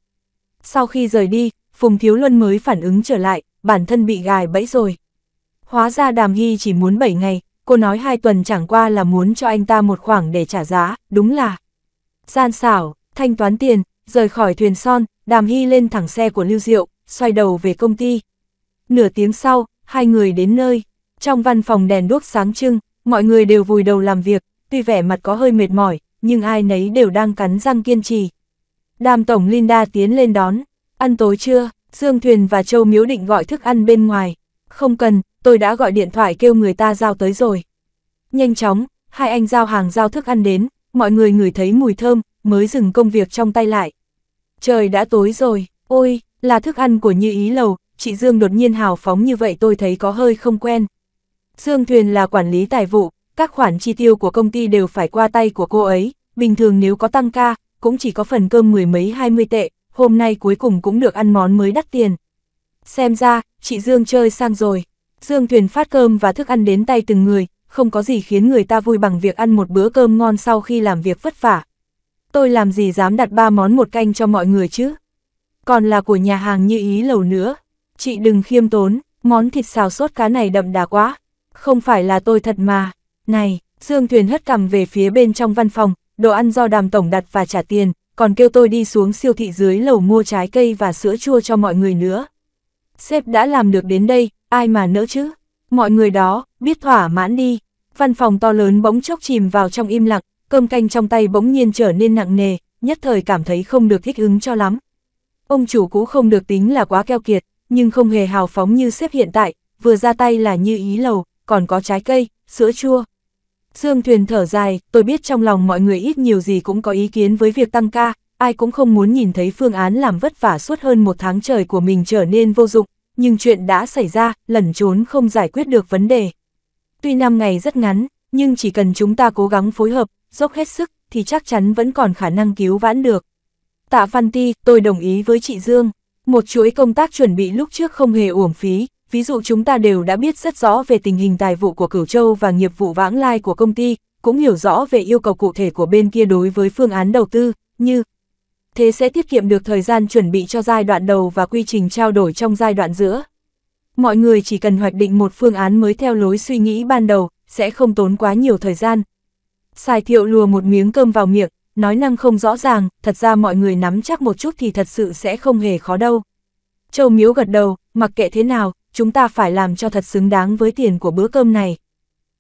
Sau khi rời đi, Phùng Thiếu Luân mới phản ứng trở lại, bản thân bị gài bẫy rồi. Hóa ra Đàm Hy chỉ muốn 7 ngày, cô nói hai tuần chẳng qua là muốn cho anh ta một khoảng để trả giá, đúng là. Gian xảo, thanh toán tiền, rời khỏi thuyền son, Đàm Hy lên thẳng xe của Lưu Diệu, xoay đầu về công ty. Nửa tiếng sau, hai người đến nơi. Trong văn phòng đèn đuốc sáng trưng, mọi người đều vùi đầu làm việc, tuy vẻ mặt có hơi mệt mỏi, nhưng ai nấy đều đang cắn răng kiên trì. Đàm Tổng Linda tiến lên đón, ăn tối chưa, Dương Thuyền và Châu Miếu định gọi thức ăn bên ngoài. Không cần, tôi đã gọi điện thoại kêu người ta giao tới rồi. Nhanh chóng, hai anh giao hàng giao thức ăn đến, mọi người ngửi thấy mùi thơm, mới dừng công việc trong tay lại. Trời đã tối rồi, ôi, là thức ăn của Như Ý Lầu, chị Dương đột nhiên hào phóng như vậy tôi thấy có hơi không quen. Dương Thuyền là quản lý tài vụ, các khoản chi tiêu của công ty đều phải qua tay của cô ấy, bình thường nếu có tăng ca, cũng chỉ có phần cơm mười mấy hai mươi tệ, hôm nay cuối cùng cũng được ăn món mới đắt tiền. Xem ra, chị Dương chơi sang rồi. Dương thuyền phát cơm và thức ăn đến tay từng người, không có gì khiến người ta vui bằng việc ăn một bữa cơm ngon sau khi làm việc vất vả. Tôi làm gì dám đặt ba món một canh cho mọi người chứ? Còn là của nhà hàng như ý lầu nữa. Chị đừng khiêm tốn, món thịt xào sốt cá này đậm đà quá. Không phải là tôi thật mà. Này, Dương Thuyền hất cằm về phía bên trong văn phòng, đồ ăn do đàm tổng đặt và trả tiền, còn kêu tôi đi xuống siêu thị dưới lầu mua trái cây và sữa chua cho mọi người nữa. Sếp đã làm được đến đây, ai mà nỡ chứ? Mọi người đó, biết thỏa mãn đi. Văn phòng to lớn bỗng chốc chìm vào trong im lặng, cơm canh trong tay bỗng nhiên trở nên nặng nề, nhất thời cảm thấy không được thích ứng cho lắm. Ông chủ cũ không được tính là quá keo kiệt, nhưng không hề hào phóng như sếp hiện tại, vừa ra tay là như ý lầu, còn có trái cây, sữa chua. Dương Thuyền thở dài, tôi biết trong lòng mọi người ít nhiều gì cũng có ý kiến với việc tăng ca, ai cũng không muốn nhìn thấy phương án làm vất vả suốt hơn một tháng trời của mình trở nên vô dụng, nhưng chuyện đã xảy ra, lẩn trốn không giải quyết được vấn đề. Tuy năm ngày rất ngắn, nhưng chỉ cần chúng ta cố gắng phối hợp, dốc hết sức, thì chắc chắn vẫn còn khả năng cứu vãn được. Tạ Văn Ti, tôi đồng ý với chị Dương. Một chuỗi công tác chuẩn bị lúc trước không hề uổng phí, Ví dụ chúng ta đều đã biết rất rõ về tình hình tài vụ của Cửu Châu và nghiệp vụ vãng lai của công ty, cũng hiểu rõ về yêu cầu cụ thể của bên kia đối với phương án đầu tư, như thế sẽ tiết kiệm được thời gian chuẩn bị cho giai đoạn đầu và quy trình trao đổi trong giai đoạn giữa. Mọi người chỉ cần hoạch định một phương án mới theo lối suy nghĩ ban đầu, sẽ không tốn quá nhiều thời gian. Xài thiệu lùa một miếng cơm vào miệng, nói năng không rõ ràng, thật ra mọi người nắm chắc một chút thì thật sự sẽ không hề khó đâu. Châu Miếu gật đầu, mặc kệ thế nào, chúng ta phải làm cho thật xứng đáng với tiền của bữa cơm này.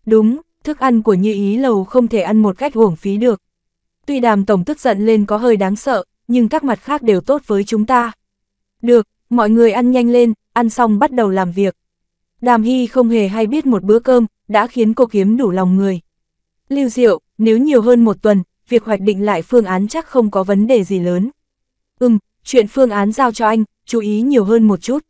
Đúng, thức ăn của Như Ý Lầu không thể ăn một cách uổng phí được. Tuy đàm tổng tức giận lên có hơi đáng sợ, nhưng các mặt khác đều tốt với chúng ta. Được, mọi người ăn nhanh lên, ăn xong bắt đầu làm việc. Đàm Hy không hề hay biết một bữa cơm, đã khiến cô kiếm đủ lòng người. Lưu Diệu, nếu nhiều hơn một tuần, việc hoạch định lại phương án chắc không có vấn đề gì lớn. Ừm, chuyện phương án giao cho anh, chú ý nhiều hơn một chút.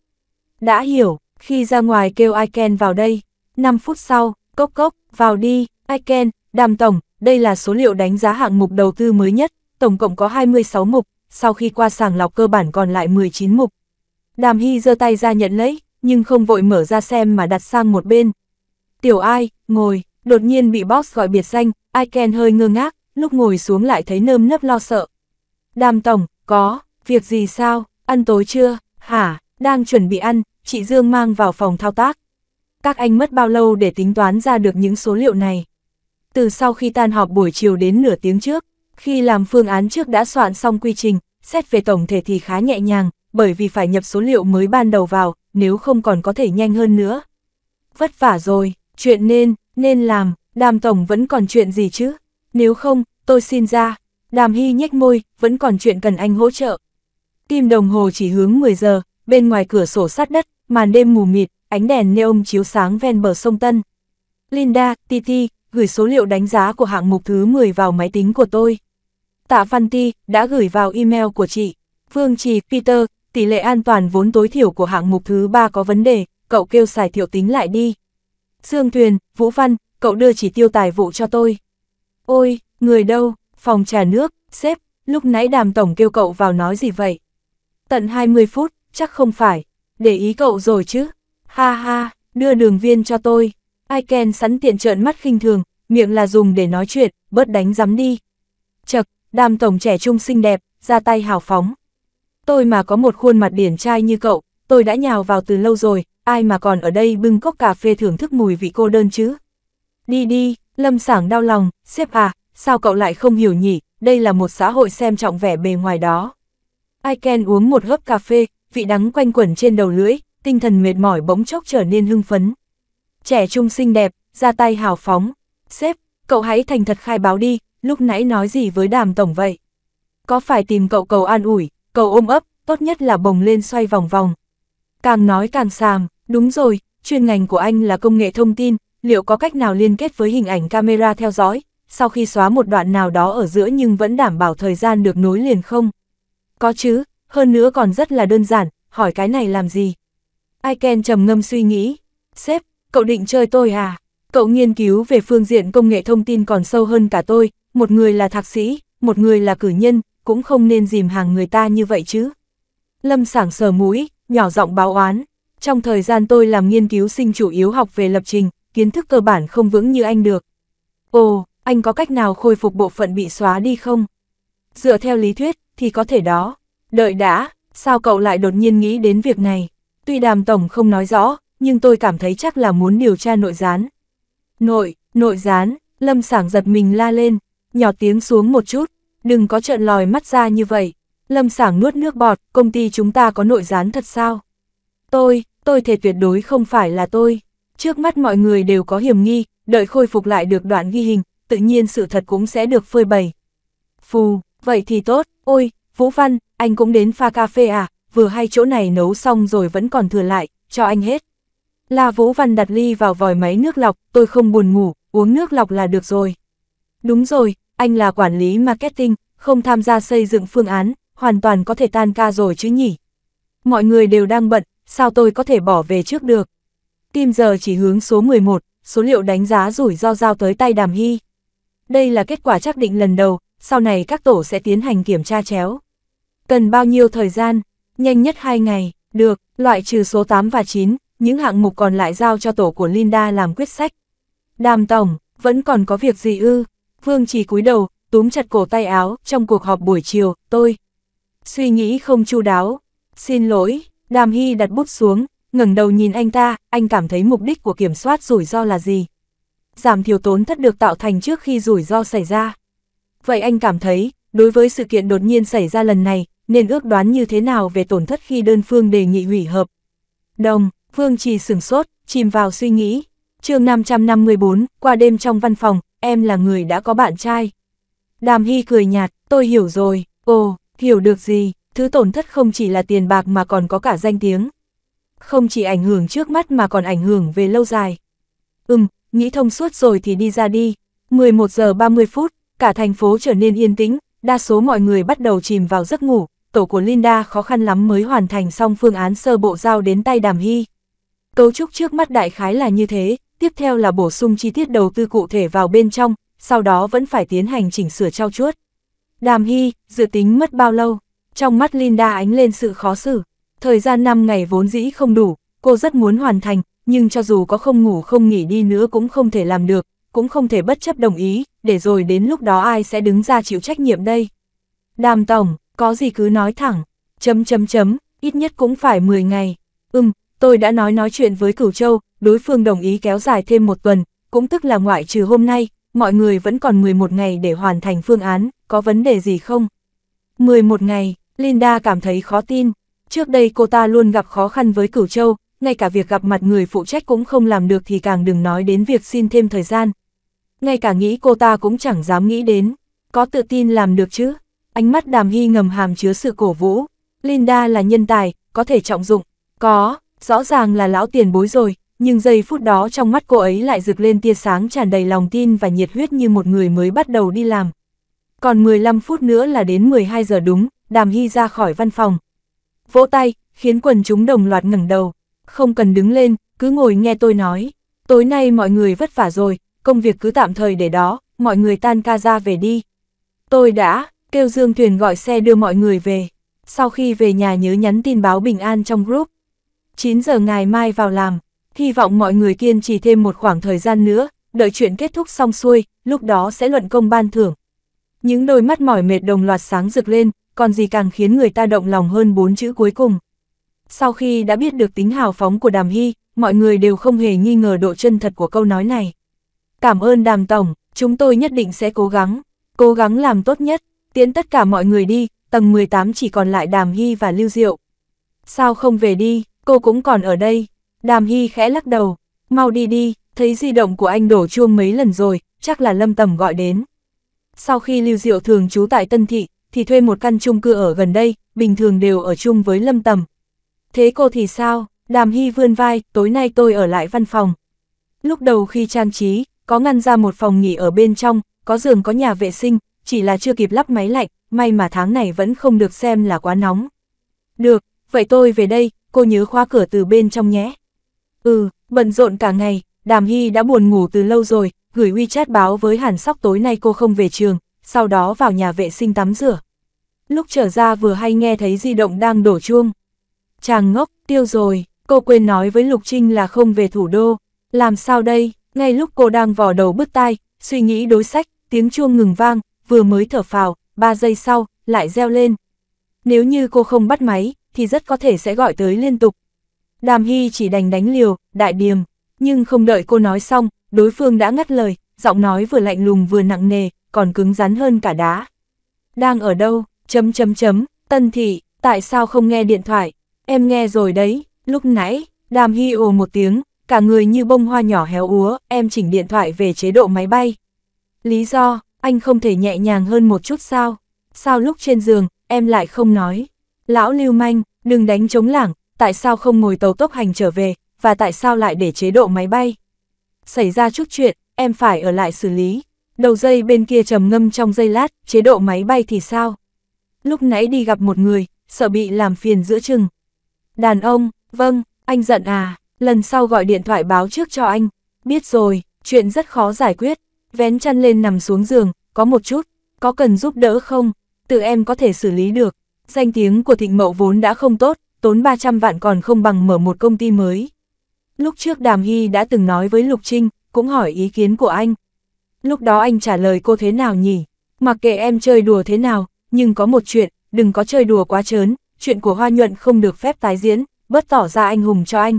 Đã hiểu khi ra ngoài kêu Iken vào đây. 5 phút sau, cốc cốc, vào đi, Iken, đàm tổng, đây là số liệu đánh giá hạng mục đầu tư mới nhất, tổng cộng có 26 mục, sau khi qua sàng lọc cơ bản còn lại 19 mục. Đàm Hy giơ tay ra nhận lấy, nhưng không vội mở ra xem mà đặt sang một bên. Tiểu ai, ngồi, đột nhiên bị boss gọi biệt danh, Iken hơi ngơ ngác, lúc ngồi xuống lại thấy nơm nấp lo sợ. Đàm Tổng, có, việc gì sao, ăn tối chưa, hả, đang chuẩn bị ăn, chị Dương mang vào phòng thao tác. Các anh mất bao lâu để tính toán ra được những số liệu này? Từ sau khi tan họp buổi chiều đến nửa tiếng trước, khi làm phương án trước đã soạn xong quy trình, xét về tổng thể thì khá nhẹ nhàng, bởi vì phải nhập số liệu mới ban đầu vào, nếu không còn có thể nhanh hơn nữa. Vất vả rồi, chuyện nên, nên làm, đàm tổng vẫn còn chuyện gì chứ? Nếu không, tôi xin ra. Đàm Hy nhếch môi, vẫn còn chuyện cần anh hỗ trợ. Kim đồng hồ chỉ hướng 10 giờ, bên ngoài cửa sổ sát đất, màn đêm mù mịt, ánh đèn neon chiếu sáng ven bờ sông Tân. Linda, Titi, gửi số liệu đánh giá của hạng mục thứ 10 vào máy tính của tôi. Tạ Văn Ti, đã gửi vào email của chị. Vương Trì, Peter, tỷ lệ an toàn vốn tối thiểu của hạng mục thứ 3 có vấn đề, cậu kêu xài thiệu tính lại đi. Dương Thuyền, Vũ Văn, cậu đưa chỉ tiêu tài vụ cho tôi. Ôi, người đâu, phòng trà nước, sếp, lúc nãy đàm tổng kêu cậu vào nói gì vậy? Tận 20 phút, chắc không phải, để ý cậu rồi chứ. Ha ha, đưa đường viên cho tôi. Aiken sẵn tiện trợn mắt khinh thường, miệng là dùng để nói chuyện, bớt đánh dám đi. Chật, đàm tổng trẻ trung xinh đẹp, ra tay hào phóng. Tôi mà có một khuôn mặt điển trai như cậu, tôi đã nhào vào từ lâu rồi, ai mà còn ở đây bưng cốc cà phê thưởng thức mùi vị cô đơn chứ. Đi đi, lâm sảng đau lòng, sếp à, sao cậu lại không hiểu nhỉ, đây là một xã hội xem trọng vẻ bề ngoài đó. Aiken uống một hớp cà phê, vị đắng quanh quẩn trên đầu lưỡi, tinh thần mệt mỏi bỗng chốc trở nên hưng phấn. Trẻ trung xinh đẹp, ra tay hào phóng, sếp, cậu hãy thành thật khai báo đi, lúc nãy nói gì với đàm tổng vậy? Có phải tìm cậu cầu an ủi, cầu ôm ấp, tốt nhất là bồng lên xoay vòng vòng. Càng nói càng sàm, đúng rồi, chuyên ngành của anh là công nghệ thông tin, liệu có cách nào liên kết với hình ảnh camera theo dõi, sau khi xóa một đoạn nào đó ở giữa nhưng vẫn đảm bảo thời gian được nối liền không? Có chứ, hơn nữa còn rất là đơn giản, hỏi cái này làm gì? Aiken trầm ngâm suy nghĩ, sếp, cậu định chơi tôi à? Cậu nghiên cứu về phương diện công nghệ thông tin còn sâu hơn cả tôi, một người là thạc sĩ, một người là cử nhân, cũng không nên dìm hàng người ta như vậy chứ. Lâm sảng sờ mũi, nhỏ giọng báo oán. Trong thời gian tôi làm nghiên cứu sinh chủ yếu học về lập trình, kiến thức cơ bản không vững như anh được. Ồ, anh có cách nào khôi phục bộ phận bị xóa đi không? Dựa theo lý thuyết, thì có thể đó. Đợi đã, sao cậu lại đột nhiên nghĩ đến việc này? Tuy đàm tổng không nói rõ, nhưng tôi cảm thấy chắc là muốn điều tra nội gián. Nội, nội gián, lâm sảng giật mình la lên, nhỏ tiếng xuống một chút, đừng có trợn lòi mắt ra như vậy. Lâm sảng nuốt nước bọt, công ty chúng ta có nội gián thật sao? Tôi, tôi thề tuyệt đối không phải là tôi. Trước mắt mọi người đều có hiểm nghi, đợi khôi phục lại được đoạn ghi hình, tự nhiên sự thật cũng sẽ được phơi bày. Phù, vậy thì tốt, ôi, Vũ Văn, anh cũng đến pha cà phê à, vừa hay chỗ này nấu xong rồi vẫn còn thừa lại, cho anh hết. La Vũ Văn đặt ly vào vòi máy nước lọc, tôi không buồn ngủ, uống nước lọc là được rồi. Đúng rồi, anh là quản lý marketing, không tham gia xây dựng phương án, hoàn toàn có thể tan ca rồi chứ nhỉ. Mọi người đều đang bận, sao tôi có thể bỏ về trước được. Tim giờ chỉ hướng số 11, số liệu đánh giá rủi ro giao tới tay đàm hy. Đây là kết quả xác định lần đầu, sau này các tổ sẽ tiến hành kiểm tra chéo. Cần bao nhiêu thời gian? Nhanh nhất 2 ngày, được, loại trừ số 8 và 9, những hạng mục còn lại giao cho tổ của Linda làm quyết sách. Đàm Tổng, vẫn còn có việc gì ư? Vương chỉ cúi đầu, túm chặt cổ tay áo, trong cuộc họp buổi chiều, tôi. Suy nghĩ không chu đáo. Xin lỗi, Đàm Hy đặt bút xuống, ngẩng đầu nhìn anh ta, anh cảm thấy mục đích của kiểm soát rủi ro là gì? Giảm thiểu tốn thất được tạo thành trước khi rủi ro xảy ra. Vậy anh cảm thấy, đối với sự kiện đột nhiên xảy ra lần này, nên ước đoán như thế nào về tổn thất khi đơn phương đề nghị hủy hợp. Đồng, Phương Trì sửng sốt, chìm vào suy nghĩ. chương 554, qua đêm trong văn phòng, em là người đã có bạn trai. Đàm Hy cười nhạt, tôi hiểu rồi, ồ, hiểu được gì, thứ tổn thất không chỉ là tiền bạc mà còn có cả danh tiếng. Không chỉ ảnh hưởng trước mắt mà còn ảnh hưởng về lâu dài. Ừm, nghĩ thông suốt rồi thì đi ra đi. 11 giờ 30 phút, cả thành phố trở nên yên tĩnh, đa số mọi người bắt đầu chìm vào giấc ngủ, tổ của Linda khó khăn lắm mới hoàn thành xong phương án sơ bộ giao đến tay Đàm Hy. Cấu trúc trước mắt đại khái là như thế, tiếp theo là bổ sung chi tiết đầu tư cụ thể vào bên trong, sau đó vẫn phải tiến hành chỉnh sửa trao chuốt. Đàm Hy, dự tính mất bao lâu? Trong mắt Linda ánh lên sự khó xử. Thời gian 5 ngày vốn dĩ không đủ, cô rất muốn hoàn thành, nhưng cho dù có không ngủ không nghỉ đi nữa cũng không thể làm được, cũng không thể bất chấp đồng ý, để rồi đến lúc đó ai sẽ đứng ra chịu trách nhiệm đây. Đàm Tổng, có gì cứ nói thẳng, chấm chấm chấm, ít nhất cũng phải 10 ngày. Ừm, tôi đã nói nói chuyện với Cửu Châu, đối phương đồng ý kéo dài thêm một tuần, cũng tức là ngoại trừ hôm nay, mọi người vẫn còn 11 ngày để hoàn thành phương án, có vấn đề gì không? 11 ngày, Linda cảm thấy khó tin. Trước đây cô ta luôn gặp khó khăn với Cửu Châu, ngay cả việc gặp mặt người phụ trách cũng không làm được thì càng đừng nói đến việc xin thêm thời gian. Ngay cả nghĩ cô ta cũng chẳng dám nghĩ đến, có tự tin làm được chứ. Ánh mắt đàm hy ngầm hàm chứa sự cổ vũ. Linda là nhân tài, có thể trọng dụng. Có, rõ ràng là lão tiền bối rồi, nhưng giây phút đó trong mắt cô ấy lại rực lên tia sáng tràn đầy lòng tin và nhiệt huyết như một người mới bắt đầu đi làm. Còn 15 phút nữa là đến 12 giờ đúng, đàm hy ra khỏi văn phòng. Vỗ tay, khiến quần chúng đồng loạt ngẩng đầu. Không cần đứng lên, cứ ngồi nghe tôi nói. Tối nay mọi người vất vả rồi, công việc cứ tạm thời để đó, mọi người tan ca ra về đi. Tôi đã, kêu Dương Thuyền gọi xe đưa mọi người về. Sau khi về nhà nhớ nhắn tin báo bình an trong group. 9 giờ ngày mai vào làm, hy vọng mọi người kiên trì thêm một khoảng thời gian nữa, đợi chuyện kết thúc xong xuôi, lúc đó sẽ luận công ban thưởng. Những đôi mắt mỏi mệt đồng loạt sáng rực lên, còn gì càng khiến người ta động lòng hơn bốn chữ cuối cùng. Sau khi đã biết được tính hào phóng của Đàm Hy, mọi người đều không hề nghi ngờ độ chân thật của câu nói này. Cảm ơn Đàm Tổng, chúng tôi nhất định sẽ cố gắng, cố gắng làm tốt nhất tiến tất cả mọi người đi, tầng 18 chỉ còn lại Đàm Hy và Lưu Diệu. Sao không về đi, cô cũng còn ở đây. Đàm Hy khẽ lắc đầu, mau đi đi, thấy di động của anh đổ chuông mấy lần rồi, chắc là Lâm Tầm gọi đến. Sau khi Lưu Diệu thường trú tại Tân Thị, thì thuê một căn chung cư ở gần đây, bình thường đều ở chung với Lâm Tầm. Thế cô thì sao? Đàm Hy vươn vai, tối nay tôi ở lại văn phòng. Lúc đầu khi trang trí, có ngăn ra một phòng nghỉ ở bên trong, có giường có nhà vệ sinh, chỉ là chưa kịp lắp máy lạnh, may mà tháng này vẫn không được xem là quá nóng. Được, vậy tôi về đây, cô nhớ khóa cửa từ bên trong nhé. Ừ, bận rộn cả ngày, Đàm Hy đã buồn ngủ từ lâu rồi, gửi WeChat báo với Hàn Sóc tối nay cô không về trường, sau đó vào nhà vệ sinh tắm rửa. Lúc trở ra vừa hay nghe thấy di động đang đổ chuông. Chàng ngốc, tiêu rồi, cô quên nói với Lục Trinh là không về thủ đô. Làm sao đây, ngay lúc cô đang vò đầu bứt tai, suy nghĩ đối sách, tiếng chuông ngừng vang, vừa mới thở phào, 3 giây sau, lại reo lên. Nếu như cô không bắt máy, thì rất có thể sẽ gọi tới liên tục. Đàm Hy chỉ đành đánh liều, đại điềm, nhưng không đợi cô nói xong, đối phương đã ngắt lời, giọng nói vừa lạnh lùng vừa nặng nề, còn cứng rắn hơn cả đá. Đang ở đâu, chấm chấm chấm, tân thị, tại sao không nghe điện thoại, em nghe rồi đấy, lúc nãy, đàm hy ồ một tiếng, cả người như bông hoa nhỏ héo úa, em chỉnh điện thoại về chế độ máy bay. Lý do, anh không thể nhẹ nhàng hơn một chút sao? Sao lúc trên giường, em lại không nói? Lão lưu manh, đừng đánh chống lảng, tại sao không ngồi tàu tốc hành trở về, và tại sao lại để chế độ máy bay? Xảy ra chút chuyện, em phải ở lại xử lý. Đầu dây bên kia trầm ngâm trong giây lát, chế độ máy bay thì sao? Lúc nãy đi gặp một người, sợ bị làm phiền giữa chừng. Đàn ông, vâng, anh giận à, lần sau gọi điện thoại báo trước cho anh. Biết rồi, chuyện rất khó giải quyết, vén chăn lên nằm xuống giường, có một chút, có cần giúp đỡ không, tự em có thể xử lý được. Danh tiếng của thịnh mậu vốn đã không tốt, tốn 300 vạn còn không bằng mở một công ty mới. Lúc trước Đàm Hy đã từng nói với Lục Trinh, cũng hỏi ý kiến của anh. Lúc đó anh trả lời cô thế nào nhỉ? Mặc kệ em chơi đùa thế nào, nhưng có một chuyện, đừng có chơi đùa quá trớn, chuyện của Hoa Nhuận không được phép tái diễn, bớt tỏ ra anh hùng cho anh.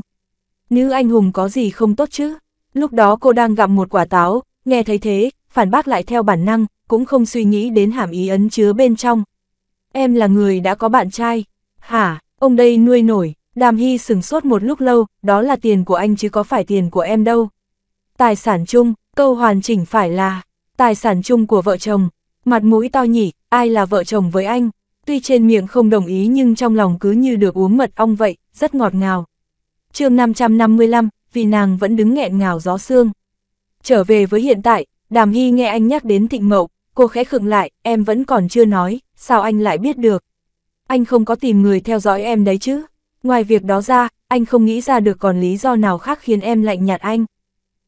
Nữ anh hùng có gì không tốt chứ? Lúc đó cô đang gặm một quả táo, nghe thấy thế, phản bác lại theo bản năng, cũng không suy nghĩ đến hàm ý ấn chứa bên trong. Em là người đã có bạn trai. Hả, ông đây nuôi nổi, đàm hy sừng sốt một lúc lâu, đó là tiền của anh chứ có phải tiền của em đâu. Tài sản chung, câu hoàn chỉnh phải là, tài sản chung của vợ chồng, mặt mũi to nhỉ, ai là vợ chồng với anh. Tuy trên miệng không đồng ý nhưng trong lòng cứ như được uống mật ong vậy, rất ngọt ngào. chương 555, vì nàng vẫn đứng nghẹn ngào gió xương. Trở về với hiện tại, Đàm Hy nghe anh nhắc đến Thịnh Mậu, cô khẽ khựng lại, em vẫn còn chưa nói, sao anh lại biết được? Anh không có tìm người theo dõi em đấy chứ? Ngoài việc đó ra, anh không nghĩ ra được còn lý do nào khác khiến em lạnh nhạt anh.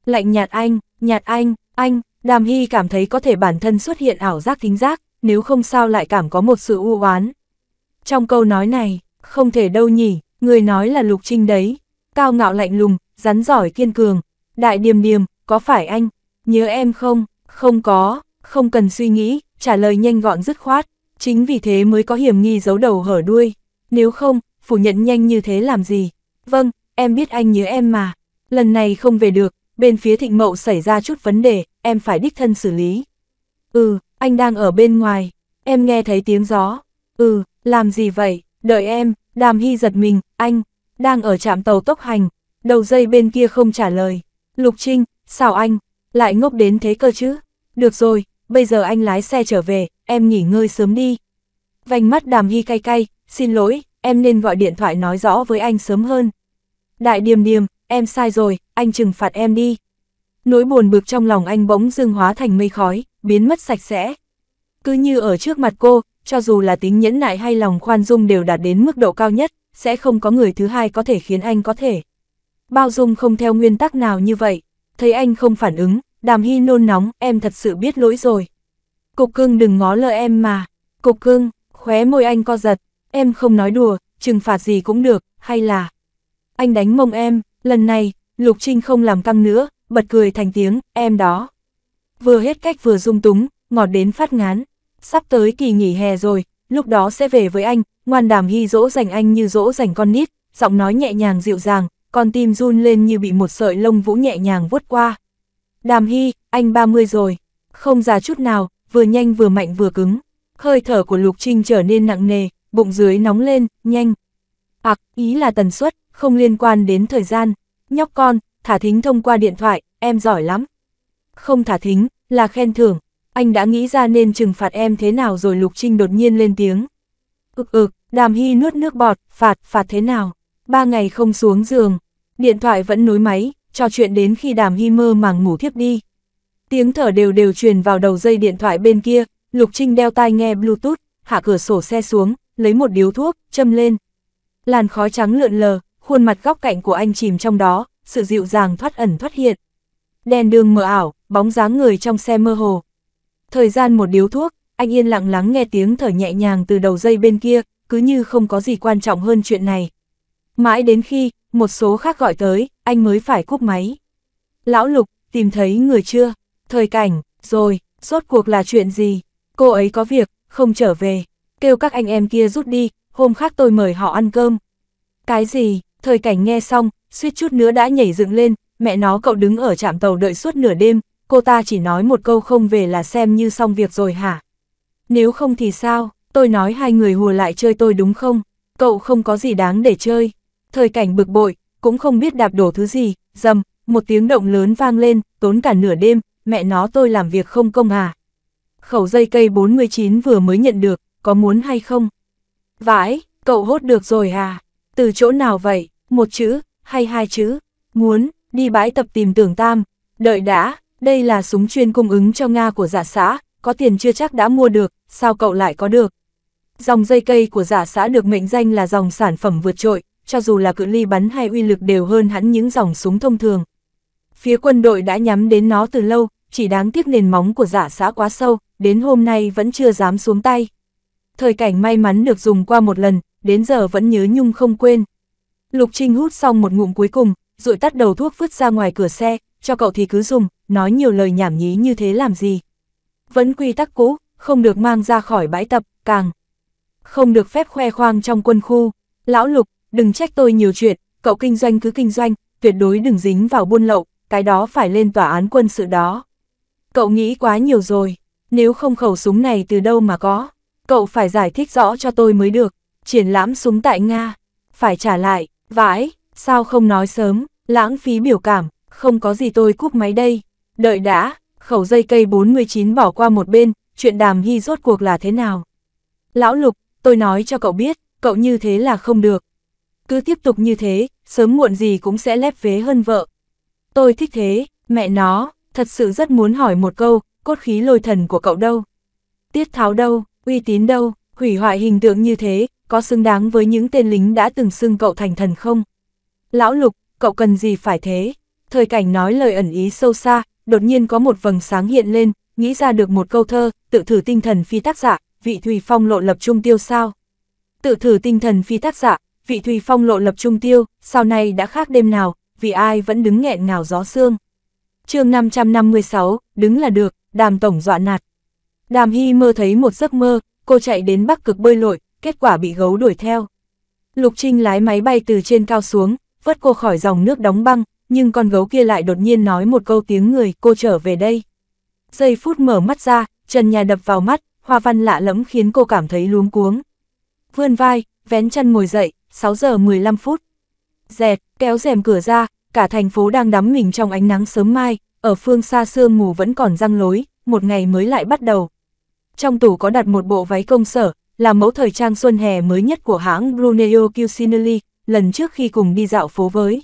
Lạnh nhạt anh, nhạt anh, anh, Đàm Hy cảm thấy có thể bản thân xuất hiện ảo giác thính giác, nếu không sao lại cảm có một sự u oán. Trong câu nói này, không thể đâu nhỉ, người nói là Lục Trinh đấy. Cao ngạo lạnh lùng, rắn giỏi kiên cường, đại điềm điềm, có phải anh, nhớ em không, không có, không cần suy nghĩ, trả lời nhanh gọn dứt khoát, chính vì thế mới có hiểm nghi giấu đầu hở đuôi, nếu không, phủ nhận nhanh như thế làm gì, vâng, em biết anh nhớ em mà, lần này không về được, bên phía thịnh mậu xảy ra chút vấn đề, em phải đích thân xử lý. Ừ, anh đang ở bên ngoài, em nghe thấy tiếng gió, ừ, làm gì vậy, đợi em, đàm hy giật mình, anh, đang ở trạm tàu tốc hành, đầu dây bên kia không trả lời, Lục Trinh, sao anh, lại ngốc đến thế cơ chứ? Được rồi, bây giờ anh lái xe trở về, em nghỉ ngơi sớm đi. Vành mắt đàm hy cay cay, xin lỗi, em nên gọi điện thoại nói rõ với anh sớm hơn. Đại điềm điềm, em sai rồi, anh trừng phạt em đi. Nỗi buồn bực trong lòng anh bỗng dưng hóa thành mây khói, biến mất sạch sẽ. Cứ như ở trước mặt cô, cho dù là tính nhẫn nại hay lòng khoan dung đều đạt đến mức độ cao nhất, sẽ không có người thứ hai có thể khiến anh có thể. Bao dung không theo nguyên tắc nào như vậy thấy anh không phản ứng, đàm hy nôn nóng, em thật sự biết lỗi rồi. Cục cưng đừng ngó lơ em mà, cục cưng, khóe môi anh co giật, em không nói đùa, trừng phạt gì cũng được, hay là... Anh đánh mông em, lần này, Lục Trinh không làm căng nữa, bật cười thành tiếng, em đó. Vừa hết cách vừa dung túng, ngọt đến phát ngán. Sắp tới kỳ nghỉ hè rồi, lúc đó sẽ về với anh, ngoan đàm hy dỗ dành anh như dỗ dành con nít, giọng nói nhẹ nhàng dịu dàng, con tim run lên như bị một sợi lông vũ nhẹ nhàng vuốt qua. Đàm Hy, anh 30 rồi, không già chút nào, vừa nhanh vừa mạnh vừa cứng. Hơi thở của Lục Trinh trở nên nặng nề, bụng dưới nóng lên, nhanh. hoặc ý là tần suất, không liên quan đến thời gian. Nhóc con, thả thính thông qua điện thoại, em giỏi lắm. Không thả thính, là khen thưởng. Anh đã nghĩ ra nên trừng phạt em thế nào rồi Lục Trinh đột nhiên lên tiếng. Ực ừ, ừ, đàm hy nuốt nước bọt, phạt, phạt thế nào? ba ngày không xuống giường, điện thoại vẫn nối máy, trò chuyện đến khi đàm hy mơ màng ngủ thiếp đi. Tiếng thở đều đều truyền vào đầu dây điện thoại bên kia, Lục Trinh đeo tai nghe Bluetooth, hạ cửa sổ xe xuống, lấy một điếu thuốc, châm lên. Làn khói trắng lượn lờ, khuôn mặt góc cạnh của anh chìm trong đó, sự dịu dàng thoát ẩn thoát hiện. Đèn đường mờ ảo, bóng dáng người trong xe mơ hồ. Thời gian một điếu thuốc, anh yên lặng lắng nghe tiếng thở nhẹ nhàng từ đầu dây bên kia, cứ như không có gì quan trọng hơn chuyện này. Mãi đến khi, một số khác gọi tới, anh mới phải cúp máy. Lão Lục, tìm thấy người chưa? Thời cảnh, rồi, rốt cuộc là chuyện gì? Cô ấy có việc, không trở về. Kêu các anh em kia rút đi, hôm khác tôi mời họ ăn cơm. Cái gì? Thời cảnh nghe xong, suýt chút nữa đã nhảy dựng lên, mẹ nó cậu đứng ở trạm tàu đợi suốt nửa đêm, cô ta chỉ nói một câu không về là xem như xong việc rồi hả? Nếu không thì sao, tôi nói hai người hùa lại chơi tôi đúng không? Cậu không có gì đáng để chơi thời cảnh bực bội, cũng không biết đạp đổ thứ gì, dầm, một tiếng động lớn vang lên, tốn cả nửa đêm, mẹ nó tôi làm việc không công à. Khẩu dây cây 49 vừa mới nhận được, có muốn hay không? Vãi, cậu hốt được rồi à? Từ chỗ nào vậy? Một chữ, hay hai chữ? Muốn, đi bãi tập tìm tưởng tam. Đợi đã, đây là súng chuyên cung ứng cho Nga của giả xã, có tiền chưa chắc đã mua được, sao cậu lại có được? Dòng dây cây của giả xã được mệnh danh là dòng sản phẩm vượt trội, cho dù là cự ly bắn hay uy lực đều hơn hẳn những dòng súng thông thường. Phía quân đội đã nhắm đến nó từ lâu, chỉ đáng tiếc nền móng của giả dạ xã quá sâu, đến hôm nay vẫn chưa dám xuống tay. Thời cảnh may mắn được dùng qua một lần, đến giờ vẫn nhớ nhung không quên. Lục Trinh hút xong một ngụm cuối cùng, rồi tắt đầu thuốc vứt ra ngoài cửa xe, cho cậu thì cứ dùng, nói nhiều lời nhảm nhí như thế làm gì. Vẫn quy tắc cũ, không được mang ra khỏi bãi tập, càng. Không được phép khoe khoang trong quân khu. Lão Lục, đừng trách tôi nhiều chuyện, cậu kinh doanh cứ kinh doanh, tuyệt đối đừng dính vào buôn lậu, cái đó phải lên tòa án quân sự đó. Cậu nghĩ quá nhiều rồi, nếu không khẩu súng này từ đâu mà có, cậu phải giải thích rõ cho tôi mới được, triển lãm súng tại Nga, phải trả lại, vãi, sao không nói sớm, lãng phí biểu cảm, không có gì tôi cúp máy đây, đợi đã, khẩu dây cây 49 bỏ qua một bên, chuyện đàm hy rốt cuộc là thế nào. Lão Lục, tôi nói cho cậu biết, cậu như thế là không được, cứ tiếp tục như thế, sớm muộn gì cũng sẽ lép vế hơn vợ. Tôi thích thế, mẹ nó, thật sự rất muốn hỏi một câu, cốt khí lôi thần của cậu đâu? Tiết tháo đâu, uy tín đâu, hủy hoại hình tượng như thế, có xứng đáng với những tên lính đã từng xưng cậu thành thần không? Lão Lục, cậu cần gì phải thế? Thời cảnh nói lời ẩn ý sâu xa, đột nhiên có một vầng sáng hiện lên, nghĩ ra được một câu thơ, tự thử tinh thần phi tác giả, vị Thùy Phong lộ lập trung tiêu sao? Tự thử tinh thần phi tác giả, vị Thùy Phong lộ lập trung tiêu, sau này đã khác đêm nào, vì ai vẫn đứng nghẹn ngào gió sương. chương 556, đứng là được, đàm tổng dọa nạt. Đàm Hy mơ thấy một giấc mơ, cô chạy đến Bắc Cực bơi lội, kết quả bị gấu đuổi theo. Lục Trinh lái máy bay từ trên cao xuống, vớt cô khỏi dòng nước đóng băng, nhưng con gấu kia lại đột nhiên nói một câu tiếng người, cô trở về đây. Giây phút mở mắt ra, trần nhà đập vào mắt, hoa văn lạ lẫm khiến cô cảm thấy luống cuống. Vươn vai, vén chân ngồi dậy, 6 giờ 15 phút. Dẹt, kéo rèm cửa ra, cả thành phố đang đắm mình trong ánh nắng sớm mai, ở phương xa sương mù vẫn còn răng lối, một ngày mới lại bắt đầu. Trong tủ có đặt một bộ váy công sở, là mẫu thời trang xuân hè mới nhất của hãng Brunello Cucinelli, lần trước khi cùng đi dạo phố với.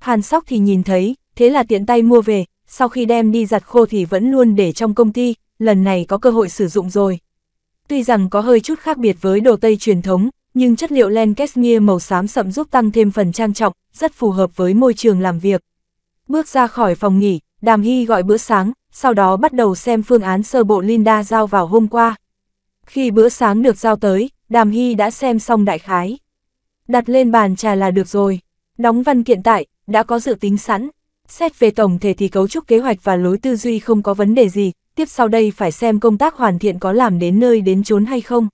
Hàn sóc thì nhìn thấy, thế là tiện tay mua về, sau khi đem đi giặt khô thì vẫn luôn để trong công ty, lần này có cơ hội sử dụng rồi. Tuy rằng có hơi chút khác biệt với đồ Tây truyền thống, nhưng chất liệu len cashmere màu xám sậm giúp tăng thêm phần trang trọng, rất phù hợp với môi trường làm việc. Bước ra khỏi phòng nghỉ, Đàm Hy gọi bữa sáng, sau đó bắt đầu xem phương án sơ bộ Linda giao vào hôm qua. Khi bữa sáng được giao tới, Đàm Hy đã xem xong đại khái. Đặt lên bàn trà là được rồi. Đóng văn kiện tại, đã có dự tính sẵn. Xét về tổng thể thì cấu trúc kế hoạch và lối tư duy không có vấn đề gì, tiếp sau đây phải xem công tác hoàn thiện có làm đến nơi đến chốn hay không.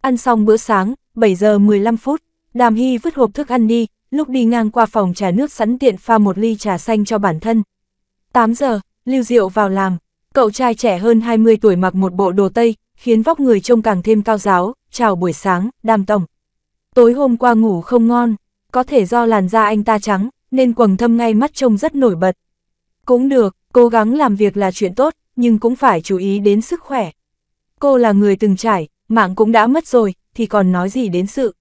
Ăn xong bữa sáng, 7 giờ 15 phút, Đàm Hy vứt hộp thức ăn đi, lúc đi ngang qua phòng trà nước sẵn tiện pha một ly trà xanh cho bản thân. 8 giờ, Lưu Diệu vào làm, cậu trai trẻ hơn 20 tuổi mặc một bộ đồ tây, khiến vóc người trông càng thêm cao giáo, chào buổi sáng, Đàm Tổng. Tối hôm qua ngủ không ngon, có thể do làn da anh ta trắng, nên quầng thâm ngay mắt trông rất nổi bật. Cũng được, cố gắng làm việc là chuyện tốt, nhưng cũng phải chú ý đến sức khỏe. Cô là người từng trải, mạng cũng đã mất rồi, thì còn nói gì đến sự.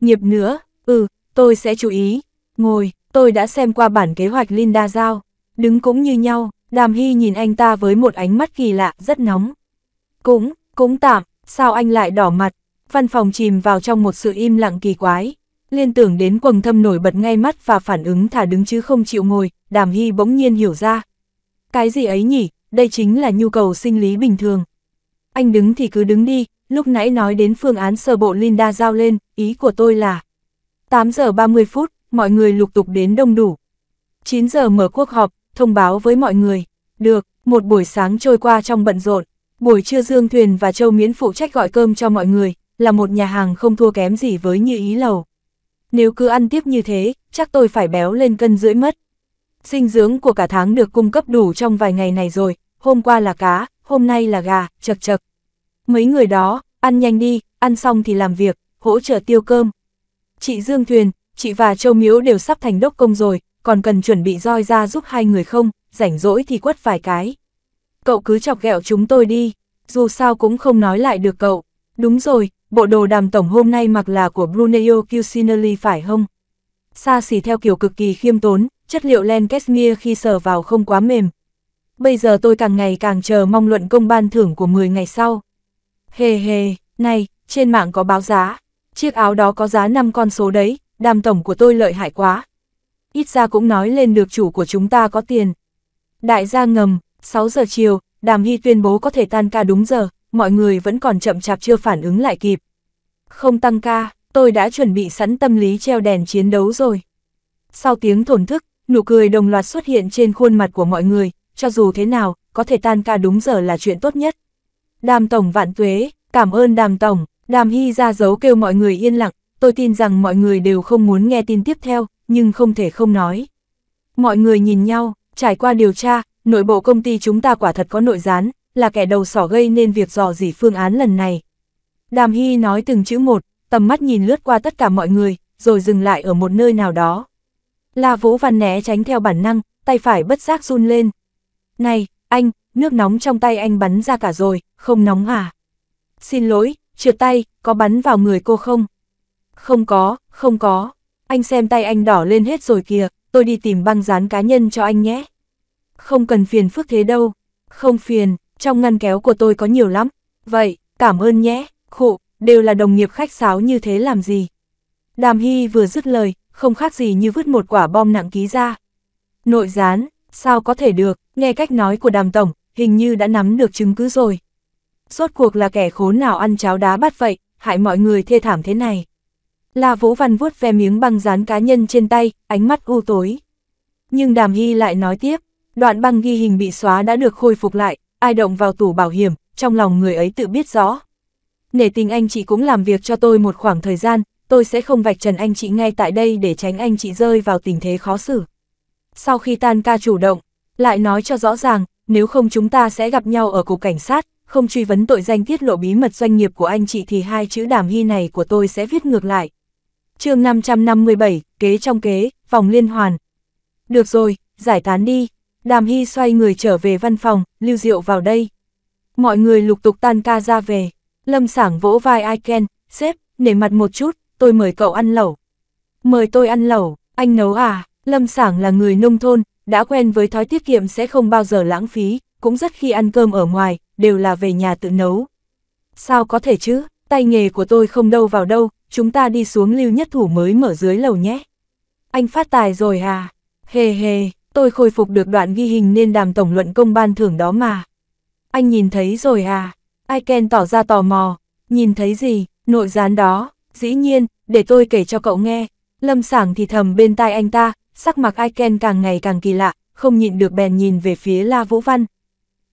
Nghiệp nữa, ừ, tôi sẽ chú ý. Ngồi, tôi đã xem qua bản kế hoạch Linda giao. Đứng cũng như nhau, Đàm Hy nhìn anh ta với một ánh mắt kỳ lạ, rất nóng. Cũng, cũng tạm, sao anh lại đỏ mặt? Văn phòng chìm vào trong một sự im lặng kỳ quái. Liên tưởng đến quầng thâm nổi bật ngay mắt và phản ứng thả đứng chứ không chịu ngồi, Đàm Hy bỗng nhiên hiểu ra. Cái gì ấy nhỉ, đây chính là nhu cầu sinh lý bình thường. Anh đứng thì cứ đứng đi, lúc nãy nói đến phương án sơ bộ Linda giao lên, ý của tôi là 8 giờ 30 phút, mọi người lục tục đến đông đủ. 9 giờ mở cuộc họp, thông báo với mọi người. Được, một buổi sáng trôi qua trong bận rộn, buổi trưa Dương Thuyền và Châu Miễn phụ trách gọi cơm cho mọi người, là một nhà hàng không thua kém gì với như ý lầu. Nếu cứ ăn tiếp như thế, chắc tôi phải béo lên cân rưỡi mất. Sinh dưỡng của cả tháng được cung cấp đủ trong vài ngày này rồi, hôm qua là cá, hôm nay là gà, chật chật, Mấy người đó, ăn nhanh đi, ăn xong thì làm việc, hỗ trợ tiêu cơm. Chị Dương Thuyền, chị và Châu Miếu đều sắp thành đốc công rồi, còn cần chuẩn bị roi ra giúp hai người không, rảnh rỗi thì quất vài cái. Cậu cứ chọc ghẹo chúng tôi đi, dù sao cũng không nói lại được cậu. Đúng rồi, bộ đồ đàm tổng hôm nay mặc là của Brunello Cucinelli phải không? Xa xỉ theo kiểu cực kỳ khiêm tốn, chất liệu len cashmere khi sờ vào không quá mềm. Bây giờ tôi càng ngày càng chờ mong luận công ban thưởng của 10 ngày sau. Hề hề, này, trên mạng có báo giá, chiếc áo đó có giá 5 con số đấy, đàm tổng của tôi lợi hại quá. Ít ra cũng nói lên được chủ của chúng ta có tiền. Đại gia ngầm, 6 giờ chiều, đàm hy tuyên bố có thể tan ca đúng giờ, mọi người vẫn còn chậm chạp chưa phản ứng lại kịp. Không tăng ca, tôi đã chuẩn bị sẵn tâm lý treo đèn chiến đấu rồi. Sau tiếng thổn thức, nụ cười đồng loạt xuất hiện trên khuôn mặt của mọi người, cho dù thế nào, có thể tan ca đúng giờ là chuyện tốt nhất. Đàm Tổng vạn tuế, cảm ơn Đàm Tổng, Đàm Hy ra dấu kêu mọi người yên lặng, tôi tin rằng mọi người đều không muốn nghe tin tiếp theo, nhưng không thể không nói. Mọi người nhìn nhau, trải qua điều tra, nội bộ công ty chúng ta quả thật có nội gián, là kẻ đầu sỏ gây nên việc dò dỉ phương án lần này. Đàm Hy nói từng chữ một, tầm mắt nhìn lướt qua tất cả mọi người, rồi dừng lại ở một nơi nào đó. La Vũ Văn né tránh theo bản năng, tay phải bất giác run lên. Này, anh, nước nóng trong tay anh bắn ra cả rồi, không nóng à? Xin lỗi, trượt tay, có bắn vào người cô không? Không có, không có. Anh xem tay anh đỏ lên hết rồi kìa, tôi đi tìm băng dán cá nhân cho anh nhé. Không cần phiền phức thế đâu. Không phiền, trong ngăn kéo của tôi có nhiều lắm. Vậy, cảm ơn nhé, khụ, đều là đồng nghiệp khách sáo như thế làm gì. Đàm Hy vừa dứt lời, không khác gì như vứt một quả bom nặng ký ra. Nội gián, sao có thể được, nghe cách nói của đàm tổng, hình như đã nắm được chứng cứ rồi rốt cuộc là kẻ khốn nào ăn cháo đá bắt vậy, hại mọi người thê thảm thế này. La Vũ Văn vuốt ve miếng băng dán cá nhân trên tay, ánh mắt u tối. Nhưng Đàm Hy lại nói tiếp, đoạn băng ghi hình bị xóa đã được khôi phục lại, ai động vào tủ bảo hiểm, trong lòng người ấy tự biết rõ. Nể tình anh chị cũng làm việc cho tôi một khoảng thời gian, tôi sẽ không vạch trần anh chị ngay tại đây để tránh anh chị rơi vào tình thế khó xử. Sau khi tan ca chủ động, lại nói cho rõ ràng, nếu không chúng ta sẽ gặp nhau ở cục cảnh sát, không truy vấn tội danh tiết lộ bí mật doanh nghiệp của anh chị thì hai chữ Đàm hy này của tôi sẽ viết ngược lại. chương 557, kế trong kế, vòng liên hoàn. Được rồi, giải tán đi. Đàm Hy xoay người trở về văn phòng, lưu diệu vào đây. Mọi người lục tục tan ca ra về. Lâm sảng vỗ vai ai ken xếp nể mặt một chút, tôi mời cậu ăn lẩu. Mời tôi ăn lẩu, anh nấu à? Lâm sảng là người nông thôn, đã quen với thói tiết kiệm sẽ không bao giờ lãng phí, cũng rất khi ăn cơm ở ngoài, đều là về nhà tự nấu. Sao có thể chứ, tay nghề của tôi không đâu vào đâu, chúng ta đi xuống lưu nhất thủ mới mở dưới lầu nhé. Anh phát tài rồi à? Hề hề, tôi khôi phục được đoạn ghi hình nên đàm tổng luận công ban thưởng đó mà. Anh nhìn thấy rồi à? ai ken tỏ ra tò mò. Nhìn thấy gì? Nội gián đó. Dĩ nhiên, để tôi kể cho cậu nghe. Lâm sảng thì thầm bên tai anh ta, sắc mặt ai ken càng ngày càng kỳ lạ, không nhịn được bèn nhìn về phía La Vũ Văn,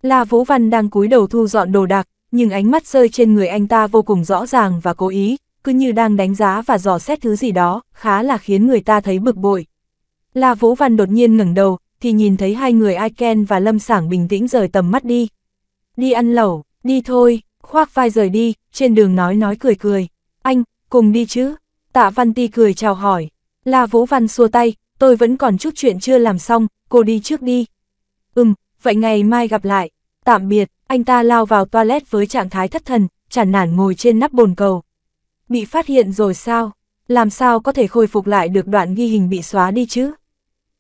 La Vũ Văn đang cúi đầu thu dọn đồ đạc, nhưng ánh mắt rơi trên người anh ta vô cùng rõ ràng và cố ý, cứ như đang đánh giá và dò xét thứ gì đó, khá là khiến người ta thấy bực bội. La Vũ Văn đột nhiên ngẩng đầu, thì nhìn thấy hai người Aiken và Lâm Sảng bình tĩnh rời tầm mắt đi. Đi ăn lẩu, đi thôi, khoác vai rời đi, trên đường nói nói cười cười. Anh, cùng đi chứ? Tạ Văn Ti cười chào hỏi. La Vũ Văn xua tay, tôi vẫn còn chút chuyện chưa làm xong, cô đi trước đi. Ừm, vậy ngày mai gặp lại tạm biệt, anh ta lao vào toilet với trạng thái thất thần, chản nản ngồi trên nắp bồn cầu. Bị phát hiện rồi sao? Làm sao có thể khôi phục lại được đoạn ghi hình bị xóa đi chứ?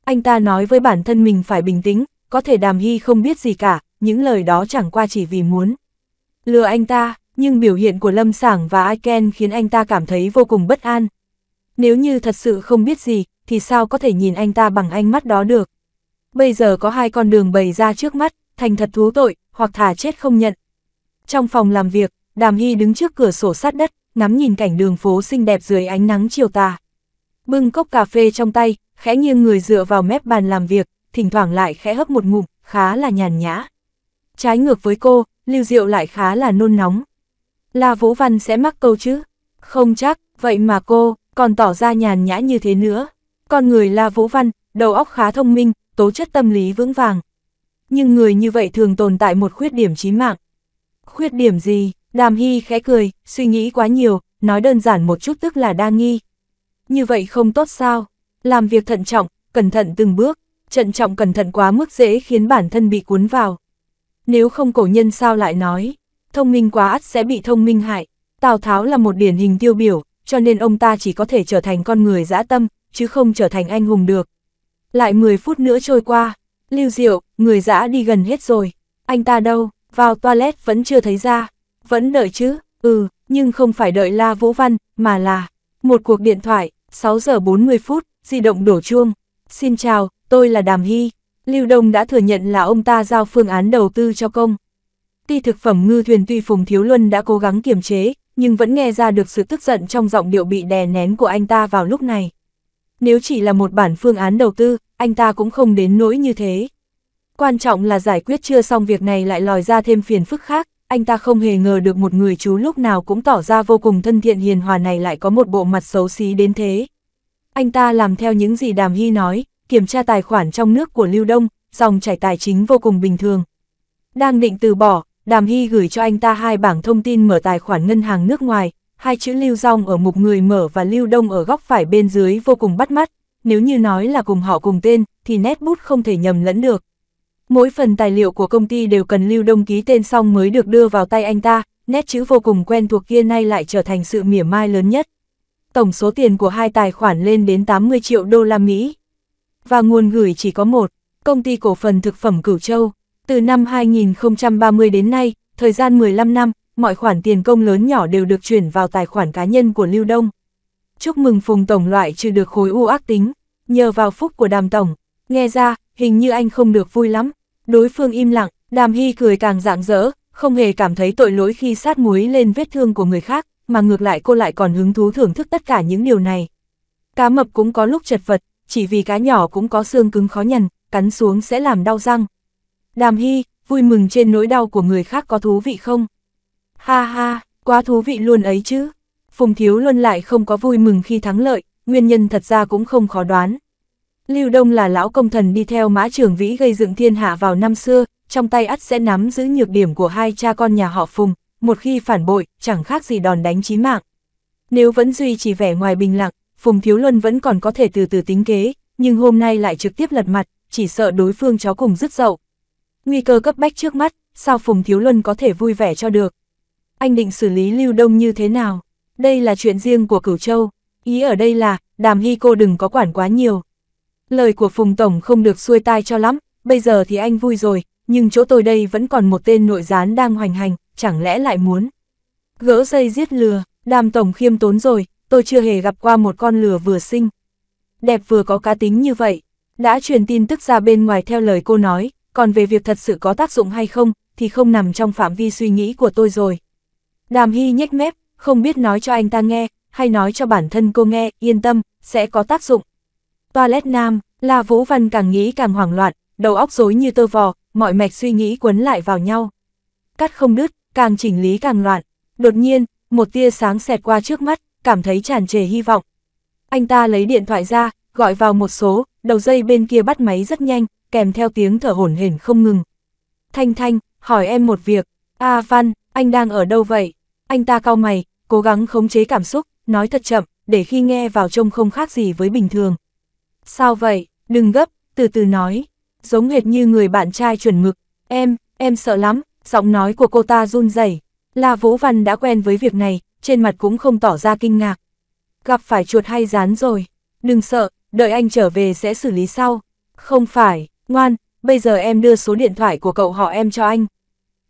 Anh ta nói với bản thân mình phải bình tĩnh, có thể đàm hy không biết gì cả, những lời đó chẳng qua chỉ vì muốn. Lừa anh ta, nhưng biểu hiện của Lâm Sảng và Aiken khiến anh ta cảm thấy vô cùng bất an. Nếu như thật sự không biết gì, thì sao có thể nhìn anh ta bằng ánh mắt đó được? Bây giờ có hai con đường bày ra trước mắt, thành thật thú tội, hoặc thả chết không nhận. Trong phòng làm việc, Đàm Hy đứng trước cửa sổ sát đất, ngắm nhìn cảnh đường phố xinh đẹp dưới ánh nắng chiều tà. Bưng cốc cà phê trong tay, khẽ nghiêng người dựa vào mép bàn làm việc, thỉnh thoảng lại khẽ hấp một ngụm, khá là nhàn nhã. Trái ngược với cô, Lưu Diệu lại khá là nôn nóng. La Vũ Văn sẽ mắc câu chứ? Không chắc, vậy mà cô, còn tỏ ra nhàn nhã như thế nữa. Con người La Vũ Văn, đầu óc khá thông minh, tố chất tâm lý vững vàng, nhưng người như vậy thường tồn tại một khuyết điểm chí mạng. Khuyết điểm gì? Đàm Hy khẽ cười, suy nghĩ quá nhiều, nói đơn giản một chút tức là đa nghi. Như vậy không tốt sao? Làm việc thận trọng, cẩn thận từng bước, trận trọng cẩn thận quá mức dễ khiến bản thân bị cuốn vào. Nếu không cổ nhân sao lại nói, thông minh quá ắt sẽ bị thông minh hại. Tào Tháo là một điển hình tiêu biểu, cho nên ông ta chỉ có thể trở thành con người dã tâm, chứ không trở thành anh hùng được. Lại 10 phút nữa trôi qua, Lưu Diệu, người dã đi gần hết rồi. Anh ta đâu, vào toilet vẫn chưa thấy ra. Vẫn đợi chứ, ừ, nhưng không phải đợi La Vũ Văn, mà là một cuộc điện thoại, 6 giờ 40 phút, di động đổ chuông. Xin chào, tôi là Đàm Hy. Lưu Đông đã thừa nhận là ông ta giao phương án đầu tư cho công. Ti thực phẩm ngư thuyền tuy Phùng Thiếu Luân đã cố gắng kiềm chế, nhưng vẫn nghe ra được sự tức giận trong giọng điệu bị đè nén của anh ta vào lúc này. Nếu chỉ là một bản phương án đầu tư, anh ta cũng không đến nỗi như thế. Quan trọng là giải quyết chưa xong việc này lại lòi ra thêm phiền phức khác, anh ta không hề ngờ được một người chú lúc nào cũng tỏ ra vô cùng thân thiện hiền hòa này lại có một bộ mặt xấu xí đến thế. Anh ta làm theo những gì Đàm Hy nói, kiểm tra tài khoản trong nước của Lưu Đông, dòng chảy tài chính vô cùng bình thường. Đang định từ bỏ, Đàm Hy gửi cho anh ta hai bảng thông tin mở tài khoản ngân hàng nước ngoài, hai chữ Lưu Dòng ở mục người mở và Lưu Đông ở góc phải bên dưới vô cùng bắt mắt, nếu như nói là cùng họ cùng tên, thì nét bút không thể nhầm lẫn được. Mỗi phần tài liệu của công ty đều cần lưu đông ký tên xong mới được đưa vào tay anh ta, nét chữ vô cùng quen thuộc kia nay lại trở thành sự mỉa mai lớn nhất. Tổng số tiền của hai tài khoản lên đến 80 triệu đô la Mỹ. Và nguồn gửi chỉ có một, công ty cổ phần thực phẩm Cửu Châu. Từ năm 2030 đến nay, thời gian 15 năm, mọi khoản tiền công lớn nhỏ đều được chuyển vào tài khoản cá nhân của Lưu Đông chúc mừng Phùng Tổng loại trừ được khối u ác tính, nhờ vào phúc của đàm Tổng, nghe ra, hình như anh không được vui lắm. Đối phương im lặng, đàm hy cười càng rạng rỡ, không hề cảm thấy tội lỗi khi sát muối lên vết thương của người khác, mà ngược lại cô lại còn hứng thú thưởng thức tất cả những điều này. Cá mập cũng có lúc chật vật, chỉ vì cá nhỏ cũng có xương cứng khó nhằn, cắn xuống sẽ làm đau răng. Đàm hy, vui mừng trên nỗi đau của người khác có thú vị không? Ha ha, quá thú vị luôn ấy chứ. Phùng Thiếu Luân lại không có vui mừng khi thắng lợi, nguyên nhân thật ra cũng không khó đoán. Lưu Đông là lão công thần đi theo mã trưởng vĩ gây dựng thiên hạ vào năm xưa, trong tay ắt sẽ nắm giữ nhược điểm của hai cha con nhà họ Phùng, một khi phản bội, chẳng khác gì đòn đánh chí mạng. Nếu vẫn duy trì vẻ ngoài bình lặng, Phùng Thiếu Luân vẫn còn có thể từ từ tính kế, nhưng hôm nay lại trực tiếp lật mặt, chỉ sợ đối phương chó cùng rứt dậu. Nguy cơ cấp bách trước mắt, sao Phùng Thiếu Luân có thể vui vẻ cho được? Anh định xử lý Lưu Đông như thế nào? đây là chuyện riêng của Cửu Châu, ý ở đây là, đàm hy cô đừng có quản quá nhiều. Lời của Phùng Tổng không được xuôi tai cho lắm, bây giờ thì anh vui rồi, nhưng chỗ tôi đây vẫn còn một tên nội gián đang hoành hành, chẳng lẽ lại muốn. Gỡ dây giết lừa, đàm Tổng khiêm tốn rồi, tôi chưa hề gặp qua một con lừa vừa sinh. Đẹp vừa có cá tính như vậy, đã truyền tin tức ra bên ngoài theo lời cô nói, còn về việc thật sự có tác dụng hay không, thì không nằm trong phạm vi suy nghĩ của tôi rồi. Đàm Hy nhếch mép, không biết nói cho anh ta nghe, hay nói cho bản thân cô nghe, yên tâm, sẽ có tác dụng. Toilet nam, là Vũ Văn càng nghĩ càng hoảng loạn, đầu óc rối như tơ vò, mọi mạch suy nghĩ quấn lại vào nhau. Cắt không đứt, càng chỉnh lý càng loạn. Đột nhiên, một tia sáng xẹt qua trước mắt, cảm thấy tràn trề hy vọng. Anh ta lấy điện thoại ra, gọi vào một số, đầu dây bên kia bắt máy rất nhanh, kèm theo tiếng thở hổn hển không ngừng. Thanh Thanh, hỏi em một việc. A Văn, anh đang ở đâu vậy? Anh ta cau mày, cố gắng khống chế cảm xúc, nói thật chậm, để khi nghe vào trông không khác gì với bình thường. Sao vậy, đừng gấp, từ từ nói, giống hệt như người bạn trai chuẩn mực, em, em sợ lắm, giọng nói của cô ta run rẩy. La Vũ Văn đã quen với việc này, trên mặt cũng không tỏ ra kinh ngạc. Gặp phải chuột hay rán rồi, đừng sợ, đợi anh trở về sẽ xử lý sau. Không phải, ngoan, bây giờ em đưa số điện thoại của cậu họ em cho anh.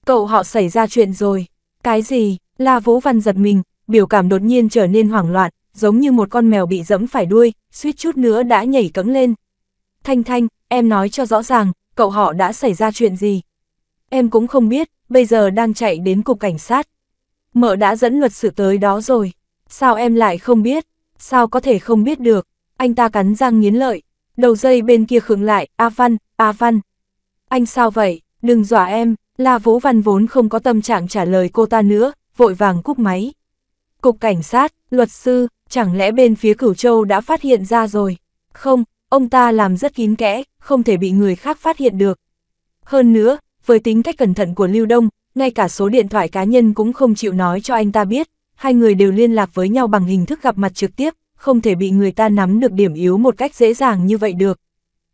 Cậu họ xảy ra chuyện rồi, cái gì, La Vũ Văn giật mình, biểu cảm đột nhiên trở nên hoảng loạn, giống như một con mèo bị dẫm phải đuôi, suýt chút nữa đã nhảy cẫng lên. Thanh Thanh, em nói cho rõ ràng, cậu họ đã xảy ra chuyện gì? Em cũng không biết, bây giờ đang chạy đến cục cảnh sát. Mợ đã dẫn luật sự tới đó rồi. Sao em lại không biết? Sao có thể không biết được? Anh ta cắn răng nghiến lợi. Đầu dây bên kia khựng lại, A Văn, A Văn. Anh sao vậy? Đừng dọa em. La Vũ Văn vốn không có tâm trạng trả lời cô ta nữa, vội vàng cúp máy. Cục cảnh sát, luật sư, chẳng lẽ bên phía cửu châu đã phát hiện ra rồi? Không, ông ta làm rất kín kẽ, không thể bị người khác phát hiện được. Hơn nữa, với tính cách cẩn thận của Lưu Đông, ngay cả số điện thoại cá nhân cũng không chịu nói cho anh ta biết, hai người đều liên lạc với nhau bằng hình thức gặp mặt trực tiếp, không thể bị người ta nắm được điểm yếu một cách dễ dàng như vậy được.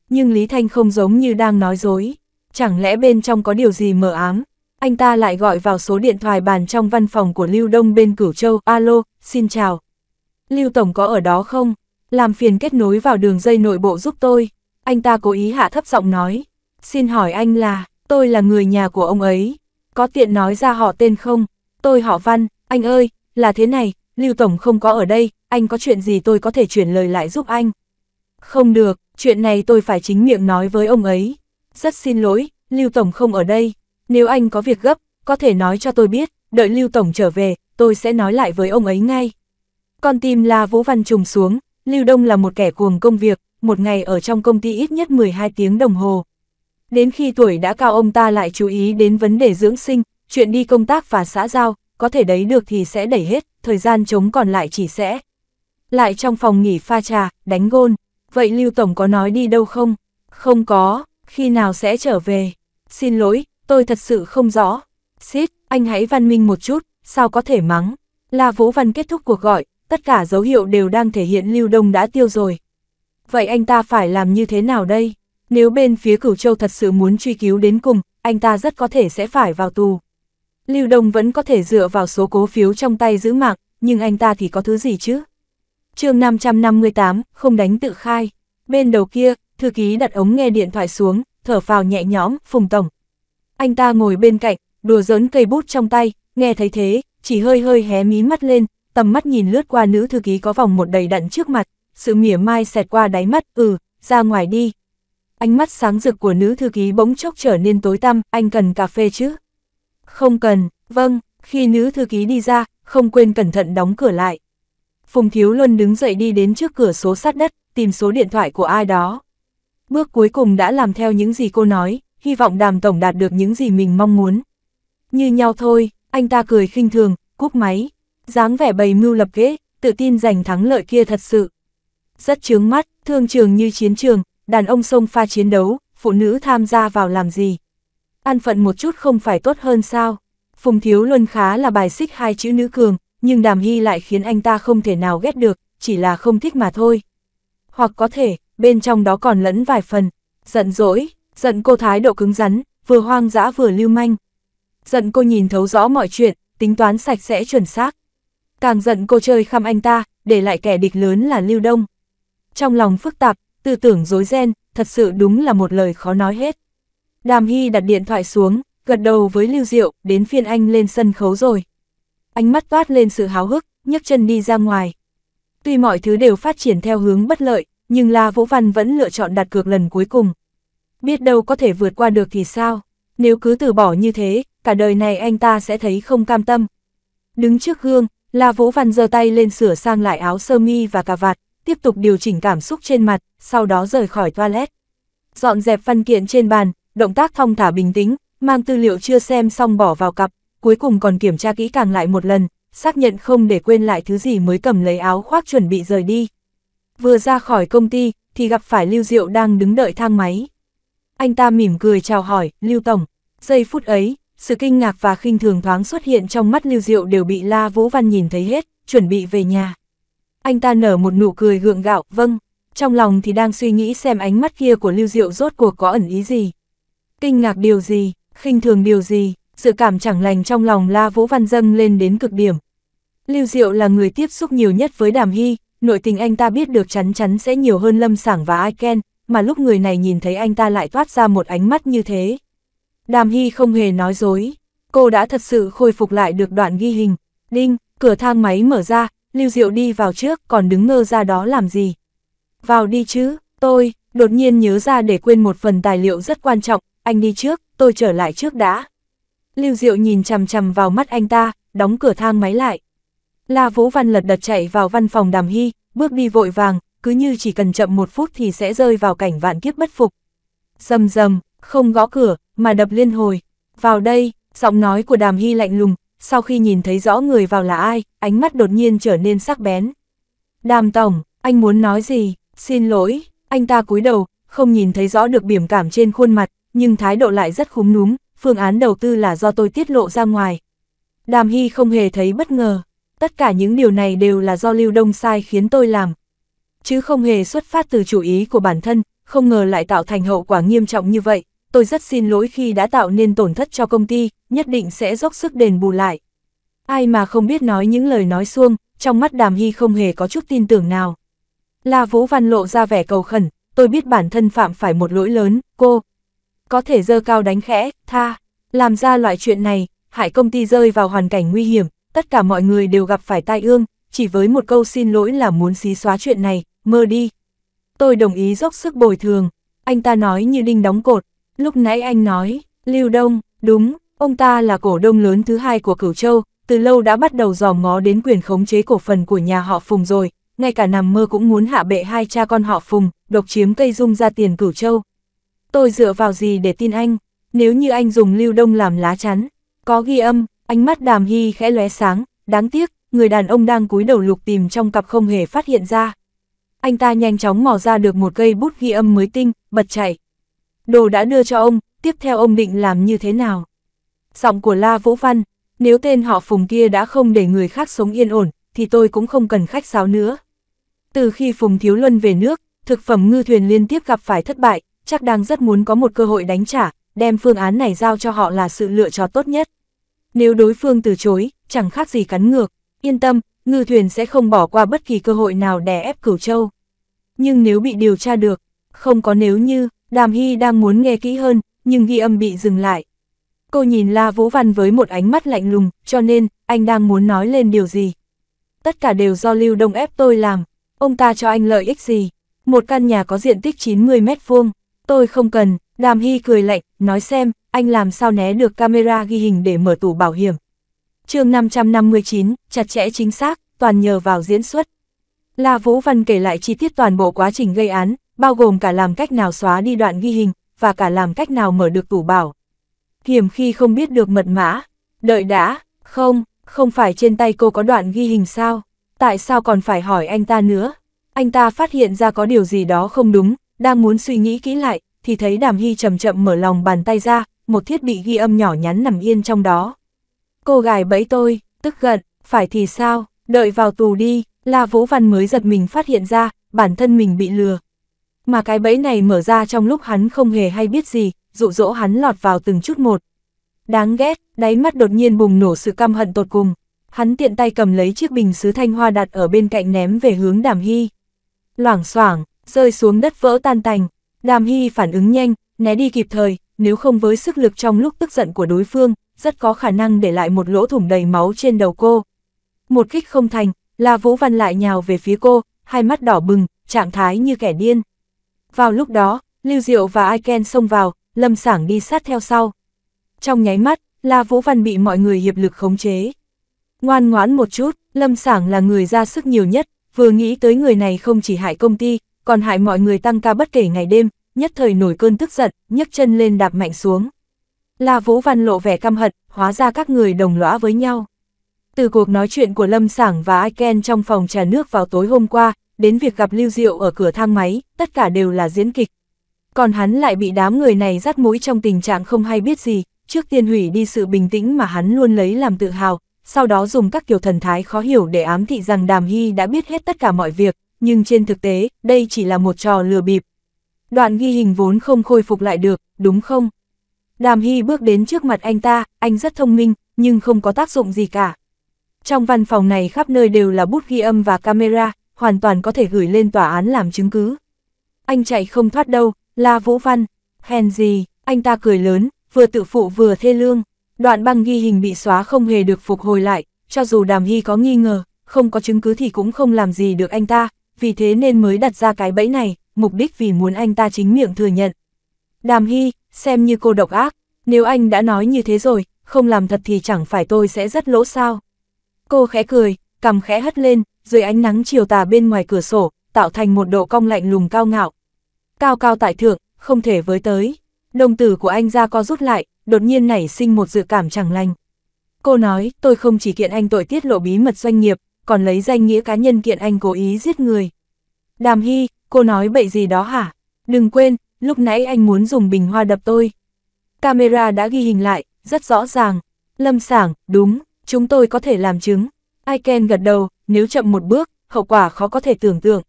Nhưng Lý Thanh không giống như đang nói dối, chẳng lẽ bên trong có điều gì mờ ám? anh ta lại gọi vào số điện thoại bàn trong văn phòng của Lưu Đông bên Cửu Châu, alo, xin chào. Lưu Tổng có ở đó không? Làm phiền kết nối vào đường dây nội bộ giúp tôi. Anh ta cố ý hạ thấp giọng nói. Xin hỏi anh là, tôi là người nhà của ông ấy. Có tiện nói ra họ tên không? Tôi họ Văn, anh ơi, là thế này, Lưu Tổng không có ở đây, anh có chuyện gì tôi có thể chuyển lời lại giúp anh. Không được, chuyện này tôi phải chính miệng nói với ông ấy. Rất xin lỗi, Lưu Tổng không ở đây nếu anh có việc gấp, có thể nói cho tôi biết, đợi Lưu Tổng trở về, tôi sẽ nói lại với ông ấy ngay. Con tim La Vũ Văn trùng xuống, Lưu Đông là một kẻ cuồng công việc, một ngày ở trong công ty ít nhất 12 tiếng đồng hồ. Đến khi tuổi đã cao ông ta lại chú ý đến vấn đề dưỡng sinh, chuyện đi công tác và xã giao, có thể đấy được thì sẽ đẩy hết, thời gian chống còn lại chỉ sẽ. Lại trong phòng nghỉ pha trà, đánh gôn, vậy Lưu Tổng có nói đi đâu không? Không có, khi nào sẽ trở về? Xin lỗi, tôi thật sự không rõ. Xít, anh hãy văn minh một chút, sao có thể mắng. La Vũ Văn kết thúc cuộc gọi, tất cả dấu hiệu đều đang thể hiện Lưu Đông đã tiêu rồi. Vậy anh ta phải làm như thế nào đây? Nếu bên phía Cửu Châu thật sự muốn truy cứu đến cùng, anh ta rất có thể sẽ phải vào tù. Lưu Đông vẫn có thể dựa vào số cố phiếu trong tay giữ mạng, nhưng anh ta thì có thứ gì chứ? chương 558, không đánh tự khai. Bên đầu kia, thư ký đặt ống nghe điện thoại xuống, thở phào nhẹ nhõm, Phùng Tổng, anh ta ngồi bên cạnh, đùa giỡn cây bút trong tay, nghe thấy thế, chỉ hơi hơi hé mí mắt lên, tầm mắt nhìn lướt qua nữ thư ký có vòng một đầy đặn trước mặt, sự mỉa mai xẹt qua đáy mắt, ừ, ra ngoài đi. Ánh mắt sáng rực của nữ thư ký bỗng chốc trở nên tối tăm, anh cần cà phê chứ? Không cần, vâng, khi nữ thư ký đi ra, không quên cẩn thận đóng cửa lại. Phùng Thiếu Luân đứng dậy đi đến trước cửa số sát đất, tìm số điện thoại của ai đó. Bước cuối cùng đã làm theo những gì cô nói, hy vọng đàm tổng đạt được những gì mình mong muốn. Như nhau thôi, anh ta cười khinh thường, cúp máy, dáng vẻ bày mưu lập kế, tự tin giành thắng lợi kia thật sự. Rất chướng mắt, thương trường như chiến trường, đàn ông sông pha chiến đấu, phụ nữ tham gia vào làm gì. an phận một chút không phải tốt hơn sao. Phùng Thiếu Luân khá là bài xích hai chữ nữ cường, nhưng đàm hy lại khiến anh ta không thể nào ghét được, chỉ là không thích mà thôi. Hoặc có thể, bên trong đó còn lẫn vài phần, giận dỗi, Giận cô thái độ cứng rắn, vừa hoang dã vừa lưu manh. Giận cô nhìn thấu rõ mọi chuyện, tính toán sạch sẽ chuẩn xác. Càng giận cô chơi khăm anh ta, để lại kẻ địch lớn là Lưu Đông. Trong lòng phức tạp, tư tưởng rối ren, thật sự đúng là một lời khó nói hết. Đàm Hy đặt điện thoại xuống, gật đầu với Lưu Diệu, đến phiên anh lên sân khấu rồi. Ánh mắt toát lên sự háo hức, nhấc chân đi ra ngoài. Tuy mọi thứ đều phát triển theo hướng bất lợi, nhưng La Vũ Văn vẫn lựa chọn đặt cược lần cuối cùng biết đâu có thể vượt qua được thì sao, nếu cứ từ bỏ như thế, cả đời này anh ta sẽ thấy không cam tâm. Đứng trước gương, La Vũ Văn giơ tay lên sửa sang lại áo sơ mi và cà vạt, tiếp tục điều chỉnh cảm xúc trên mặt, sau đó rời khỏi toilet. Dọn dẹp văn kiện trên bàn, động tác thong thả bình tĩnh, mang tư liệu chưa xem xong bỏ vào cặp, cuối cùng còn kiểm tra kỹ càng lại một lần, xác nhận không để quên lại thứ gì mới cầm lấy áo khoác chuẩn bị rời đi. Vừa ra khỏi công ty, thì gặp phải Lưu Diệu đang đứng đợi thang máy anh ta mỉm cười chào hỏi, Lưu Tổng. Giây phút ấy, sự kinh ngạc và khinh thường thoáng xuất hiện trong mắt Lưu Diệu đều bị La Vũ Văn nhìn thấy hết, chuẩn bị về nhà. Anh ta nở một nụ cười gượng gạo, vâng, trong lòng thì đang suy nghĩ xem ánh mắt kia của Lưu Diệu rốt cuộc có ẩn ý gì. Kinh ngạc điều gì, khinh thường điều gì, sự cảm chẳng lành trong lòng La Vũ Văn dâng lên đến cực điểm. Lưu Diệu là người tiếp xúc nhiều nhất với Đàm Hy, nội tình anh ta biết được chắn chắn sẽ nhiều hơn Lâm Sảng và Aiken, mà lúc người này nhìn thấy anh ta lại toát ra một ánh mắt như thế. Đàm Hy không hề nói dối, cô đã thật sự khôi phục lại được đoạn ghi hình. Đinh, cửa thang máy mở ra, Lưu Diệu đi vào trước còn đứng ngơ ra đó làm gì. Vào đi chứ, tôi, đột nhiên nhớ ra để quên một phần tài liệu rất quan trọng, anh đi trước, tôi trở lại trước đã. Lưu Diệu nhìn chằm chằm vào mắt anh ta, đóng cửa thang máy lại. La Vũ Văn lật đật chạy vào văn phòng Đàm Hy, bước đi vội vàng, cứ như chỉ cần chậm một phút thì sẽ rơi vào cảnh vạn kiếp bất phục. Dầm dầm, không gõ cửa, mà đập liên hồi. Vào đây, giọng nói của đàm hy lạnh lùng, sau khi nhìn thấy rõ người vào là ai, ánh mắt đột nhiên trở nên sắc bén. Đàm tổng, anh muốn nói gì, xin lỗi, anh ta cúi đầu, không nhìn thấy rõ được biểu cảm trên khuôn mặt, nhưng thái độ lại rất khúm núm, phương án đầu tư là do tôi tiết lộ ra ngoài. Đàm Hy không hề thấy bất ngờ, tất cả những điều này đều là do Lưu Đông Sai khiến tôi làm, chứ không hề xuất phát từ chủ ý của bản thân, không ngờ lại tạo thành hậu quả nghiêm trọng như vậy. Tôi rất xin lỗi khi đã tạo nên tổn thất cho công ty, nhất định sẽ dốc sức đền bù lại. Ai mà không biết nói những lời nói xuông, trong mắt đàm hy không hề có chút tin tưởng nào. La Vũ Văn lộ ra vẻ cầu khẩn, tôi biết bản thân phạm phải một lỗi lớn, cô. Có thể dơ cao đánh khẽ, tha, làm ra loại chuyện này, hại công ty rơi vào hoàn cảnh nguy hiểm, tất cả mọi người đều gặp phải tai ương, chỉ với một câu xin lỗi là muốn xí xóa chuyện này, mơ đi. Tôi đồng ý dốc sức bồi thường, anh ta nói như đinh đóng cột, lúc nãy anh nói, Lưu Đông, đúng, ông ta là cổ đông lớn thứ hai của Cửu Châu, từ lâu đã bắt đầu dòm ngó đến quyền khống chế cổ phần của nhà họ Phùng rồi, ngay cả nằm mơ cũng muốn hạ bệ hai cha con họ Phùng, độc chiếm cây dung ra tiền Cửu Châu. Tôi dựa vào gì để tin anh, nếu như anh dùng Lưu Đông làm lá chắn, có ghi âm, ánh mắt đàm hy khẽ lóe sáng, đáng tiếc, người đàn ông đang cúi đầu lục tìm trong cặp không hề phát hiện ra anh ta nhanh chóng mò ra được một cây bút ghi âm mới tinh, bật chạy. Đồ đã đưa cho ông, tiếp theo ông định làm như thế nào? Giọng của La Vũ Văn, nếu tên họ Phùng kia đã không để người khác sống yên ổn, thì tôi cũng không cần khách sáo nữa. Từ khi Phùng Thiếu Luân về nước, thực phẩm ngư thuyền liên tiếp gặp phải thất bại, chắc đang rất muốn có một cơ hội đánh trả, đem phương án này giao cho họ là sự lựa chọn tốt nhất. Nếu đối phương từ chối, chẳng khác gì cắn ngược, yên tâm, ngư thuyền sẽ không bỏ qua bất kỳ cơ hội nào đè ép cửu châu. Nhưng nếu bị điều tra được, không có nếu như, đàm hy đang muốn nghe kỹ hơn, nhưng ghi âm bị dừng lại. Cô nhìn La Vũ Văn với một ánh mắt lạnh lùng, cho nên, anh đang muốn nói lên điều gì. Tất cả đều do Lưu Đông ép tôi làm, ông ta cho anh lợi ích gì. Một căn nhà có diện tích 90 mét vuông, tôi không cần, đàm hy cười lạnh, nói xem, anh làm sao né được camera ghi hình để mở tủ bảo hiểm chương 559, chặt chẽ chính xác, toàn nhờ vào diễn xuất. La Vũ Văn kể lại chi tiết toàn bộ quá trình gây án, bao gồm cả làm cách nào xóa đi đoạn ghi hình, và cả làm cách nào mở được tủ bảo. Hiểm khi không biết được mật mã, đợi đã, không, không phải trên tay cô có đoạn ghi hình sao, tại sao còn phải hỏi anh ta nữa. Anh ta phát hiện ra có điều gì đó không đúng, đang muốn suy nghĩ kỹ lại, thì thấy đàm hy chậm chậm mở lòng bàn tay ra, một thiết bị ghi âm nhỏ nhắn nằm yên trong đó. Cô gài bẫy tôi, tức giận, phải thì sao, đợi vào tù đi, La Vũ Văn mới giật mình phát hiện ra, bản thân mình bị lừa. Mà cái bẫy này mở ra trong lúc hắn không hề hay biết gì, dụ dỗ hắn lọt vào từng chút một. Đáng ghét, đáy mắt đột nhiên bùng nổ sự căm hận tột cùng. Hắn tiện tay cầm lấy chiếc bình sứ thanh hoa đặt ở bên cạnh ném về hướng Đàm Hy. Loảng xoảng, rơi xuống đất vỡ tan tành. Đàm Hy phản ứng nhanh, né đi kịp thời, nếu không với sức lực trong lúc tức giận của đối phương, rất có khả năng để lại một lỗ thủng đầy máu trên đầu cô. Một kích không thành, La Vũ Văn lại nhào về phía cô, hai mắt đỏ bừng, trạng thái như kẻ điên. Vào lúc đó, Lưu Diệu và Aiken xông vào, Lâm Sảng đi sát theo sau. Trong nháy mắt, La Vũ Văn bị mọi người hiệp lực khống chế. Ngoan ngoãn một chút, Lâm Sảng là người ra sức nhiều nhất, vừa nghĩ tới người này không chỉ hại công ty, còn hại mọi người tăng ca bất kể ngày đêm, nhất thời nổi cơn tức giận, nhấc chân lên đạp mạnh xuống. La Vũ Văn lộ vẻ căm hận, hóa ra các người đồng lõa với nhau. Từ cuộc nói chuyện của Lâm Sảng và Aiken trong phòng trà nước vào tối hôm qua, đến việc gặp Lưu Diệu ở cửa thang máy, tất cả đều là diễn kịch. Còn hắn lại bị đám người này dắt mũi trong tình trạng không hay biết gì, trước tiên hủy đi sự bình tĩnh mà hắn luôn lấy làm tự hào, sau đó dùng các kiểu thần thái khó hiểu để ám thị rằng Đàm Hy đã biết hết tất cả mọi việc, nhưng trên thực tế, đây chỉ là một trò lừa bịp. Đoạn ghi hình vốn không khôi phục lại được, đúng không? Đàm Hy bước đến trước mặt anh ta, anh rất thông minh, nhưng không có tác dụng gì cả. Trong văn phòng này khắp nơi đều là bút ghi âm và camera, hoàn toàn có thể gửi lên tòa án làm chứng cứ. Anh chạy không thoát đâu, La Vũ Văn, hèn gì, anh ta cười lớn, vừa tự phụ vừa thê lương. Đoạn băng ghi hình bị xóa không hề được phục hồi lại, cho dù Đàm Hy có nghi ngờ, không có chứng cứ thì cũng không làm gì được anh ta, vì thế nên mới đặt ra cái bẫy này, mục đích vì muốn anh ta chính miệng thừa nhận. Đàm Hy, xem như cô độc ác, nếu anh đã nói như thế rồi, không làm thật thì chẳng phải tôi sẽ rất lỗ sao. Cô khẽ cười, cầm khẽ hất lên, dưới ánh nắng chiều tà bên ngoài cửa sổ, tạo thành một độ cong lạnh lùng cao ngạo. Cao cao tại thượng, không thể với tới. Đồng tử của anh ra co rút lại, đột nhiên nảy sinh một dự cảm chẳng lành. Cô nói, tôi không chỉ kiện anh tội tiết lộ bí mật doanh nghiệp, còn lấy danh nghĩa cá nhân kiện anh cố ý giết người. Đàm Hy, cô nói bậy gì đó hả? Đừng quên, lúc nãy anh muốn dùng bình hoa đập tôi. Camera đã ghi hình lại, rất rõ ràng. Lâm sảng, đúng, chúng tôi có thể làm chứng. Aiken gật đầu, nếu chậm một bước, hậu quả khó có thể tưởng tượng.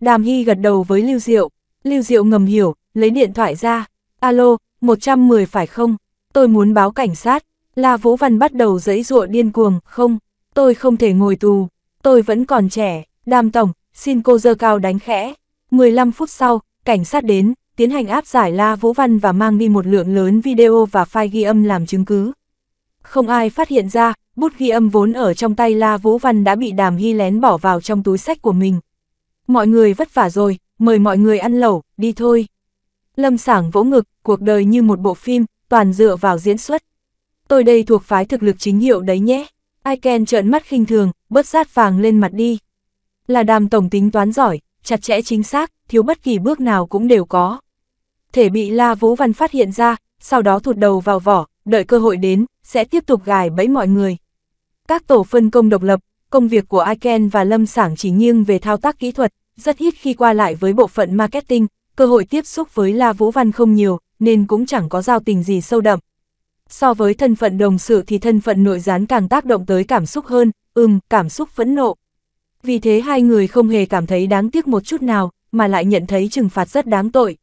Đàm Hy gật đầu với Lưu Diệu. Lưu Diệu ngầm hiểu, lấy điện thoại ra. Alo, 110 phải không? Tôi muốn báo cảnh sát. La Vũ Văn bắt đầu dẫy dụa điên cuồng, không, tôi không thể ngồi tù. Tôi vẫn còn trẻ, đàm tổng, xin cô dơ cao đánh khẽ. 15 phút sau, cảnh sát đến, tiến hành áp giải La Vũ Văn và mang đi một lượng lớn video và file ghi âm làm chứng cứ. Không ai phát hiện ra, bút ghi âm vốn ở trong tay La Vũ Văn đã bị đàm hy lén bỏ vào trong túi sách của mình. Mọi người vất vả rồi, mời mọi người ăn lẩu, đi thôi. Lâm sảng vỗ ngực, cuộc đời như một bộ phim, toàn dựa vào diễn xuất. Tôi đây thuộc phái thực lực chính hiệu đấy nhé. ai ken trợn mắt khinh thường, bớt sát vàng lên mặt đi. Là đàm tổng tính toán giỏi, chặt chẽ chính xác, thiếu bất kỳ bước nào cũng đều có. Thể bị La Vũ Văn phát hiện ra, sau đó thụt đầu vào vỏ, đợi cơ hội đến, sẽ tiếp tục gài bẫy mọi người. Các tổ phân công độc lập, công việc của Iken và Lâm Sảng chỉ nghiêng về thao tác kỹ thuật, rất ít khi qua lại với bộ phận marketing, cơ hội tiếp xúc với La Vũ Văn không nhiều, nên cũng chẳng có giao tình gì sâu đậm. So với thân phận đồng sự thì thân phận nội gián càng tác động tới cảm xúc hơn, ừm, cảm xúc phẫn nộ, vì thế hai người không hề cảm thấy đáng tiếc một chút nào, mà lại nhận thấy trừng phạt rất đáng tội.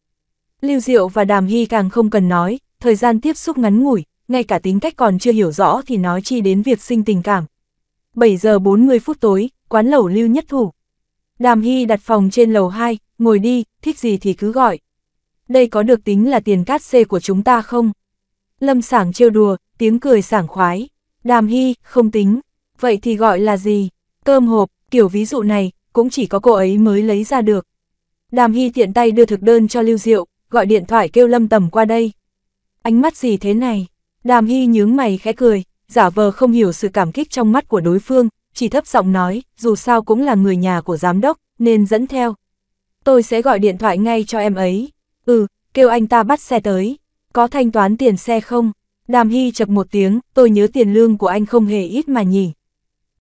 Lưu Diệu và Đàm Hy càng không cần nói, thời gian tiếp xúc ngắn ngủi, ngay cả tính cách còn chưa hiểu rõ thì nói chi đến việc sinh tình cảm. 7 giờ 40 phút tối, quán lẩu Lưu Nhất Thủ. Đàm Hy đặt phòng trên lầu 2, ngồi đi, thích gì thì cứ gọi. Đây có được tính là tiền cát xê của chúng ta không? Lâm sảng trêu đùa, tiếng cười sảng khoái. Đàm Hy, không tính. Vậy thì gọi là gì? Cơm hộp, kiểu ví dụ này, cũng chỉ có cô ấy mới lấy ra được. Đàm Hy tiện tay đưa thực đơn cho Lưu Diệu, gọi điện thoại kêu Lâm Tầm qua đây. Ánh mắt gì thế này? Đàm Hy nhướng mày khẽ cười, giả vờ không hiểu sự cảm kích trong mắt của đối phương, chỉ thấp giọng nói, dù sao cũng là người nhà của giám đốc, nên dẫn theo. Tôi sẽ gọi điện thoại ngay cho em ấy. Ừ, kêu anh ta bắt xe tới. Có thanh toán tiền xe không? Đàm Hy chập một tiếng, tôi nhớ tiền lương của anh không hề ít mà nhỉ.